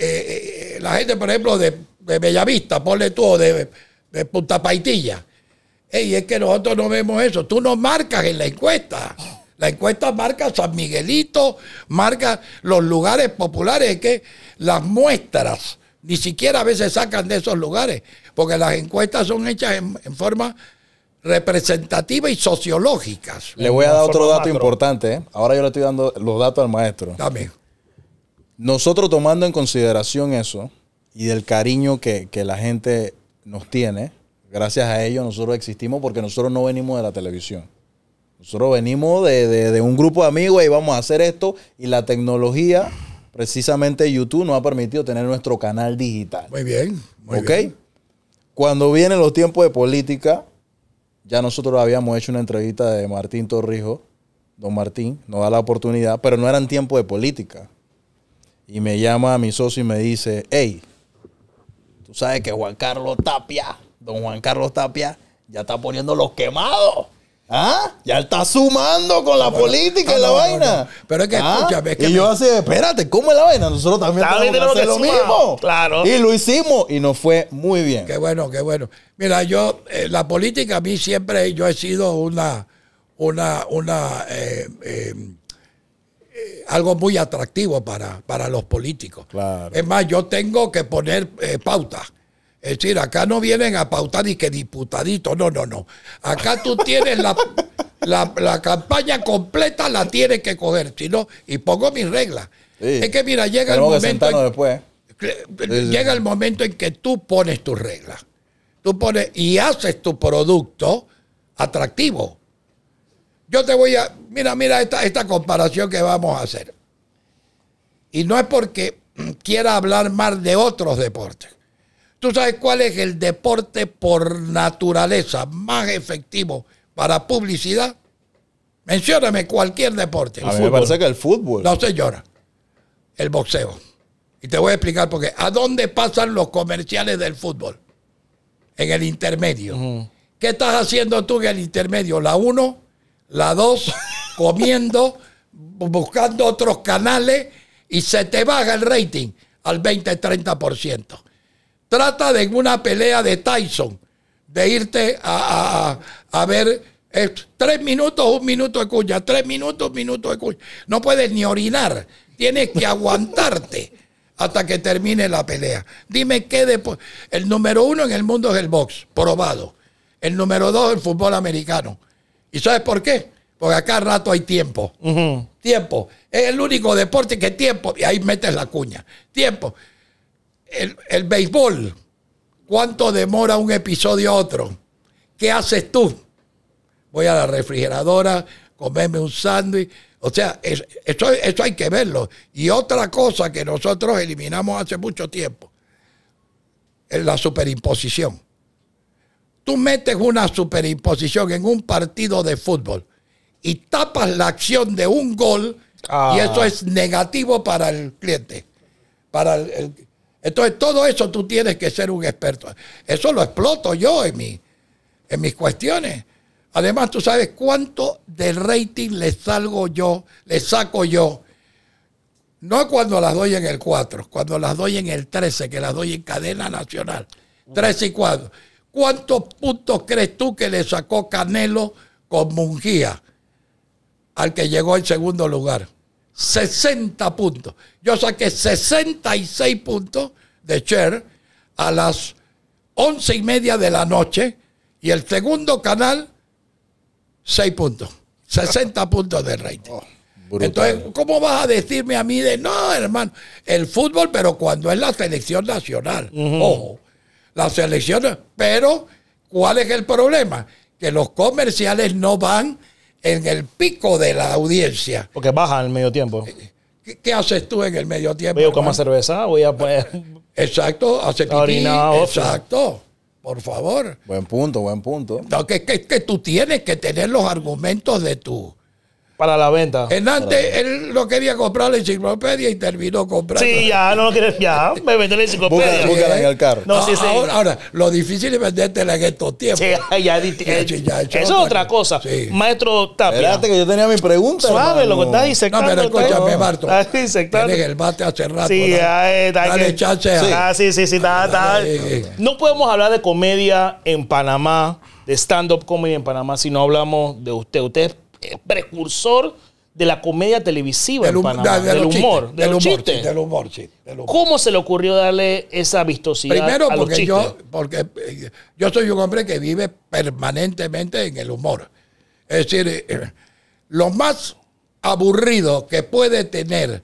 Eh, eh, la gente, por ejemplo, de, Bellavista, ponle tú, o de de Punta Paitilla. Ey, es que nosotros no vemos eso. Tú no marcas en la encuesta. La encuesta marca San Miguelito, marca los lugares populares. que las muestras ni siquiera a veces sacan de esos lugares, porque las encuestas son hechas en, forma representativa y sociológicas. Le voy a dar otro dato importante. ¿eh? Ahora yo le estoy dando los datos al maestro. También. Nosotros tomando en consideración eso y del cariño que, que la gente nos tiene, gracias a ellos nosotros existimos porque nosotros no venimos de la televisión. Nosotros venimos de, un grupo de amigos y vamos a hacer esto y la tecnología, precisamente YouTube, nos ha permitido tener nuestro canal digital. Muy bien. Muy ¿Ok? Cuando vienen los tiempos de política, ya nosotros habíamos hecho una entrevista de Martín Torrijos, don Martín, nos da la oportunidad, pero no eran tiempos de política. Y me llama a mi socio y me dice, hey, Tú sabes que Juan Carlos Tapia, don Juan Carlos Tapia, ya está poniendo los quemados. ¿Ah? Ya está sumando con la política y ah, la vaina. Pero es que, ah, escúchame. y yo así, espérate, ¿cómo es la vaina? Nosotros también tenemos que hacer lo mismo. Claro. Y lo hicimos y nos fue muy bien. Qué bueno, qué bueno. Mira, yo, eh, la política a mí siempre, yo he sido una, una, una, eh, eh, eh, algo muy atractivo para, para los políticos. Es más, yo tengo que poner eh, pauta. pautas. Es decir, acá no vienen a pautar y que diputadito, no, no, no. Acá tú tienes la, la, campaña completa, la tienes que coger, si no, y pongo mis reglas. Es que mira, llega el momento... Eh, llega el momento en que tú pones tus reglas. Tú pones y haces tu producto atractivo. Yo te voy a... Mira, mira esta, comparación que vamos a hacer. Y no es porque quiera hablar más de otros deportes. ¿Tú sabes cuál es el deporte por naturaleza más efectivo para publicidad? Mencióname cualquier deporte. A mí me parece que el fútbol. No, señora. El boxeo. Y te voy a explicar por qué. ¿A dónde pasan los comerciales del fútbol? En el intermedio. ¿Qué estás haciendo tú en el intermedio? ¿La 1? la dos, comiendo, buscando otros canales y se te baja el rating al 20-30%. Trata de una pelea de Tyson, de irte a, ver tres minutos, un minuto de cuña, tres minutos, un minuto de cuña. No puedes ni orinar, tienes que aguantarte hasta que termine la pelea. Dime qué después. El número uno en el mundo es el box, probado. El número dos, el fútbol americano. ¿Y sabes por qué? Porque acá rato hay tiempo. Tiempo. Es el único deporte que tiempo. Y ahí metes la cuña. Tiempo. El, béisbol. ¿Cuánto demora un episodio a otro? ¿Qué haces tú? Voy a la refrigeradora, comerme un sándwich. O sea, eso hay que verlo. Y otra cosa que nosotros eliminamos hace mucho tiempo es la superimposición. Tú metes una superimposición en un partido de fútbol y tapas la acción de un gol y ah. eso es negativo para el cliente. Para entonces todo eso tú tienes que ser un experto. Eso lo exploto yo en, mi, en mis cuestiones. Además, tú sabes cuánto de rating le salgo yo, le saco yo. No cuando las doy en el 4, cuando las doy en el 13, que las doy en cadena nacional. 13 y 4. ¿Cuántos puntos crees tú que le sacó Canelo con Mungía al que llegó en segundo lugar? 60 puntos. Yo saqué 66 puntos de Cher a las once y media de la noche y el segundo canal, 6 puntos. 60 puntos de rating. Oh, Entonces, ¿cómo vas a decirme a mí de no, hermano? El fútbol, pero cuando es la selección nacional. Ojo las elecciones, pero ¿cuál es el problema? Que los comerciales no van en el pico de la audiencia. Porque bajan el medio tiempo. Eh, ¿Qué, haces tú en el medio tiempo? Voy a cerveza, voy a poner... Exacto, hace Carina, Exacto. Por favor. Buen punto, buen punto. No, que, que, que tú tienes que tener los argumentos de tu, para la venta. Hernández, él no quería comprar la enciclopedia y terminó comprando. Sí, ya, no lo quieres, ya, me vende la enciclopedia. Búscala, en el carro. No, sí, ah, sí. Ahora, lo difícil es vendértela en estos tiempos. Sí, ya, ya, ya, ya eso es otra cosa. Sí. Maestro Tapia. Espérate que yo tenía mi pregunta. Suave, lo que está disectando. No, pero escúchame, Barto. Está disectando. Tienes el bate hace rato. Sí, dale, eh, dale chance. Ah, sí, sí, sí, está, tal. No podemos hablar de comedia en Panamá, de stand-up comedy en Panamá, si no hablamos de usted. Usted precursor de la comedia televisiva del, humor, del, humor del humor, ¿Cómo se le ocurrió darle esa vistosidad Primero, porque yo, porque eh, yo soy un hombre que vive permanentemente en el humor. Es decir, eh, lo más aburrido que puede tener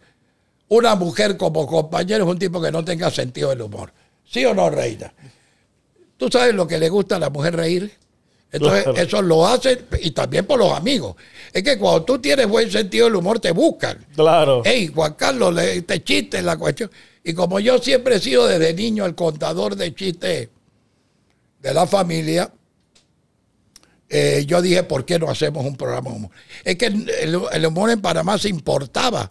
una mujer como compañero es un tipo que no tenga sentido del humor. ¿Sí o no, Reina? ¿Tú sabes lo que le gusta a la mujer reír? Entonces, eso lo hacen y también por los amigos. Es que cuando tú tienes buen sentido del humor, te buscan. Claro. Hey, Juan Carlos, te chiste la cuestión. Y como yo siempre he sido desde niño el contador de chistes de la familia, eh, yo dije, ¿por qué no hacemos un programa de humor? Es que el, humor en Panamá se importaba.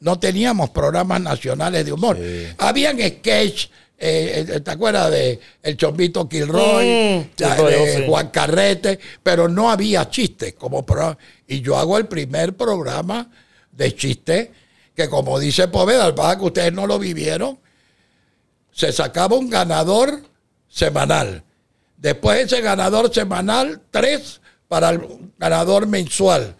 No teníamos programas nacionales de humor. Habían sketch, eh, eh, ¿te acuerdas de El Chombito Kilroy, de Juan Carrete? Pero no había chistes como programa. Y yo hago el primer programa de chistes que, como dice Poveda, para que ustedes no lo vivieron, se sacaba un ganador semanal. Después ese ganador semanal, tres para el ganador mensual.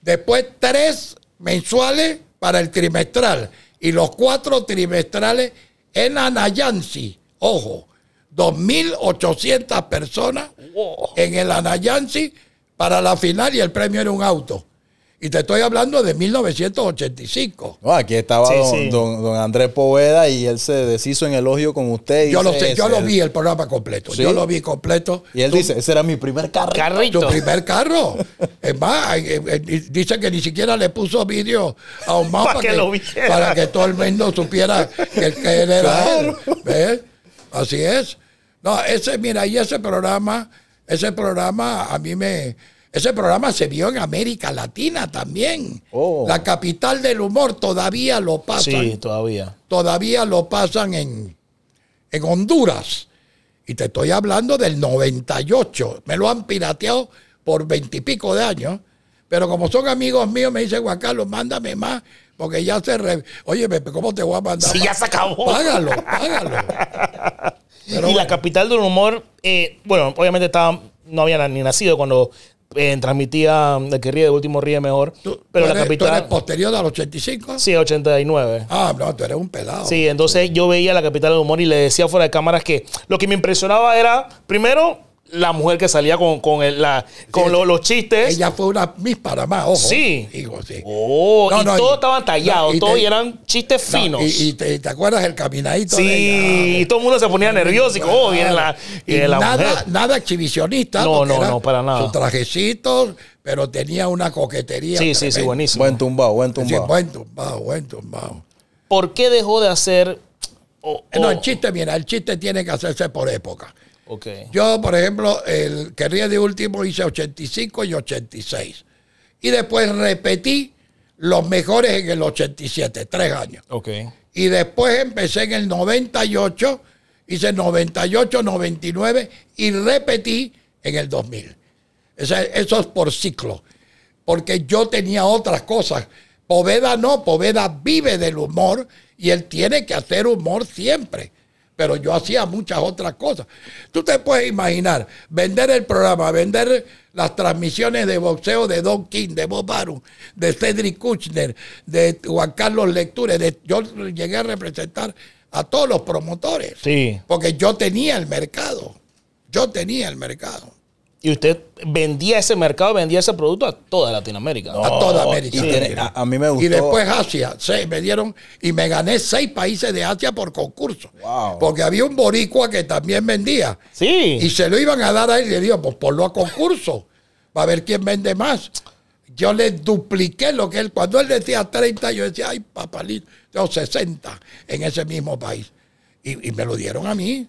Después tres mensuales para el trimestral. Y los cuatro trimestrales en Anayansi, ojo, 2.800 personas en el Anayansi para la final y el premio era un auto. Y te estoy hablando de 1985. aquí estaba don, Andrés Poveda y él se deshizo en elogio con usted. yo lo sé, yo lo vi el programa completo. Yo lo vi completo. Y él dice, ese era mi primer carro. Tu primer carro. es más, eh, eh, dice que ni siquiera le puso vídeo a un para, para, que, todo el mundo supiera que, él era él. ¿Ves? Así es. No, ese, mira, y ese programa, ese programa a mí me ese programa se vio en América Latina también. Oh. La capital del humor todavía lo pasan. Sí, todavía. Todavía lo pasan en, en Honduras. Y te estoy hablando del 98. Me lo han pirateado por veintipico de años. Pero como son amigos míos, me dice Juan Carlos, mándame más, porque ya se... Re... Oye, ¿cómo te voy a mandar? Sí, ya se acabó. Págalo, págalo. y la capital del humor, eh, bueno, obviamente estaba, no habían ni nacido cuando en eh, transmitía mm, El que ríe de último ríe mejor. pero la capital. ¿tú eres posterior al 85? Sí, 89. Ah, no, tú eres un pelado. Sí, entonces yo veía la capital de humor y le decía fuera de cámaras que lo que me impresionaba era, primero, la mujer que salía con, con, con los, chistes. Ella fue una Miss más ojo. Sí. Digo, sí. Oh, y todo estaba tallado todo y eran chistes finos. Y, te, acuerdas el caminadito sí, y todo el mundo se ponía nervioso y, oh, viene la, la nada, mujer. Nada exhibicionista. No, no, no, para nada. Sus trajecitos, pero tenía una coquetería. Sí, sí, sí, buenísimo. Buen tumbado, buen tumbado. Sí, buen tumbado, buen tumbado. ¿Por qué dejó de hacer... Eh, no, el chiste, mira, el chiste tiene que hacerse por época. Yo, por ejemplo, el querría de último hice 85 y 86. Y después repetí los mejores en el 87, tres años. Y después empecé en el 98, hice 98, 99 y repetí en el 2000. Eso, eso es por ciclo. Porque yo tenía otras cosas. Poveda no, Poveda vive del humor y él tiene que hacer humor siempre pero yo hacía muchas otras cosas. Tú te puedes imaginar, vender el programa, vender las transmisiones de boxeo de Don King, de Bob Arum, de Cedric Kuchner, de Juan Carlos Lectures. yo llegué a representar a todos los promotores. Sí. Porque yo tenía el mercado. Yo tenía el mercado. Y usted vendía ese mercado, vendía ese producto a toda Latinoamérica. a toda América. a, mí me gustó. Y después Asia. me y me gané seis países de Asia por concurso. Porque había un boricua que también vendía. Sí. Y se lo iban a dar a él y le digo, pues ponlo a concurso. a ver quién vende más. Yo le dupliqué lo que él, cuando él decía 30, yo decía, ay, papalito, tengo 60 en ese mismo país. y me lo dieron a mí.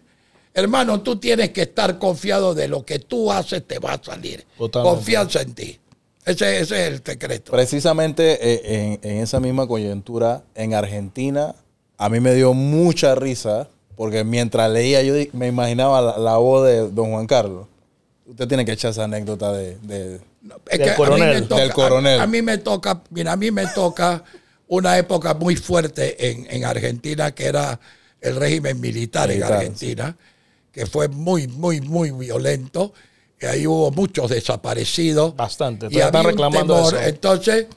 Hermano, tú tienes que estar confiado de lo que tú haces te va a salir. Confianza en ti. Ese, es el secreto. Precisamente eh, en, esa misma coyuntura, en Argentina, a mí me dio mucha risa, porque mientras leía yo me imaginaba la, voz de don Juan Carlos. Usted tiene que echar esa anécdota de, del, coronel. A mí me toca, mira, a mí me toca una época muy fuerte en, Argentina, que era el régimen militar, en Argentina que fue muy, muy, muy violento, y ahí hubo muchos desaparecidos. Bastante, y reclamando Entonces,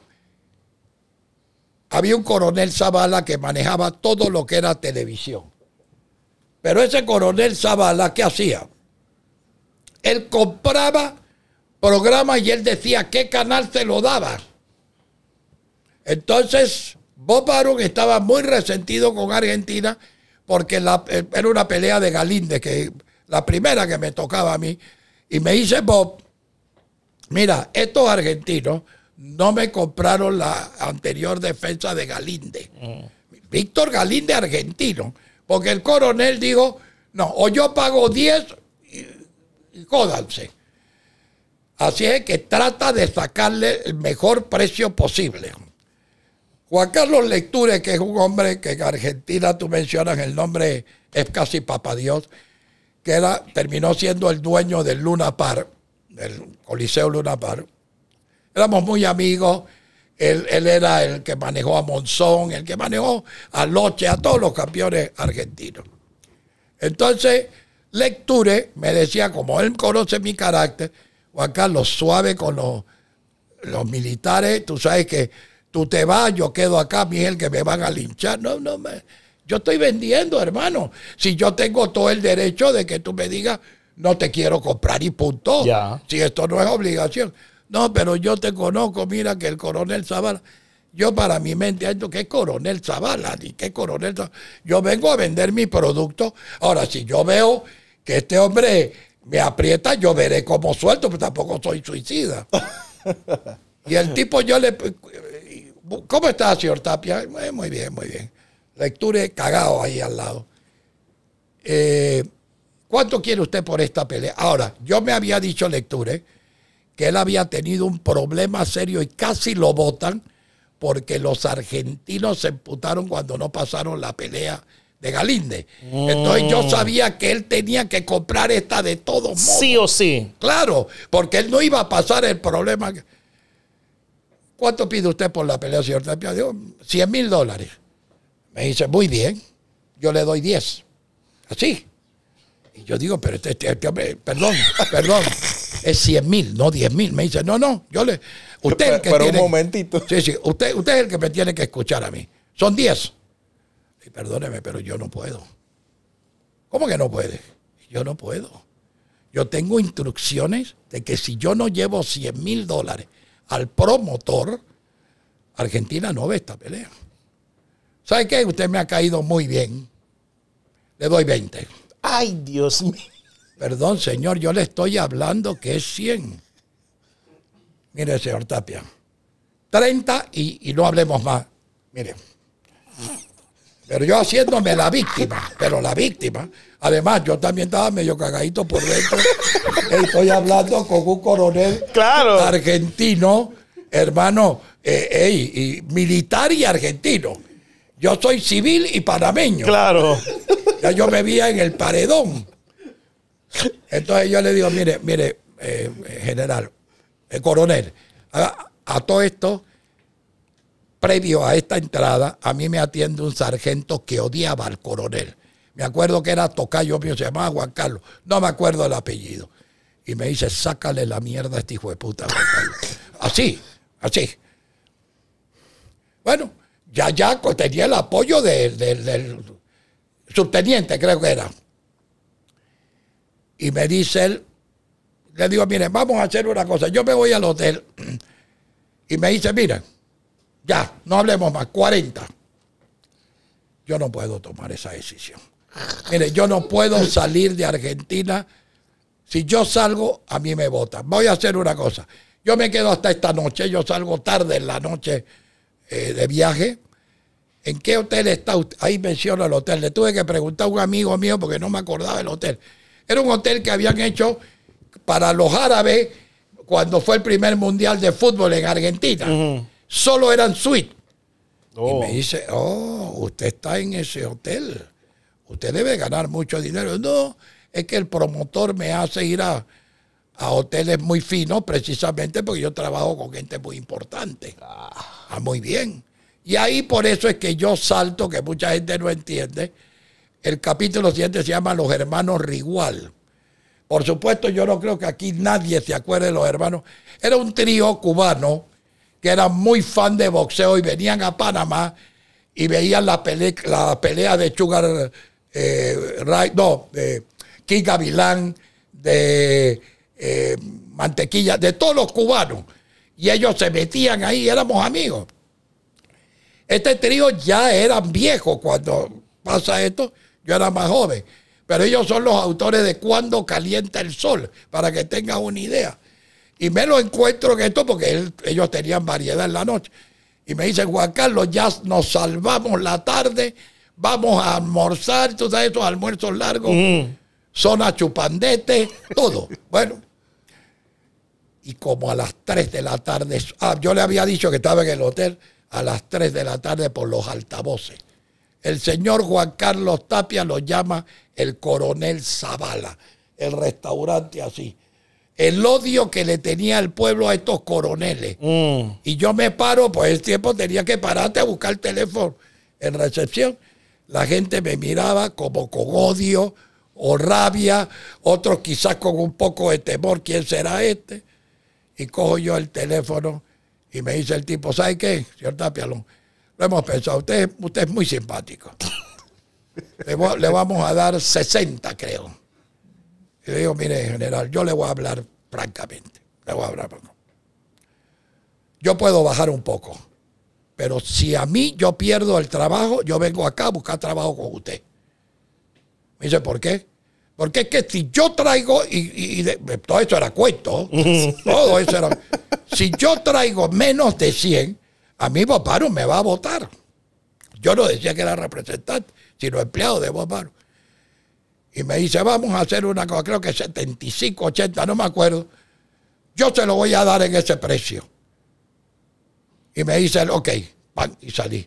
había un coronel Zavala que manejaba todo lo que era televisión. Pero ese coronel Zavala, ¿qué hacía? Él compraba programas y él decía qué canal se lo daba. Entonces, Bob estaba muy resentido con Argentina porque eh, era una pelea de Galinde, que la primera que me tocaba a mí, y me dice Bob, mira, estos argentinos no me compraron la anterior defensa de Galinde. Víctor Galinde argentino, porque el coronel dijo, no, o yo pago 10 y, Así es que trata de sacarle el mejor precio posible. Juan Carlos Lecture, que es un hombre que en Argentina tú mencionas el nombre, es casi Dios que era, terminó siendo el dueño del Luna Par, del Coliseo Luna Par. Éramos muy amigos. Él, era el que manejó a Monzón, el que manejó a Loche, a todos los campeones argentinos. Entonces, Lecture me decía, como él conoce mi carácter, Juan Carlos, suave con los, los militares, tú sabes que tú te vas, yo quedo acá, Miguel, que me van a linchar. No, no, me, yo estoy vendiendo, hermano. Si yo tengo todo el derecho de que tú me digas, no te quiero comprar y punto. Si esto no es obligación. No, pero yo te conozco, mira que el coronel Zavala, yo para mi mente, entiendo que coronel Zavala, y qué coronel Yo vengo a vender mi producto. Ahora, si yo veo que este hombre me aprieta, yo veré cómo suelto, pero pues tampoco soy suicida. y el tipo yo le ¿Cómo está, señor Tapia? Eh, muy bien, muy bien. Lecture cagado ahí al lado. Eh, ¿Cuánto quiere usted por esta pelea? Ahora, yo me había dicho Lecture que él había tenido un problema serio y casi lo votan porque los argentinos se emputaron cuando no pasaron la pelea de Galinde. Mm. Entonces yo sabía que él tenía que comprar esta de todos modos. Sí o sí. Claro, porque él no iba a pasar el problema. ¿Cuánto pide usted por la pelea, señor Tapia? 100 mil dólares. Me dice, muy bien, yo le doy 10. Así. Y yo digo, pero este, este, este perdón, perdón, es 100 mil, no 10 mil. Me dice, no, no, yo le... Usted pero un momentito. usted, usted es el que me tiene que escuchar a mí. Son 10. Y perdóneme, pero yo no puedo. ¿Cómo que no puede? Yo no puedo. Yo tengo instrucciones de que si yo no llevo 100 mil dólares al promotor, Argentina no ve esta pelea. ¿Sabe qué? Usted me ha caído muy bien. Le doy 20. Ay, Dios mío. Perdón, señor, yo le estoy hablando que es 100. Mire, señor Tapia. 30 y, y no hablemos más. Mire. Pero yo haciéndome la víctima, pero la víctima, Además, yo también estaba medio cagadito por dentro. Estoy hablando con un coronel argentino, hermano, eh, y militar y argentino. Yo soy civil y panameño. Claro. Ya yo me veía en el paredón. Entonces yo le digo, mire, mire, eh, general, eh, coronel, a todo esto, previo a esta entrada, a mí me atiende un sargento que odiaba al coronel me acuerdo que era tocayo mío, se llamaba Juan Carlos. No me acuerdo el apellido. Y me dice, sácale la mierda a este hijo de puta. así, así. Bueno, ya, ya pues, tenía el apoyo del, del subteniente, creo que era. Y me dice él, le digo, miren, vamos a hacer una cosa. Yo me voy al hotel y me dice, miren, ya, no hablemos más, 40. Yo no puedo tomar esa decisión. Mire, yo no puedo salir de Argentina. Si yo salgo, a mí me votan. Voy a hacer una cosa. Yo me quedo hasta esta noche. Yo salgo tarde en la noche eh, de viaje. ¿En qué hotel está usted? Ahí menciona el hotel. Le tuve que preguntar a un amigo mío porque no me acordaba del hotel. Era un hotel que habían hecho para los árabes cuando fue el primer mundial de fútbol en Argentina. Solo eran suites. Y me oh. dice, oh, usted está en ese hotel usted debe ganar mucho dinero. No, es que el promotor me hace ir a, hoteles muy finos precisamente porque yo trabajo con gente muy importante. Ah. muy bien. Y ahí por eso es que yo salto, que mucha gente no entiende. El capítulo 7 se llama Los Hermanos Rigual. Por supuesto, yo no creo que aquí nadie se acuerde de los hermanos. Era un trío cubano que era muy fan de boxeo y venían a Panamá y veían la, la pelea de Sugar eh, Ray, no, de Kika de eh, Mantequilla, de todos los cubanos. Y ellos se metían ahí, éramos amigos. Este trío ya eran viejos cuando pasa esto, yo era más joven. Pero ellos son los autores de Cuando calienta el sol, para que tengas una idea. Y me lo encuentro en esto porque ellos tenían variedad en la noche. Y me dicen, Juan Carlos, ya nos salvamos la tarde vamos a almorzar, ...todos esos estos almuerzos largos, zona chupandete, todo. bueno. Y como a las 3 de la tarde, ah, yo le había dicho que estaba en el hotel a las 3 de la tarde por los altavoces. El señor Juan Carlos Tapia lo llama el coronel Zavala, el restaurante así. El odio que le tenía el pueblo a estos coroneles. Y yo me paro, pues el tiempo tenía que pararte a buscar el teléfono en recepción la gente me miraba como con odio o rabia, otros quizás con un poco de temor, ¿quién será este? Y cojo yo el teléfono y me dice el tipo, ¿sabe qué, señor Tapialón? Lo, hemos pensado, usted, es muy simpático. Le, vamos a dar 60, creo. Y le digo, mire, general, yo le voy a hablar francamente. Le voy a hablar. Yo puedo bajar un poco pero si a mí yo pierdo el trabajo, yo vengo acá a buscar trabajo con usted. Me dice, ¿por qué? Porque es que si yo traigo, y, todo eso era cuento, todo eso era. Si yo traigo menos de 100, a mí Bob me va a votar. Yo no decía que era representante, sino empleado de Bob Y me dice, vamos a hacer una cosa, creo que 75, 80, no me acuerdo. Yo se lo voy a dar en ese precio. Y me dice, ok, pan, y salí.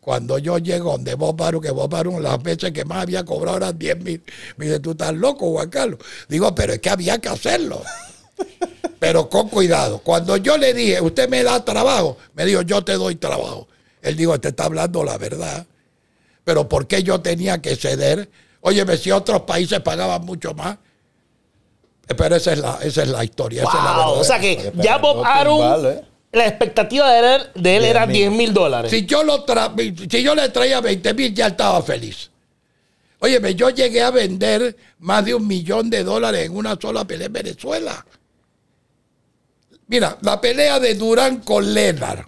Cuando yo llego donde Bob paro, que vos paro, las veces que más había cobrado eran 10 mil. Me dice, tú estás loco, Juan Carlos. Digo, pero es que había que hacerlo. pero con cuidado. Cuando yo le dije, usted me da trabajo, me dijo, yo te doy trabajo. Él dijo, te está hablando la verdad. Pero ¿por qué yo tenía que ceder? Óyeme, si otros países pagaban mucho más. Pero esa es la, esa es la historia. o sea que ya Bob Aaron la expectativa de él, era 10 mil dólares. Si yo, lo si yo le traía 20 mil, ya estaba feliz. Óyeme, yo llegué a vender más de un millón de dólares en una sola pelea en Venezuela. Mira, la pelea de Durán con Lennar.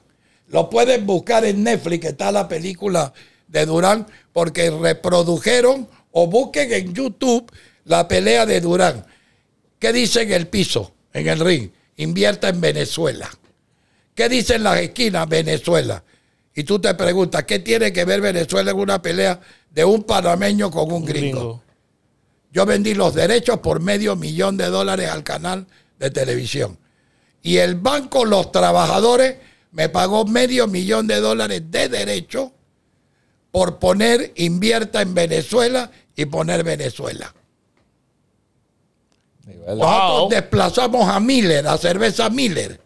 Lo pueden buscar en Netflix, está la película de Durán, porque reprodujeron o busquen en YouTube la pelea de Durán. ¿Qué dice en el piso, en el ring? Invierta en Venezuela. ¿Qué dicen las esquinas? Venezuela. Y tú te preguntas, ¿qué tiene que ver Venezuela en una pelea de un panameño con un, gringo? Yo vendí los derechos por medio millón de dólares al canal de televisión. Y el banco, los trabajadores, me pagó medio millón de dólares de derechos por poner invierta en Venezuela y poner Venezuela. Nosotros desplazamos a Miller, a cerveza Miller,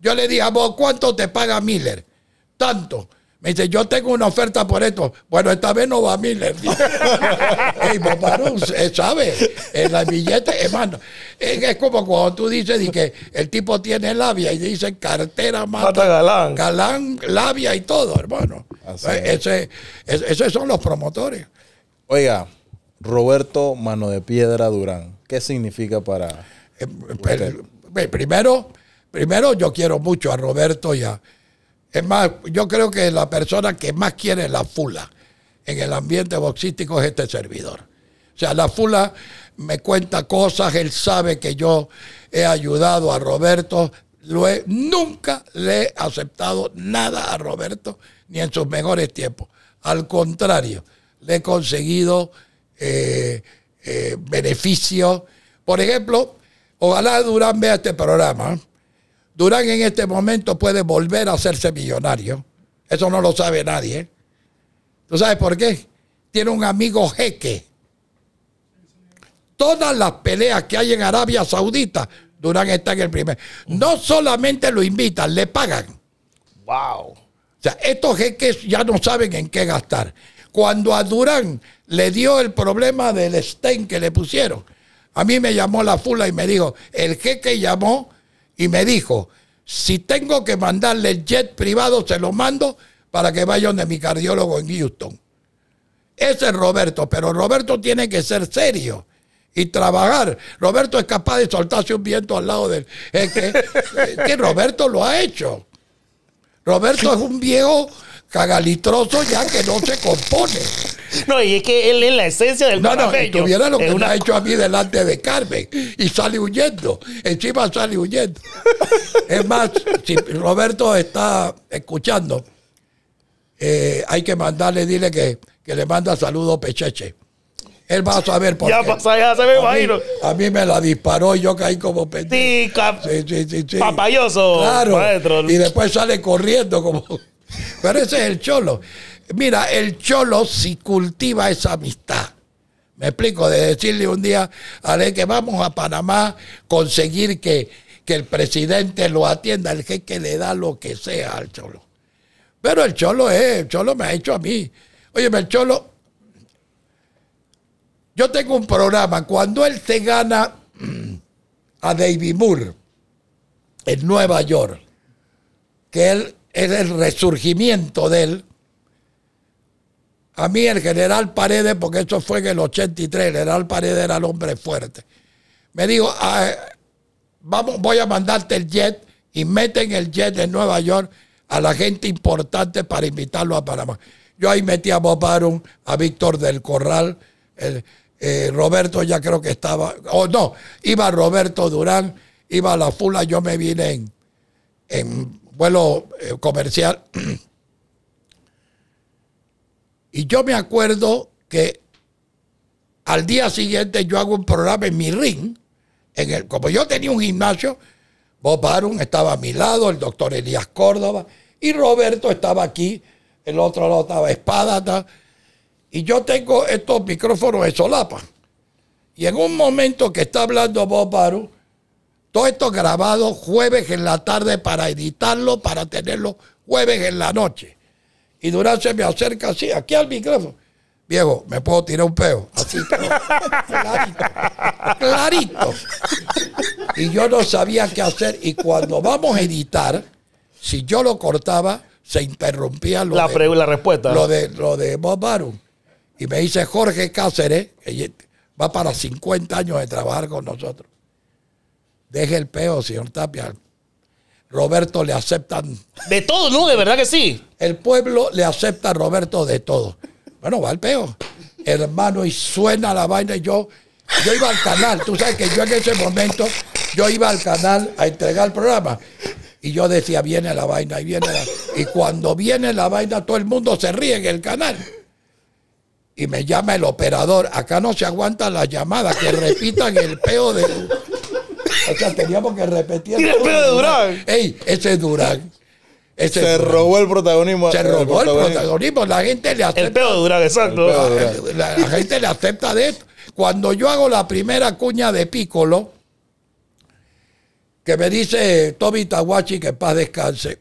yo le dije, ¿cuánto te paga Miller? Tanto. Me dice, yo tengo una oferta por esto. Bueno, esta vez no va Miller. Ey, ¿sabes? En la billete, hermano. Es, como cuando tú dices que el tipo tiene labia y dice cartera mata, galán. Galán, labia y todo, hermano. Pues, ese, esos son los promotores. Oiga, Roberto Mano de Piedra Durán, ¿qué significa para. Eh, pues, primero, Primero, yo quiero mucho a Roberto ya. Es más, yo creo que la persona que más quiere la fula en el ambiente boxístico es este servidor. O sea, la fula me cuenta cosas, él sabe que yo he ayudado a Roberto, nunca le he aceptado nada a Roberto, ni en sus mejores tiempos. Al contrario, le he conseguido eh, eh, beneficios. Por ejemplo, ojalá Durán vea este programa. ¿eh? Durán en este momento puede volver a hacerse millonario. Eso no lo sabe nadie. ¿Tú sabes por qué? Tiene un amigo jeque. Todas las peleas que hay en Arabia Saudita, Durán está en el primer. No solamente lo invitan, le pagan. ¡Wow! O sea, estos jeques ya no saben en qué gastar. Cuando a Durán le dio el problema del stent que le pusieron, a mí me llamó la fula y me dijo, el jeque llamó y me dijo, si tengo que mandarle el jet privado, se lo mando para que vaya donde mi cardiólogo en Houston. Ese es Roberto, pero Roberto tiene que ser serio y trabajar. Roberto es capaz de soltarse un viento al lado del... que, que Roberto lo ha hecho. Roberto es un viejo cagalitroso ya que no se compone. No, y es que él es la esencia del No, no, lo que ha hecho a mí delante de Carmen y sale huyendo. Encima sale huyendo. es más, si Roberto está escuchando, eh, hay que mandarle, dile que, le manda saludos Pecheche. Él va a saber por qué. ya a Mí, a me la disparó y yo caí como Sí, sí, sí, Papayoso. Claro. Y después sale corriendo como. Pero ese es el cholo. Mira, el cholo si cultiva esa amistad. Me explico, de decirle un día a él que vamos a Panamá, conseguir que, que el presidente lo atienda, el jeque le da lo que sea al cholo. Pero el cholo es, eh, el cholo me ha hecho a mí. Óyeme, el cholo, yo tengo un programa, cuando él se gana a David Moore en Nueva York, que él es el resurgimiento de él, a mí el general Paredes, porque eso fue en el 83, el general Paredes era el hombre fuerte. Me dijo, ah, vamos, voy a mandarte el jet y meten el jet en Nueva York a la gente importante para invitarlo a Panamá. Yo ahí metí a Bob Arum, a Víctor del Corral, eh, Roberto ya creo que estaba, o no, iba Roberto Durán, iba la Fula, yo me vine en, vuelo eh, comercial. Y yo me acuerdo que al día siguiente yo hago un programa en mi ring. En el, como yo tenía un gimnasio, Bob Barum estaba a mi lado, el doctor Elías Córdoba, y Roberto estaba aquí, el otro lado estaba Espada. Y yo tengo estos micrófonos de solapa. Y en un momento que está hablando Bob Barum, todo esto grabado jueves en la tarde para editarlo, para tenerlo jueves en la noche. Y Durán se me acerca así, aquí al micrófono. Viejo, me puedo tirar un peo. Así, clarito. Clarito. Y yo no sabía qué hacer. Y cuando vamos a editar, si yo lo cortaba, se interrumpía lo la, de, la respuesta. Lo de, Bob Barum. Y me dice Jorge Cáceres, que va para 50 años de trabajar con nosotros. Deje el peo, señor Tapia. Roberto le aceptan. De todo, ¿no? De verdad que sí. El pueblo le acepta a Roberto de todo. Bueno, va el peo. Hermano, y suena la vaina y yo, yo iba al canal. Tú sabes que yo en ese momento, yo iba al canal a entregar el programa. Y yo decía, viene la vaina, y viene la... Y cuando viene la vaina, todo el mundo se ríe en el canal. Y me llama el operador. Acá no se aguantan la llamada. que repitan el peo de... O sea, teníamos que repetir. el de Durán. Ey, ese es Durán. Ese se robó el protagonismo. Se robó el protagonismo. La gente le acepta. El pelo de Durán, exacto. La, gente le acepta de esto. Cuando yo hago la primera cuña de Piccolo, que me dice Toby Tawachi que paz descanse.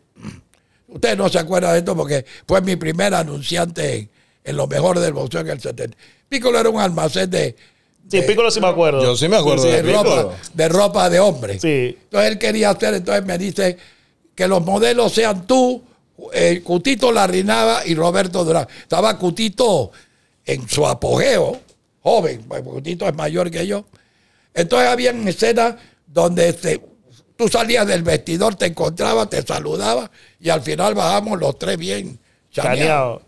Ustedes no se acuerdan de esto porque fue mi primer anunciante en, lo mejor del boxeo en el 70. Piccolo era un almacén de Sí, eh, sí me acuerdo. Yo sí me acuerdo de, ropa, de ropa de hombre. Entonces él quería hacer, entonces me dice que los modelos sean tú, eh, Cutito Larrinaba y Roberto Durán. Estaba Cutito en su apogeo, joven, pues, Cutito es mayor que yo. Entonces había escena donde este, tú salías del vestidor, te encontrabas, te saludabas y al final bajamos los tres bien chaneados.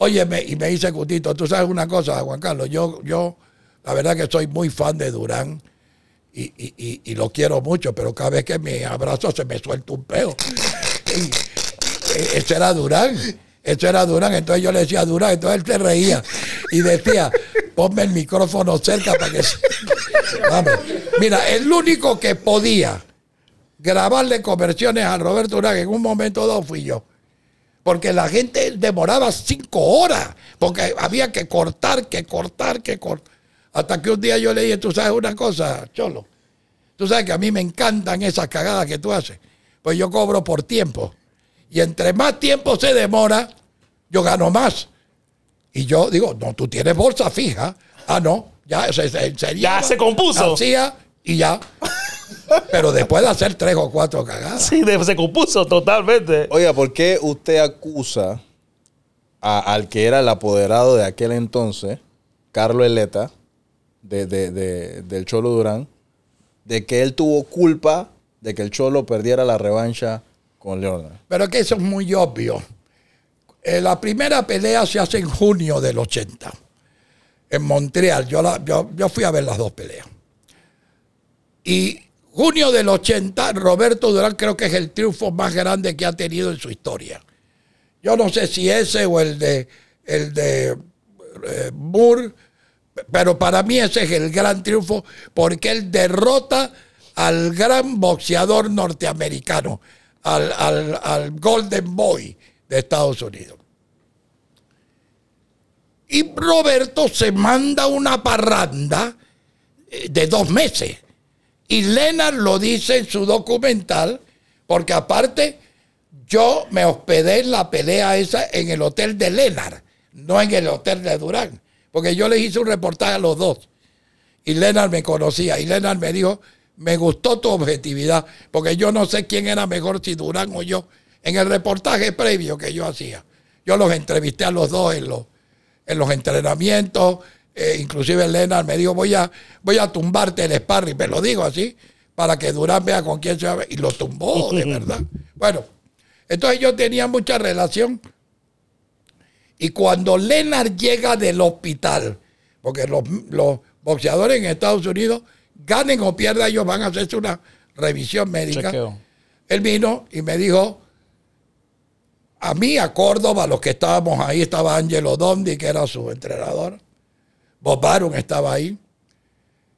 Óyeme, y me dice Gutito, tú sabes una cosa, Juan Carlos, yo, yo la verdad que soy muy fan de Durán y, lo quiero mucho, pero cada vez que me abrazo se me suelta un peo. E, ese era Durán, esto era Durán, entonces yo le decía Durán, entonces él se reía y decía, ponme el micrófono cerca para que... Mira, el único que podía grabarle conversiones a Roberto Durán en un momento dos fui yo porque la gente demoraba cinco horas, porque había que cortar, que cortar, que cortar. Hasta que un día yo le dije, tú sabes una cosa, Cholo, tú sabes que a mí me encantan esas cagadas que tú haces, pues yo cobro por tiempo. Y entre más tiempo se demora, yo gano más. Y yo digo, no, tú tienes bolsa fija. Ah, no, ya se, ya se compuso. y ya. Pero después de hacer tres o cuatro cagadas. Sí, se compuso totalmente. Oiga, ¿por qué usted acusa al que era el apoderado de aquel entonces, Carlos Eleta, de, del Cholo Durán, de que él tuvo culpa de que el Cholo perdiera la revancha con Leonard? Pero que eso es muy obvio. Eh, la primera pelea se hace en junio del 80, en Montreal. Yo, yo, yo fui a ver las dos peleas. Y Junio del 80, Roberto Durán creo que es el triunfo más grande que ha tenido en su historia. Yo no sé si ese o el de, el de eh, Moore, pero para mí ese es el gran triunfo porque él derrota al gran boxeador norteamericano, al, al Golden Boy de Estados Unidos. Y Roberto se manda una parranda eh, de dos meses y Lennart lo dice en su documental, porque aparte yo me hospedé en la pelea esa en el hotel de Lennart, no en el hotel de Durán, porque yo les hice un reportaje a los dos. Y Lennart me conocía y Lennart me dijo, me gustó tu objetividad, porque yo no sé quién era mejor, si Durán o yo, en el reportaje previo que yo hacía. Yo los entrevisté a los dos en los, en los entrenamientos, eh, inclusive Lennart me dijo, voy a, voy a tumbarte el sparring, me lo digo así, para que Durán vea con quién se va. Y lo tumbó, de verdad. Bueno, entonces yo tenía mucha relación. Y cuando Lennart llega del hospital, porque los, boxeadores en Estados Unidos, ganen o pierdan, ellos van a hacerse una revisión médica. Él vino y me dijo, a mí, a Córdoba, los que estábamos ahí, estaba Angelo Dondi, que era su entrenador, Bob Baron estaba ahí.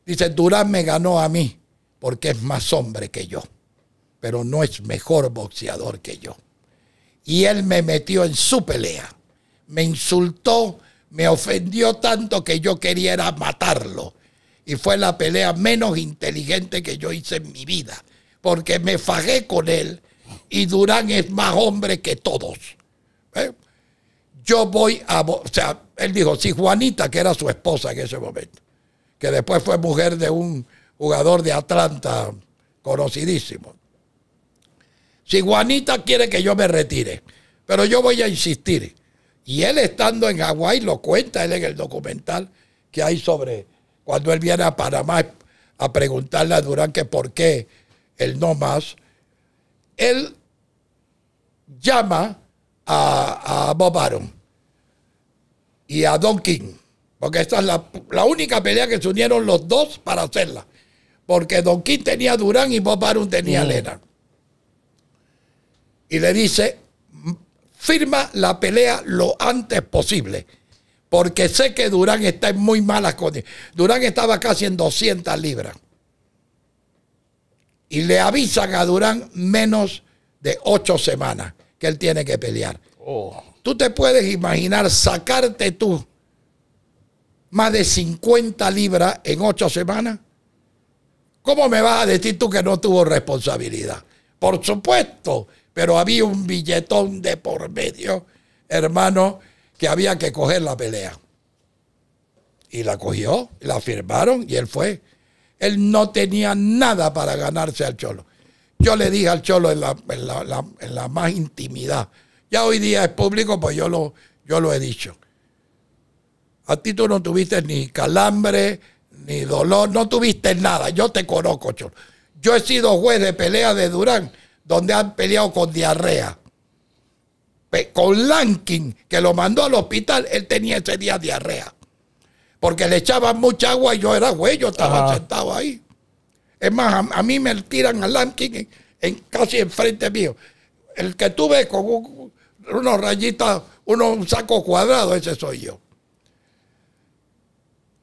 Dice, Durán me ganó a mí porque es más hombre que yo, pero no es mejor boxeador que yo. Y él me metió en su pelea. Me insultó, me ofendió tanto que yo quería matarlo. Y fue la pelea menos inteligente que yo hice en mi vida, porque me fajé con él y Durán es más hombre que todos. ¿eh? yo voy a... O sea, él dijo, si Juanita, que era su esposa en ese momento, que después fue mujer de un jugador de Atlanta conocidísimo, si Juanita quiere que yo me retire, pero yo voy a insistir. Y él estando en Hawái, lo cuenta él en el documental que hay sobre cuando él viene a Panamá a preguntarle a Durán que por qué él no más, él llama a, a Bob y a Don King. Porque esta es la, única pelea que se unieron los dos para hacerla. Porque Don King tenía Durán y Bob Arum tenía a mm. Lena. Y le dice, firma la pelea lo antes posible. Porque sé que Durán está en muy malas condiciones. Durán estaba casi en 200 libras. Y le avisan a Durán menos de 8 semanas que él tiene que pelear. Oh. Tú te puedes imaginar sacarte tú más de 50 libras en ocho semanas. ¿Cómo me vas a decir tú que no tuvo responsabilidad? Por supuesto, pero había un billetón de por medio, hermano, que había que coger la pelea. Y la cogió, la firmaron y él fue. Él no tenía nada para ganarse al cholo. Yo le dije al cholo en la, en la más intimidad, ya hoy día es público, pues yo lo, yo lo he dicho. A ti tú no tuviste ni calambre, ni dolor, no tuviste nada. Yo te conozco, Cholo. Yo he sido juez de pelea de Durán, donde han peleado con diarrea. con Lankin, que lo mandó al hospital, él tenía ese día diarrea. Porque le echaban mucha agua y yo era güey, yo estaba sentado ahí. Es más, a, mí me tiran a Lankin en, en, casi enfrente mío. El que tuve con un unos rayitas, uno, un saco cuadrado, ese soy yo.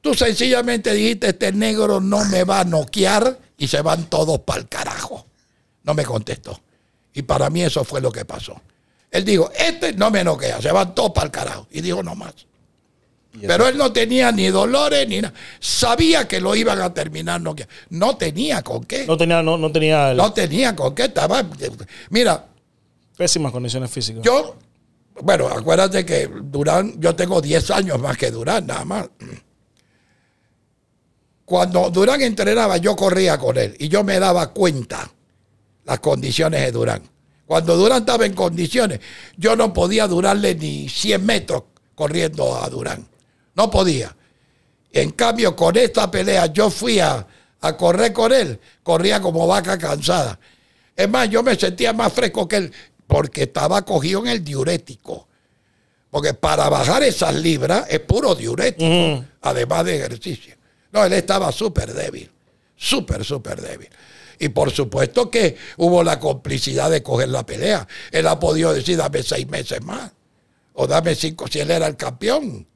Tú sencillamente dijiste, este negro no me va a noquear y se van todos para el carajo. No me contestó. Y para mí eso fue lo que pasó. Él dijo, este no me noquea, se van todos para el carajo. Y dijo, no más. Pero él no tenía ni dolores ni nada. Sabía que lo iban a terminar noqueando. No tenía con qué. No tenía, no, tenía. No tenía con qué. Estaba. Eh, mira, pésimas condiciones físicas. Yo, bueno, acuérdate que Durán, yo tengo 10 años más que Durán, nada más. Cuando Durán entrenaba, yo corría con él y yo me daba cuenta las condiciones de Durán. Cuando Durán estaba en condiciones, yo no podía durarle ni 100 metros corriendo a Durán. No podía. En cambio, con esta pelea, yo fui a, a correr con él, corría como vaca cansada. Es más, yo me sentía más fresco que él porque estaba cogido en el diurético. Porque para bajar esas libras es puro diurético, además de ejercicio. No, él estaba súper débil, súper, súper débil. Y por supuesto que hubo la complicidad de coger la pelea. Él ha podido decir, dame seis meses más, o dame cinco si él era el campeón.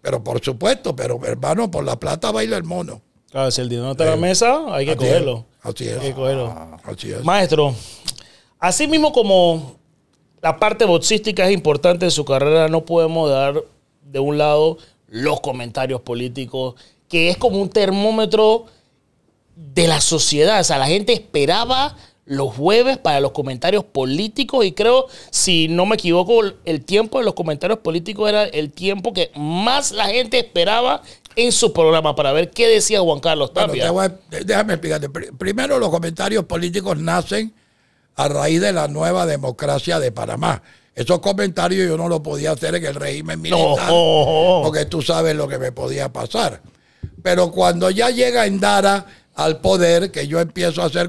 Pero por supuesto, pero hermano, por la plata baila el mono. Claro, si el dinero está en la mesa, hay que cogerlo. así Hay que cogerlo. Ah, Maestro, mismo como la parte boxística es importante en su carrera, no podemos dar de un lado los comentarios políticos, que es como un termómetro de la sociedad. O sea, la gente esperaba los jueves para los comentarios políticos y creo, si no me equivoco, el tiempo de los comentarios políticos era el tiempo que más la gente esperaba en su programa para ver qué decía Juan Carlos también déjame explicarte. Primero, los comentarios políticos nacen a raíz de la nueva democracia de Panamá. Esos comentarios yo no los podía hacer en el régimen militar, porque tú sabes lo que me podía pasar. Pero cuando ya llega Endara al poder, que yo empiezo a hacer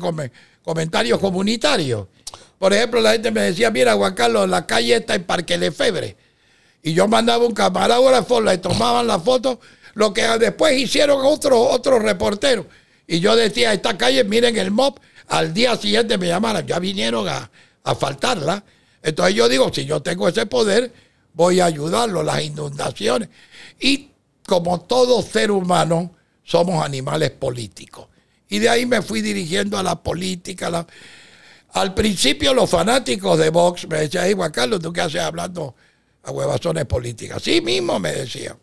comentarios comunitarios. Por ejemplo, la gente me decía, mira, Juan Carlos, la calle está en Parque Febre Y yo mandaba un camarógrafo, y tomaban la foto, lo que después hicieron otros otros reporteros. Y yo decía, esta calle, miren el mob, al día siguiente me llamaron, ya vinieron a, faltarla. Entonces yo digo, si yo tengo ese poder, voy a ayudarlo, las inundaciones. Y como todo ser humano, somos animales políticos. Y de ahí me fui dirigiendo a la política. Al principio los fanáticos de Vox me decían, Juan Carlos, ¿tú qué haces hablando a huevazones políticas? Sí mismo me decían.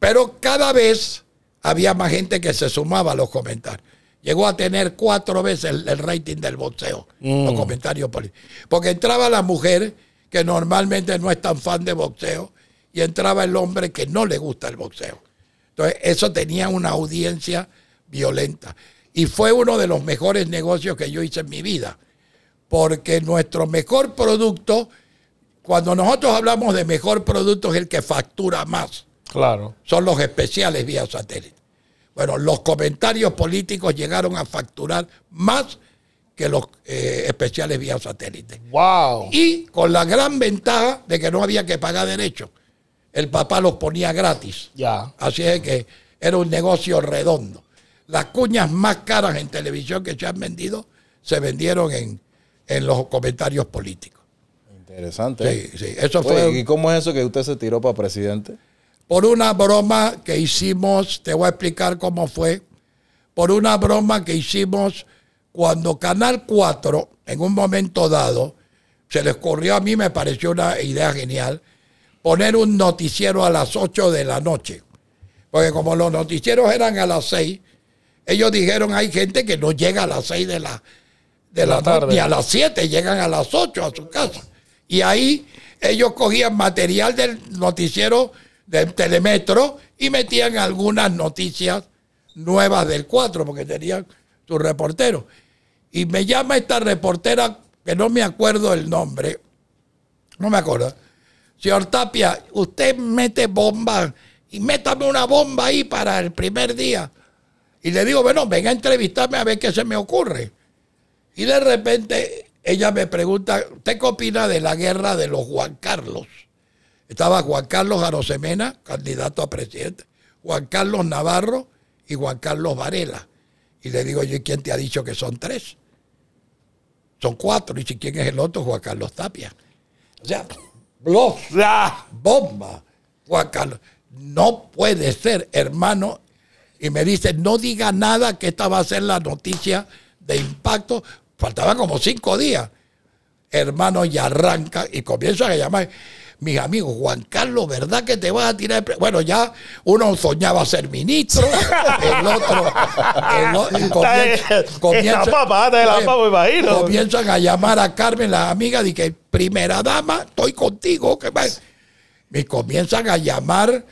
Pero cada vez había más gente que se sumaba a los comentarios. Llegó a tener cuatro veces el, rating del boxeo, los mm. comentarios políticos. Porque entraba la mujer, que normalmente no es tan fan de boxeo, y entraba el hombre que no le gusta el boxeo. Entonces, eso tenía una audiencia violenta. Y fue uno de los mejores negocios que yo hice en mi vida. Porque nuestro mejor producto, cuando nosotros hablamos de mejor producto, es el que factura más. Claro. Son los especiales vía satélite. Bueno, los comentarios políticos llegaron a facturar más que los eh, especiales vía satélite. ¡Wow! Y con la gran ventaja de que no había que pagar derechos. El papá los ponía gratis. Ya. Así es que era un negocio redondo. Las cuñas más caras en televisión que se han vendido se vendieron en, los comentarios políticos. Interesante. Eso fue... ¿Y cómo es eso que usted se tiró para presidente? por una broma que hicimos, te voy a explicar cómo fue, por una broma que hicimos cuando Canal 4, en un momento dado, se les ocurrió a mí, me pareció una idea genial, poner un noticiero a las 8 de la noche. Porque como los noticieros eran a las 6, ellos dijeron, hay gente que no llega a las 6 de la, de la, tarde, ni a las 7, llegan a las 8 a su casa. Y ahí ellos cogían material del noticiero del Telemetro y metían algunas noticias nuevas del 4, porque tenían su reportero Y me llama esta reportera, que no me acuerdo el nombre, no me acuerdo. Señor Tapia, usted mete bombas y métame una bomba ahí para el primer día. Y le digo, bueno, venga a entrevistarme a ver qué se me ocurre. Y de repente ella me pregunta, ¿usted qué opina de la guerra de los Juan Carlos? Estaba Juan Carlos Arosemena, candidato a presidente, Juan Carlos Navarro y Juan Carlos Varela. Y le digo yo, ¿y quién te ha dicho que son tres? Son cuatro. Y si quién es el otro, Juan Carlos Tapia. O sea, blosa, bomba. Juan Carlos, no puede ser, hermano. Y me dice, no diga nada que esta va a ser la noticia de impacto. Faltaban como cinco días. Hermano, y arranca y comienza a llamar mis amigos, Juan Carlos, ¿verdad que te vas a tirar? Bueno, ya uno soñaba ser ministro, el otro. comienza, Comienzan a llamar a Carmen, la amiga, de que primera dama, estoy contigo. Que más? Me comienzan a llamar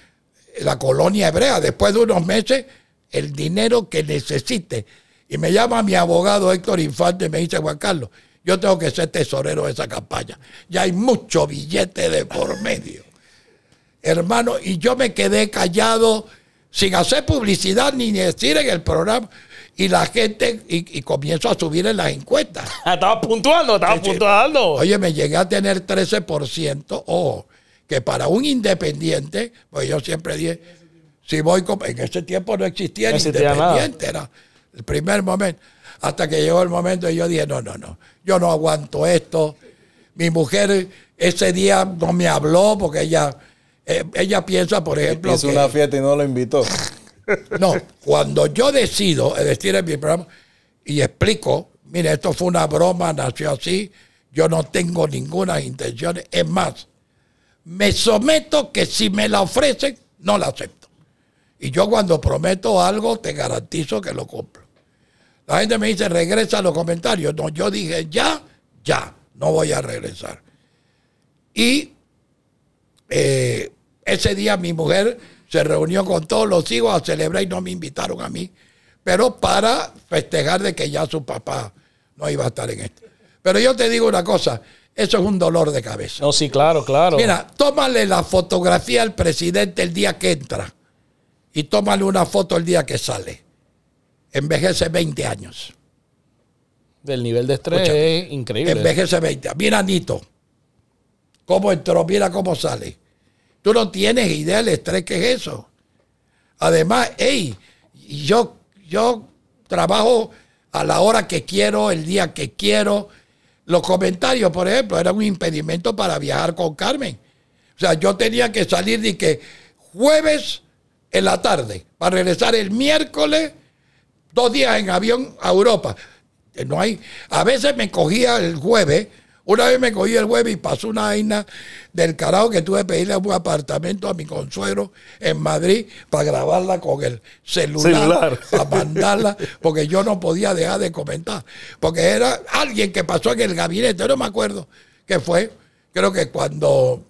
la colonia hebrea. Después de unos meses, el dinero que necesite. Y me llama mi abogado Héctor Infante me dice, Juan Carlos, yo tengo que ser tesorero de esa campaña. Ya hay mucho billete de por medio. Hermano, y yo me quedé callado sin hacer publicidad ni decir en el programa. Y la gente, y, comienzo a subir en las encuestas. estaba puntuando, estaba puntuando. Oye, me llegué a tener 13%, ojo, que para un independiente, pues yo siempre dije, si voy, en ese tiempo no existía el independiente, era el primer momento hasta que llegó el momento y yo dije, no, no, no, yo no aguanto esto. Mi mujer ese día no me habló porque ella, eh, ella piensa, por ejemplo... Hizo una fiesta y no lo invitó. No, cuando yo decido, es decir, en mi programa, y explico, mire, esto fue una broma, nació así, yo no tengo ninguna intención, es más, me someto que si me la ofrecen, no la acepto. Y yo cuando prometo algo, te garantizo que lo cumplo. La gente me dice, regresa a los comentarios. No, yo dije, ya, ya, no voy a regresar. Y eh, ese día mi mujer se reunió con todos los hijos a celebrar y no me invitaron a mí, pero para festejar de que ya su papá no iba a estar en esto. Pero yo te digo una cosa, eso es un dolor de cabeza. No, sí, claro, claro. Mira, tómale la fotografía al presidente el día que entra y tómale una foto el día que sale envejece 20 años. Del nivel de estrés es increíble. Envejece 20. Mira, Anito, cómo entró, mira cómo sale. Tú no tienes idea del estrés que es eso. Además, hey, yo, yo trabajo a la hora que quiero, el día que quiero. Los comentarios, por ejemplo, eran un impedimento para viajar con Carmen. O sea, yo tenía que salir de que jueves en la tarde para regresar el miércoles dos días en avión a Europa. Eh, no hay. A veces me cogía el jueves. Una vez me cogí el jueves y pasó una aina del carajo que tuve que pedirle un apartamento a mi consuelo en Madrid para grabarla con el celular, para mandarla, porque yo no podía dejar de comentar. Porque era alguien que pasó en el gabinete, no me acuerdo que fue. Creo que cuando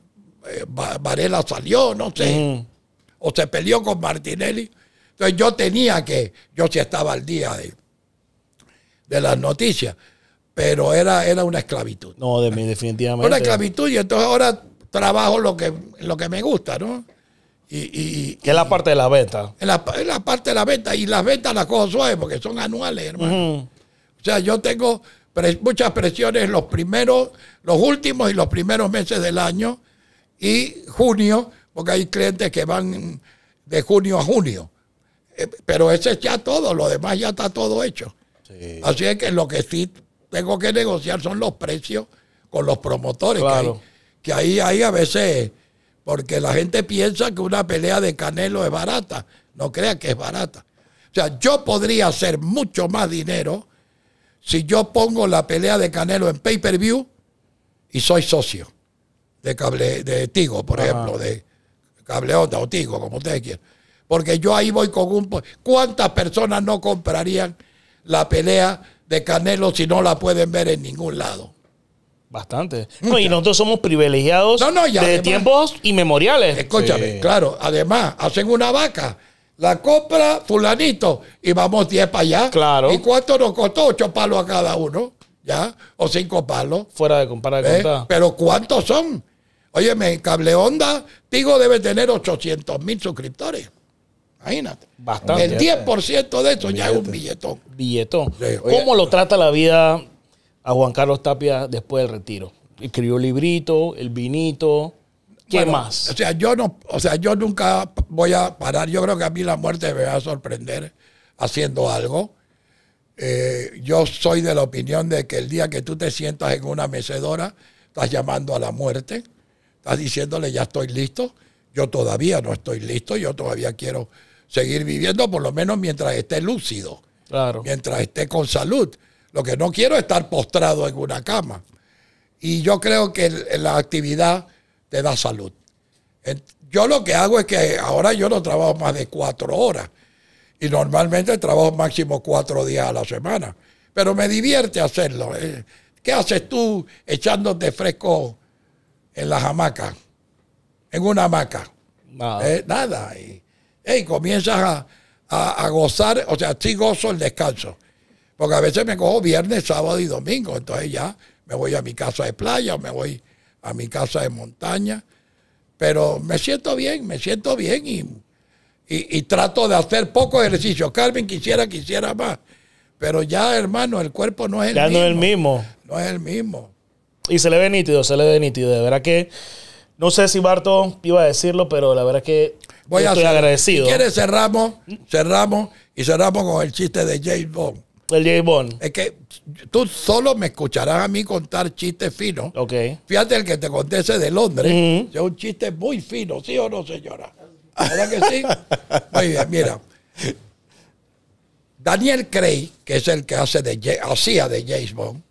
eh, Varela salió, no sé, o se peleó con Martinelli. Entonces yo tenía que, yo sí estaba al día de, de las noticias, pero era, era una esclavitud. No, de mí, definitivamente. Una esclavitud y entonces ahora trabajo lo que, lo que me gusta, ¿no? Y, que es la parte de la venta. Es la, parte de la venta. Y las ventas las cojo suaves porque son anuales, hermano. O sea, yo tengo muchas presiones los primeros, los últimos y los primeros meses del año y junio, porque hay clientes que van de junio a junio. Eh, pero ese es ya todo, lo demás ya está todo hecho. Así es que lo que sí tengo que negociar son los precios con los promotores. Que, ahí, ahí a veces, porque la gente piensa que una pelea de Canelo es barata. No crea que es barata. O sea, yo podría hacer mucho más dinero si yo pongo la pelea de Canelo en pay-per-view y soy socio de cable, de Tigo, por ejemplo, de cableota o Tigo, como ustedes quieran porque yo ahí voy con un... ¿Cuántas personas no comprarían la pelea de Canelo si no la pueden ver en ningún lado? Bastante. No, y nosotros somos privilegiados de tiempos inmemoriales. Escúchame, claro. Además, hacen una vaca. La compra fulanito y vamos 10 para allá. Claro. ¿Y cuánto nos costó? Ocho palos a cada uno. ¿Ya? O cinco palos. Fuera de comparar. de ¿Eh? Pero ¿cuántos son? Óyeme, Cable Onda, Tigo debe tener 800 mil suscriptores. Imagínate. Bastante. El 10% eh. de eso ya es un billetón. Billetón. ¿Cómo lo trata la vida a Juan Carlos Tapia después del retiro? Escribió el librito, el vinito. ¿Qué más? O sea, yo no, o sea, yo nunca voy a parar. Yo creo que a mí la muerte me va a sorprender haciendo algo. Eh, yo soy de la opinión de que el día que tú te sientas en una mecedora, estás llamando a la muerte, estás diciéndole ya estoy listo, yo todavía no estoy listo, yo todavía quiero seguir viviendo por lo menos mientras esté lúcido, mientras esté con salud. Lo que no quiero es estar postrado en una cama. Y yo creo que la actividad te da salud. Yo lo que hago es que ahora yo no trabajo más de cuatro horas. Y normalmente trabajo máximo cuatro días a la semana. Pero me divierte hacerlo. Eh, ¿Qué haces tú echándote fresco en la hamaca? En una hamaca. Nada. Eh, nada y comienzas a, gozar, o sea, sí gozo el descanso. Porque a veces me cojo viernes, sábado y domingo, entonces ya me voy a mi casa de playa, o me voy a mi casa de montaña, pero me siento bien, me siento bien y, trato de hacer poco ejercicio. Carmen quisiera, quisiera más, pero ya hermano, el cuerpo no es el mismo. Ya no es el mismo. No es el mismo. Y se le ve nítido, se le ve nítido, de verdad que... No sé si Barto iba a decirlo, pero la verdad es que Voy estoy agradecido. Si quieres, cerramos, cerramos y cerramos con el chiste de James Bond. El James Bond. Es que tú solo me escucharás a mí contar chistes finos. Ok. Fíjate el que te conté ese de Londres. Es un chiste muy fino, ¿sí o no, señora? ¿Verdad que sí? muy mira. Daniel Craig, que es el que hace de, hacía de James Bond,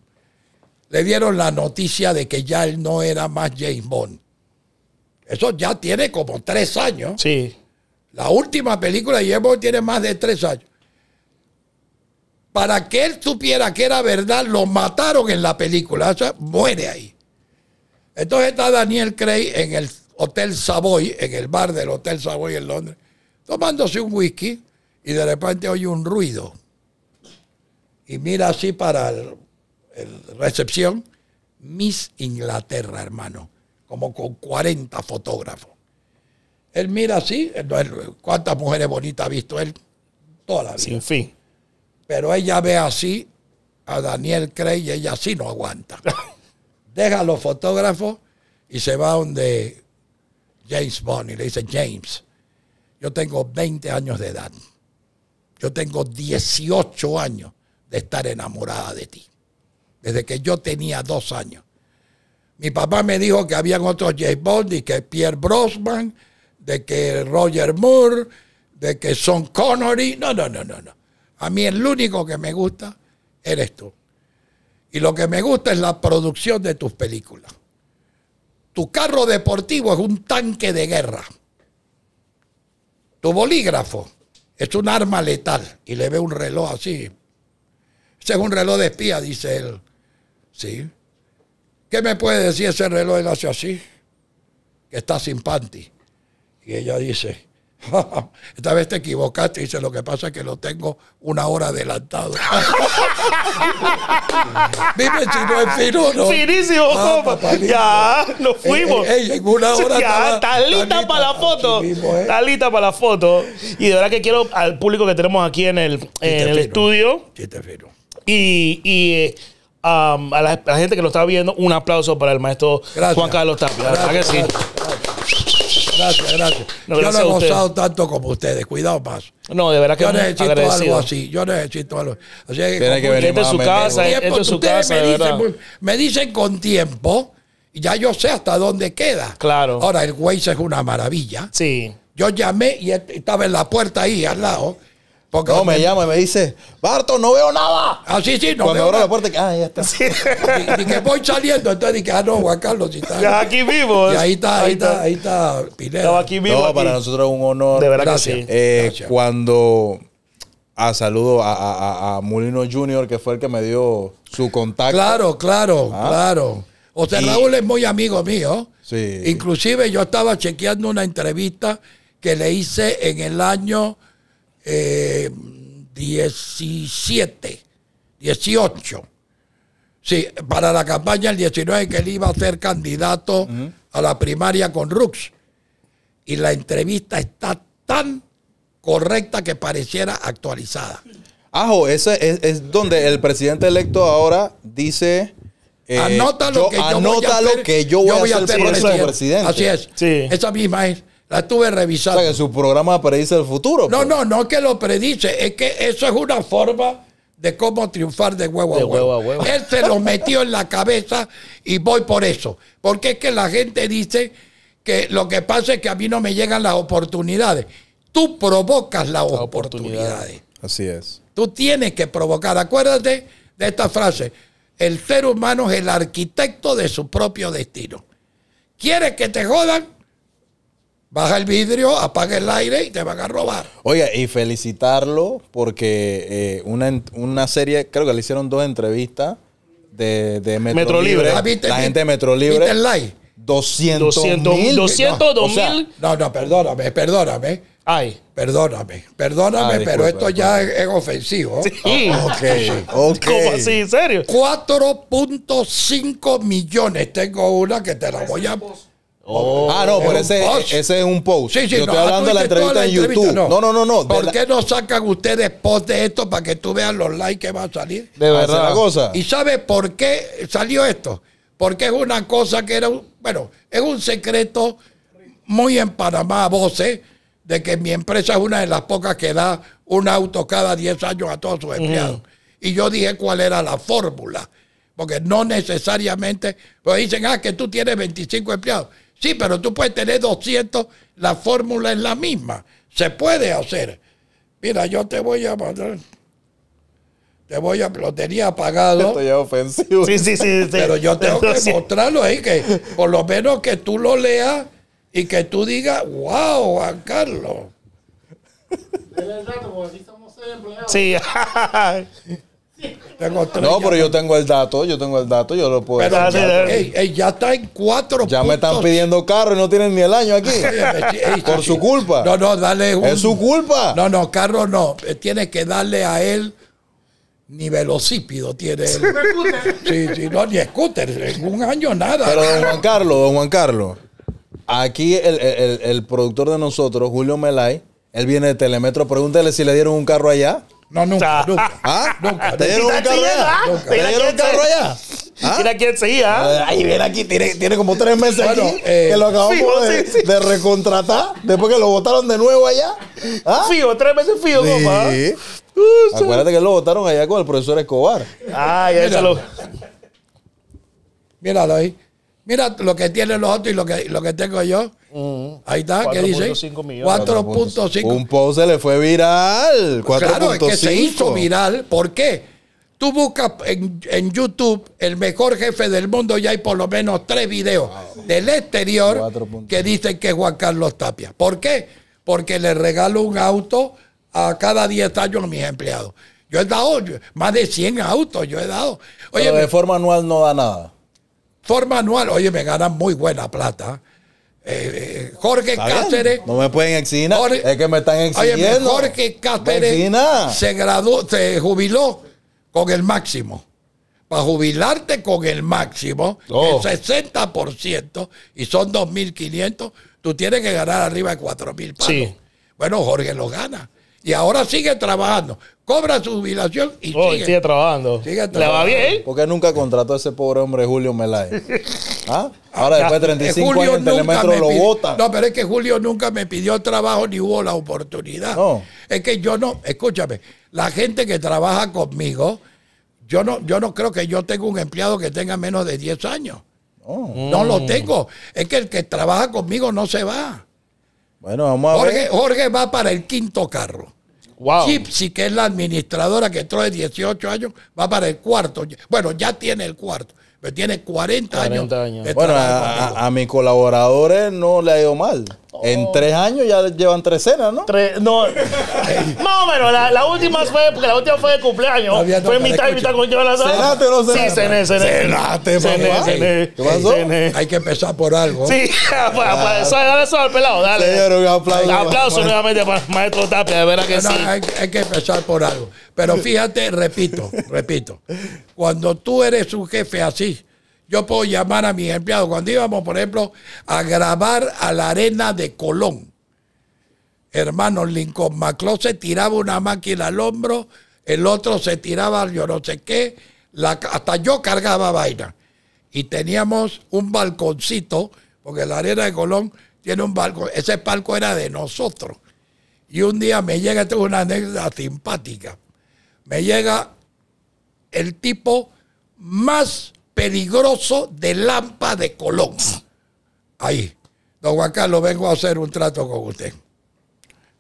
le dieron la noticia de que ya él no era más James Bond eso ya tiene como tres años. Sí. La última película de tiene más de tres años. Para que él supiera que era verdad, lo mataron en la película. O sea, muere ahí. Entonces está Daniel Craig en el Hotel Savoy, en el bar del Hotel Savoy en Londres, tomándose un whisky y de repente oye un ruido. Y mira así para la recepción. Miss Inglaterra, hermano como con 40 fotógrafos. Él mira así, cuántas mujeres bonitas ha visto él todas. la vida. Sin fin. Pero ella ve así a Daniel Craig y ella sí no aguanta. Deja los fotógrafos y se va donde James Bond y le dice, James, yo tengo 20 años de edad. Yo tengo 18 años de estar enamorada de ti. Desde que yo tenía dos años mi papá me dijo que habían otros James Bond y que Pierre Brosman, de que Roger Moore, de que Sean Connery. No, no, no, no, no. A mí el único que me gusta eres tú. Y lo que me gusta es la producción de tus películas. Tu carro deportivo es un tanque de guerra. Tu bolígrafo es un arma letal. Y le ve un reloj así. Ese es un reloj de espía, dice él. Sí. ¿Qué me puede decir ese reloj? Él hace así, que está sin panty. Y ella dice, esta vez te equivocaste. dice, lo que pasa es que lo tengo una hora adelantado. Dime si chino es fino, ¿no? Finísimo, ah, Ya, nos fuimos. una hora. Ya, está lista para la foto. ¿eh? Talita lista para la foto. Y de verdad que quiero al público que tenemos aquí en el, estudio. Chiste fino. Y, y eh, Um, a, la, gente que lo está viendo, un aplauso para el maestro Juan Carlos Tapia. Gracias, gracias, No, Yo no he gozado tanto como ustedes. Cuidado paso. No, de verdad que Yo necesito algo así. Yo necesito algo así. Que Tiene que venir este su casa, este tiempo, su casa, me, dicen, me dicen con tiempo y ya yo sé hasta dónde queda. Claro. Ahora, el Waze es una maravilla. Sí. Yo llamé y estaba en la puerta ahí al lado no, me llama y me dice, Barto, no veo nada. así ah, sí, sí, no Cuando abro la puerta, ah, ya está. Y, que voy saliendo, entonces dije, ah, no, Juan Carlos, si está. Ya aquí vivo. Y ahí está, ahí está, ahí está Pineda. Estaba aquí vivo. No, para nosotros es un honor. De verdad que sí. Eh, cuando a ah, saludo a, a, a, Molino Junior, que fue el que me dio su contacto. Claro, claro, ah. claro. O sea, Raúl es muy amigo mío. Sí. Inclusive yo estaba chequeando una entrevista que le hice en el año 17, 18. Sí, para la campaña el 19 que él iba a ser candidato a la primaria con Rux. Y la entrevista está tan correcta que pareciera actualizada. Ajo, ese es, donde el presidente electo ahora dice... Eh, anota lo que yo voy a hacer, Así es. Esa misma es. La estuve revisando. O sea, que su programa predice el futuro. No, pues. no, no que lo predice. Es que eso es una forma de cómo triunfar de huevo a, huevo. Él se lo metió en la cabeza y voy por eso. Porque es que la gente dice que lo que pasa es que a mí no me llegan las oportunidades. Tú provocas las oportunidades. Así es. Tú tienes que provocar. Acuérdate de esta frase. El ser humano es el arquitecto de su propio destino. ¿Quieres que te jodan? baja el vidrio, apaga el aire y te van a robar. Oye, y felicitarlo porque eh, una, una serie, creo que le hicieron dos entrevistas de, de Metro, Libre. Ah, la gente de Metro Libre. El like? 200, 200, no, No, perdóname, perdóname. Ay. Perdóname, perdóname, ah, pero esto ya es, ofensivo. Sí. Ok, ok. ¿Cómo así? ¿En serio? 4.5 millones. Tengo una que te la voy a... Pues. Oh. Ah, no, pero ese, es un post. Yo estoy ah, hablando de la entrevista en YouTube. No, no, no. no, ¿Por qué no sacan ustedes post de esto para que tú veas los likes que van a salir? De verdad. cosa. ¿Y sabes por qué salió esto? Porque es una cosa que era, un, bueno, es un secreto muy en Panamá voces de que mi empresa es una de las pocas que da un auto cada 10 años a todos sus empleados. Y yo dije cuál era la fórmula. Porque no necesariamente, pues dicen, ah, que tú tienes 25 empleados. Sí, pero tú puedes tener 200, la fórmula es la misma. Se puede hacer. Mira, yo te voy a mandar. Te voy a. Lo tenía apagado. Esto ya ofensivo. Sí, sí, sí. pero yo tengo que mostrarlo ahí, eh, que por lo menos que tú lo leas y que tú digas, wow, Juan Carlos. verdad, ¿eh? Sí. no, pero yo tengo el dato, yo tengo el dato, yo lo puedo. Pero ya, está en cuatro. Ya me están pidiendo carro y no tienen ni el año aquí. Por su culpa. No, no, dale un. Es su culpa. No, no, carro no. Eh, tiene que darle a él ni velocípido tiene sí, sí, no, ni scooter. En un año nada. Pero don Juan Carlos, don Juan Carlos. Aquí el, productor de nosotros, Julio Melay, él viene de Telemetro. pregúntele si le dieron un carro allá. No, nunca, nunca. ¿Ah? Nunca. ¿Te dieron un carro allá? ¿Te dieron un carro allá? ¿Ah? Mira quién seguía. Ahí viene aquí, tiene, tiene como tres meses aquí, eh, que lo acabamos de, de, recontratar después que lo votaron de nuevo allá. ¿Ah? Fijo, tres meses fijo, Sí. Acuérdate que lo votaron allá con el profesor Escobar. Ah, ya Míralo ahí. Mira lo que tienen los otros y lo que, tengo yo. Mm. Ahí está, ¿qué dice? 4.5. Un post se le fue viral. Claro, es que se hizo viral. ¿Por qué? Tú buscas en, YouTube el mejor jefe del mundo y hay por lo menos tres videos del exterior que dicen que es Juan Carlos Tapia. ¿Por qué? Porque le regalo un auto a cada 10 años a mis empleados. Yo he dado más de 100 autos, yo he dado. Oye, de forma anual no da nada por oye, me ganan muy buena plata. Eh, eh, Jorge Cáceres. No me pueden es que me están exigiendo. Jorge Cáceres se, graduó, se jubiló con el máximo. Para jubilarte con el máximo, oh. el 60%, y son 2.500, tú tienes que ganar arriba de 4.000 pesos. Bueno, Jorge lo gana. Y ahora sigue trabajando cobra su jubilación y oh, sigue, trabajando. Le va bien. Porque nunca contrató a ese pobre hombre Julio Melay. ¿Ah? Ahora después de 35 años en Telemetro lo vota No, pero es que Julio nunca me pidió trabajo ni hubo la oportunidad. Es que yo no, escúchame, la gente que trabaja conmigo, yo no, yo no creo que yo tenga un empleado que tenga menos de 10 años. No lo tengo. Es que el que trabaja conmigo no se va. Bueno, vamos a Jorge va para el quinto carro. Gipsy, que es la administradora que entró de 18 años, va para el cuarto. Bueno, ya tiene el cuarto. Pero tiene 40, años. a, a, mis colaboradores no le ha ido mal. En oh. tres años ya llevan tres cenas, ¿no? Tres, no. Más o menos, la, última fue, porque la última fue de cumpleaños. fue mitad y mitad con yo la sala. ¿Cenate no cenate? Sí, cené, cené. Cenate, papá. Cené, ¿Qué pasó? Hay que empezar por algo. Sí, para, ah. eso, dale eso al pelado, dale. un aplauso. nuevamente nuevamente para maestro Tapia, de verdad que sí. No, hay que empezar por algo. Pero fíjate, repito, repito. Cuando tú eres un jefe así, yo puedo llamar a mis empleados. Cuando íbamos, por ejemplo, a grabar a la arena de Colón, Hermano, Lincoln maclose se tiraba una máquina al hombro, el otro se tiraba yo no sé qué, hasta yo cargaba vaina. Y teníamos un balconcito, porque la arena de Colón tiene un balcón, ese palco era de nosotros. Y un día me llega, esto es una anécdota simpática, me llega el tipo más peligroso de Lampa de Colón. Ahí. Don Juan Carlos, vengo a hacer un trato con usted.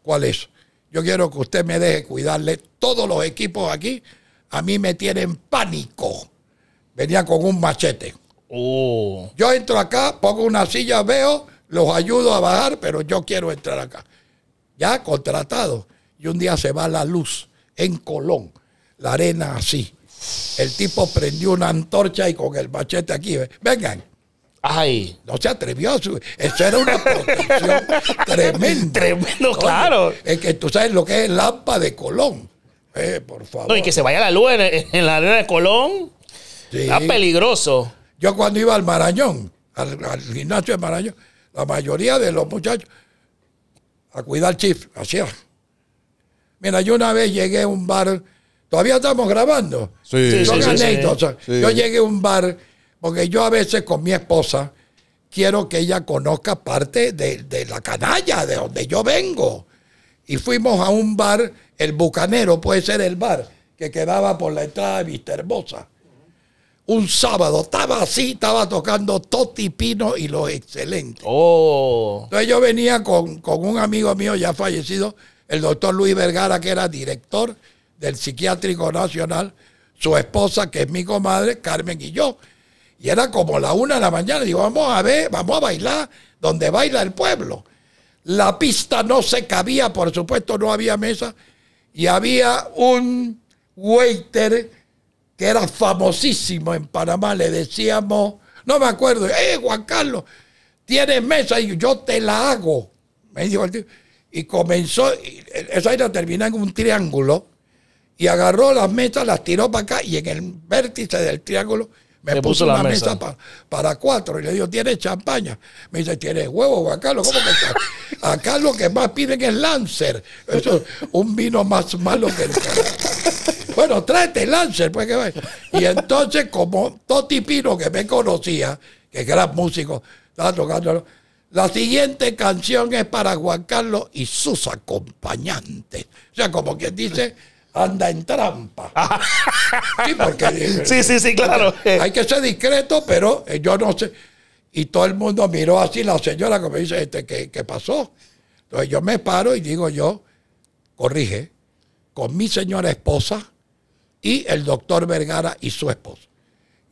¿Cuál es? Yo quiero que usted me deje cuidarle todos los equipos aquí. A mí me tienen pánico. Venía con un machete. Oh. Yo entro acá, pongo una silla, veo, los ayudo a bajar, pero yo quiero entrar acá. Ya contratado. Y un día se va la luz en Colón, la arena así. El tipo prendió una antorcha y con el machete aquí, vengan. Ay. No se atrevió. Eso era una protección tremenda. Tremendo, claro. es que tú sabes lo que es Lampa de Colón. Eh, por favor. No, y que se vaya la luz en, la arena de Colón. Sí. Está peligroso. Yo cuando iba al Marañón, al, gimnasio de Marañón, la mayoría de los muchachos a cuidar chif, así era. Mira, yo una vez llegué a un bar Todavía estamos grabando. Sí, Son yo llegué a un bar, porque yo a veces con mi esposa quiero que ella conozca parte de, la canalla, de donde yo vengo. Y fuimos a un bar, el Bucanero puede ser el bar, que quedaba por la entrada de Vista Un sábado, estaba así, estaba tocando Toti Pino y lo excelente. Oh. Entonces yo venía con, con un amigo mío ya fallecido, el doctor Luis Vergara, que era director del Psiquiátrico Nacional, su esposa, que es mi comadre, Carmen y yo. Y era como la una de la mañana. Digo, vamos a ver, vamos a bailar donde baila el pueblo. La pista no se cabía, por supuesto, no había mesa. Y había un waiter que era famosísimo en Panamá. Le decíamos, no me acuerdo, ¡eh, Juan Carlos! ¿Tienes mesa? Y yo te la hago. Y comenzó, e, esa era terminada en un triángulo y agarró las mesas, las tiró para acá y en el vértice del triángulo me puso, una mesa, para cuatro y le digo, ¿tienes champaña? Me dice, ¿tienes huevo, Juan Carlos? ¿Cómo que Acá lo que más piden es Lancer. Eso un vino más malo que el Bueno, tráete Lancer, pues que vaya. Y entonces, como Toti Pino, que me conocía, que era músico, estaba tocando. La siguiente canción es para Juan Carlos y sus acompañantes. O sea, como quien dice anda en trampa. Ah. sí, porque. Eh, sí, sí, claro. Hay que ser discreto, pero eh, yo no sé. Y todo el mundo miró así la señora como dice, este, ¿qué, pasó? Entonces yo me paro y digo yo, corrige, con mi señora esposa y el doctor Vergara y su esposa.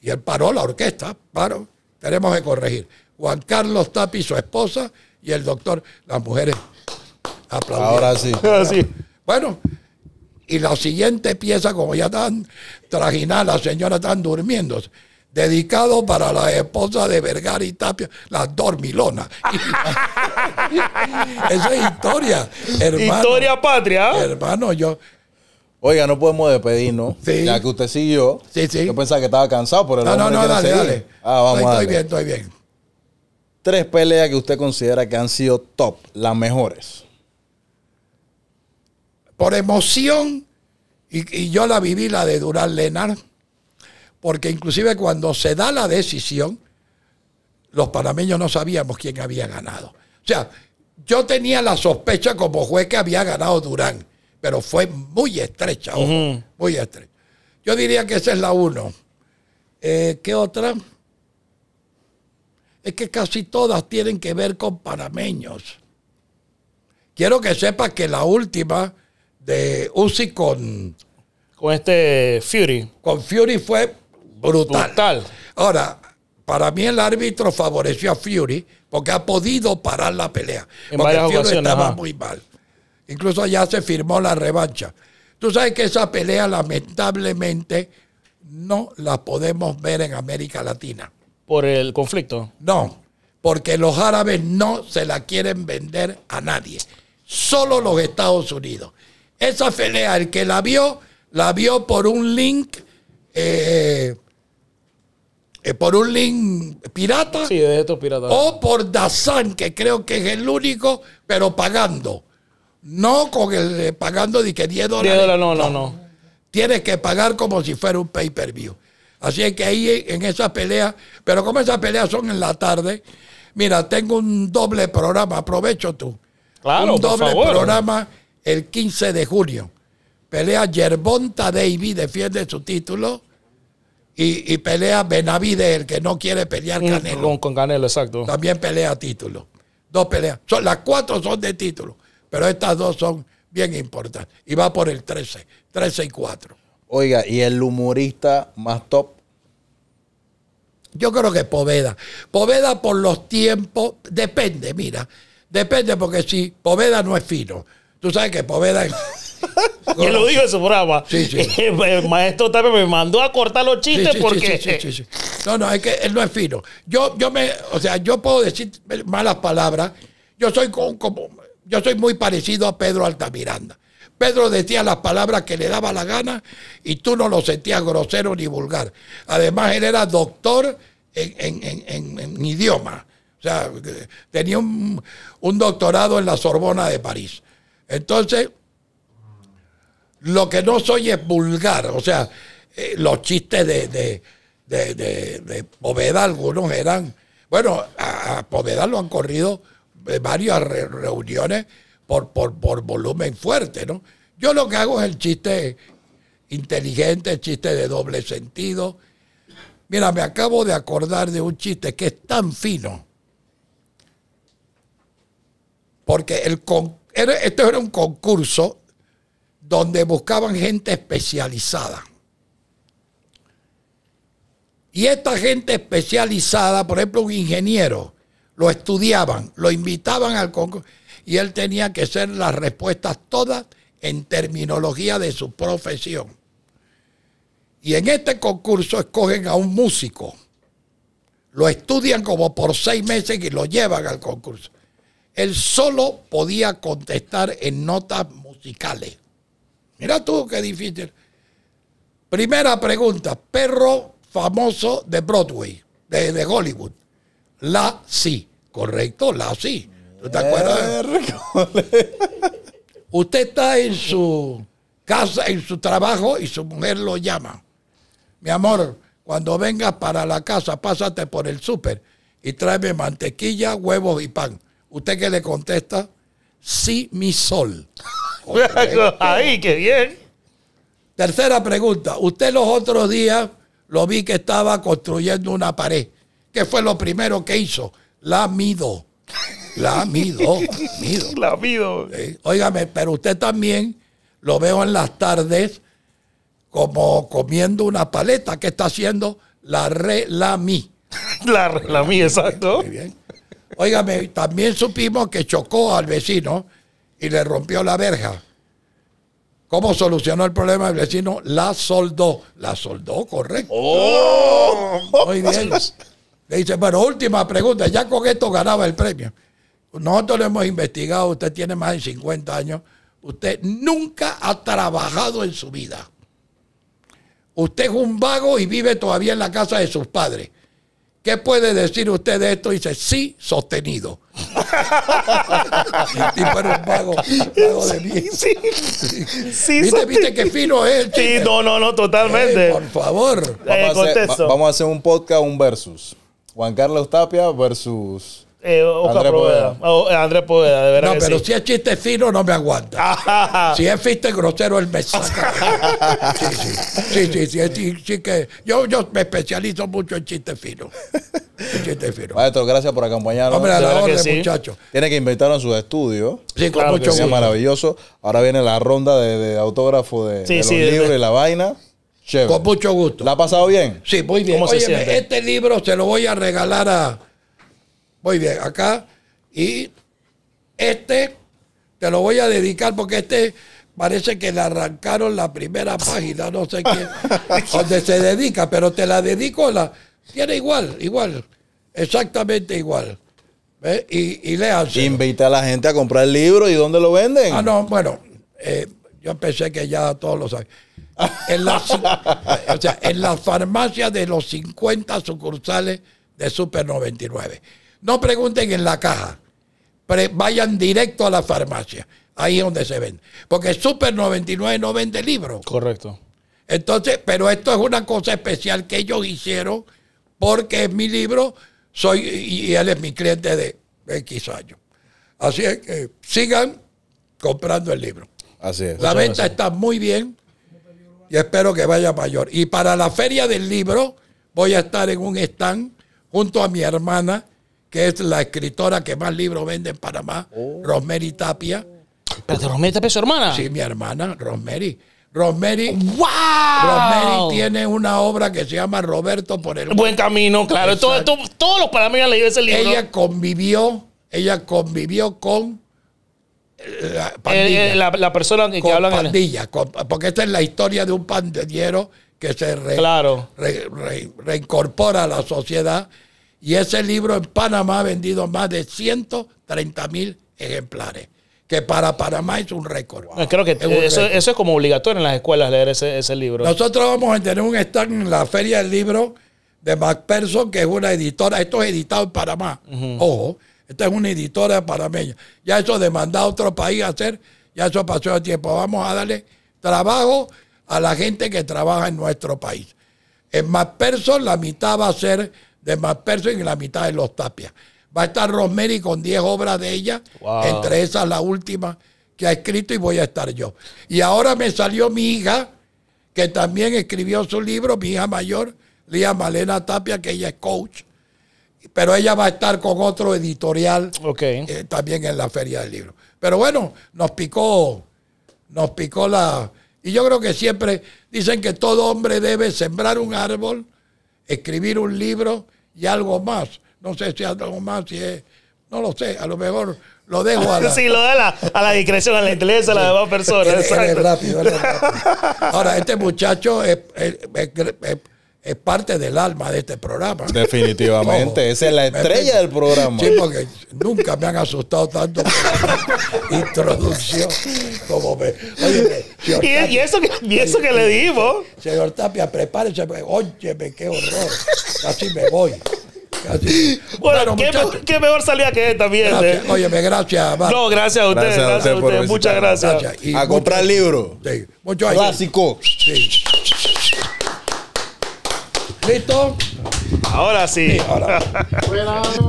Y él paró la orquesta, paro tenemos que corregir. Juan Carlos Tapi, su esposa, y el doctor, las mujeres aplaudieron. Ahora sí. Bueno, y la siguiente pieza, como ya están trajinadas, las señoras están durmiendo. Dedicado para la esposa de Vergara y Tapia, la dormilona. Esa es historia, hermano. Historia patria. Hermano, yo, Oiga, no podemos despedirnos. Ya que usted siguió. Sí, sí. Yo pensaba que estaba cansado, pero no, no, no, dale, dale. Ah, vamos. estoy bien, estoy bien. Tres peleas que usted considera que han sido top, las mejores por emoción, y, yo la viví la de Durán Lenar, porque inclusive cuando se da la decisión, los panameños no sabíamos quién había ganado. O sea, yo tenía la sospecha como juez que había ganado Durán, pero fue muy estrecha, muy estrecha. Yo diría que esa es la uno. Eh, ¿Qué otra? Es que casi todas tienen que ver con panameños. Quiero que sepas que la última de Uzi con... Con este Fury. Con Fury fue brutal. Brutal. Ahora, para mí el árbitro favoreció a Fury porque ha podido parar la pelea. porque Fury estaba muy mal. Incluso ya se firmó la revancha. Tú sabes que esa pelea lamentablemente no la podemos ver en América Latina. ¿Por el conflicto? No, porque los árabes no se la quieren vender a nadie. Solo los Estados Unidos. Esa pelea, el que la vio, la vio por un link, eh, eh, por un link pirata. Sí, de estos piratas. O por Dazan, que creo que es el único, pero pagando. No con el eh, pagando de que 10 dólares. 10 dólares, no, no, no, Tienes que pagar como si fuera un pay-per-view. Así que ahí en esa pelea, pero como esas peleas son en la tarde, mira, tengo un doble programa, aprovecho tú. Claro, un doble programa el 15 de junio. Pelea Yerbonta Davy defiende su título. Y, pelea Benavide, el que no quiere pelear mm, Canelo. Con, Canelo, exacto. También pelea título. Dos peleas. Son, las cuatro son de título, pero estas dos son bien importantes. Y va por el 13, 13 y 4. Oiga, ¿y el humorista más top? Yo creo que Poveda. Poveda por los tiempos, depende, mira. Depende, porque si Poveda no es fino, Tú sabes que Poveda. Yo lo dijo en su brava. El maestro también me mandó a cortar los chistes porque. No, no, es que él no es fino. Yo, yo me, o sea, yo puedo decir malas palabras. Yo soy con, como, yo soy muy parecido a Pedro Altamiranda. Pedro decía las palabras que le daba la gana y tú no lo sentías grosero ni vulgar. Además, él era doctor en, idioma. O sea, tenía un doctorado en la Sorbona de París. Entonces, lo que no soy es vulgar, o sea, eh, los chistes de, de, algunos eran, bueno, a, a lo han corrido varias reuniones por, por, por volumen fuerte, ¿no? Yo lo que hago es el chiste inteligente, el chiste de doble sentido. Mira, me acabo de acordar de un chiste que es tan fino, porque el con era, esto era un concurso donde buscaban gente especializada. Y esta gente especializada, por ejemplo, un ingeniero, lo estudiaban, lo invitaban al concurso y él tenía que ser las respuestas todas en terminología de su profesión. Y en este concurso escogen a un músico, lo estudian como por seis meses y lo llevan al concurso. Él solo podía contestar en notas musicales. Mira tú qué difícil. Primera pregunta, perro famoso de Broadway, de, Hollywood. La sí, correcto, la sí. ¿Tú te acuerdas? Usted está en su casa, en su trabajo y su mujer lo llama. Mi amor, cuando vengas para la casa, pásate por el súper y tráeme mantequilla, huevos y pan. ¿Usted qué le contesta? Sí, mi sol. Ahí, qué bien. Tercera pregunta. Usted los otros días lo vi que estaba construyendo una pared. ¿Qué fue lo primero que hizo? La mido. La mido. mido. La mido. pero usted también lo veo en las tardes como comiendo una paleta. ¿Qué está haciendo? La re la mi. La re la mi, exacto. Muy bien. Óigame, también supimos que chocó al vecino y le rompió la verja. ¿Cómo solucionó el problema del vecino? La soldó. La soldó, correcto. Oh. Muy bien. Le dice, bueno, última pregunta. Ya con esto ganaba el premio. Nosotros lo hemos investigado. Usted tiene más de 50 años. Usted nunca ha trabajado en su vida. Usted es un vago y vive todavía en la casa de sus padres. ¿Qué puede decir usted de esto? dice, sí, sostenido. y para un pago de mí. Sí, ¿Viste, qué fino es? Sí, no, no, no, totalmente. Eh, por favor. Eh, vamos a hacer un podcast, un versus. Juan Carlos Tapia versus eh, eh, Andrés Poveda, de verdad. No, pero si es chiste fino, no me aguanta. si es chiste grosero, él me saca. sí, sí, sí, sí, sí, yo, yo me especializo mucho en chiste fino. En fino. Maestro, gracias por acompañarnos. Hombre, a la muchachos. Tiene que invitarlo en sus estudios. Sí, con mucho gusto. maravilloso. Ahora viene la ronda de, autógrafo de, los libros y la vaina. Con mucho gusto. ¿La ha pasado bien? Sí, muy bien. Oye, este libro se lo voy a regalar a muy bien, acá. Y este te lo voy a dedicar porque este parece que le arrancaron la primera página, no sé quién, donde se dedica, pero te la dedico, la tiene igual, igual, exactamente igual. Y, y Invita a la gente a comprar el libro y dónde lo venden. Ah, no, bueno, eh, yo pensé que ya todos lo saben. En la o en farmacias de los 50 sucursales de Super 99. No pregunten en la caja. vayan directo a la farmacia. Ahí es donde se vende. Porque Super 99 no vende libros. Correcto. Entonces, pero esto es una cosa especial que ellos hicieron porque es mi libro soy y él es mi cliente de X años. Así es que sigan comprando el libro. Así es. La venta está muy bien y espero que vaya mayor. Y para la feria del libro voy a estar en un stand junto a mi hermana que es la escritora que más libros vende en Panamá, oh. Rosemary Tapia. Pero Rosemary Tapia es su hermana. Sí, mi hermana, Rosemary. Rosemary, ¡Wow! Rosemary tiene una obra que se llama Roberto por el buen camino, claro. todos los panameños han leído ese libro. Ella convivió, ella convivió con eh, la, pandilla, persona que, pandilla, porque esta es la historia de un pandillero que se reincorpora a la sociedad y ese libro en Panamá ha vendido más de 130 mil ejemplares, que para Panamá es un récord. Creo que eso, es como obligatorio en las escuelas leer ese, libro. Nosotros vamos a tener un stand en la Feria del Libro de MacPherson, que es una editora, esto es editado en Panamá, ojo, esta es una editora panameña. Ya eso demanda a otro país hacer, ya eso pasó el tiempo. Vamos a darle trabajo a la gente que trabaja en nuestro país. En MacPherson la mitad va a ser de perso y la mitad de los Tapia. Va a estar Rosemary con 10 obras de ella, entre esas la última que ha escrito y voy a estar yo. Y ahora me salió mi hija, que también escribió su libro, mi hija mayor, Lía Malena Tapia, que ella es coach, pero ella va a estar con otro editorial eh, también en la Feria del Libro. Pero bueno, nos picó, nos picó la... Y yo creo que siempre dicen que todo hombre debe sembrar un árbol, escribir un libro y algo más. No sé si algo más, si no lo sé, a lo mejor lo dejo a la, sí, lo de a la discreción, a la inteligencia de las demás personas. rápido, Ahora, este muchacho es es parte del alma de este programa. Definitivamente, esa es la estrella del programa. Sí, porque nunca me han asustado tanto introducción como me. ¿Y, eso que, y eso que le digo Señor Tapia, prepárense. Pues, óyeme, qué horror. Casi me voy. Bueno, qué, mejor, qué, salida que esta, también. Gracias. ¿eh? Óyeme, gracias. No, gracias a ustedes. a Muchas gracias. a comprar libro Sí. Clásico. ¿Listo? Ahora sí. sí ahora.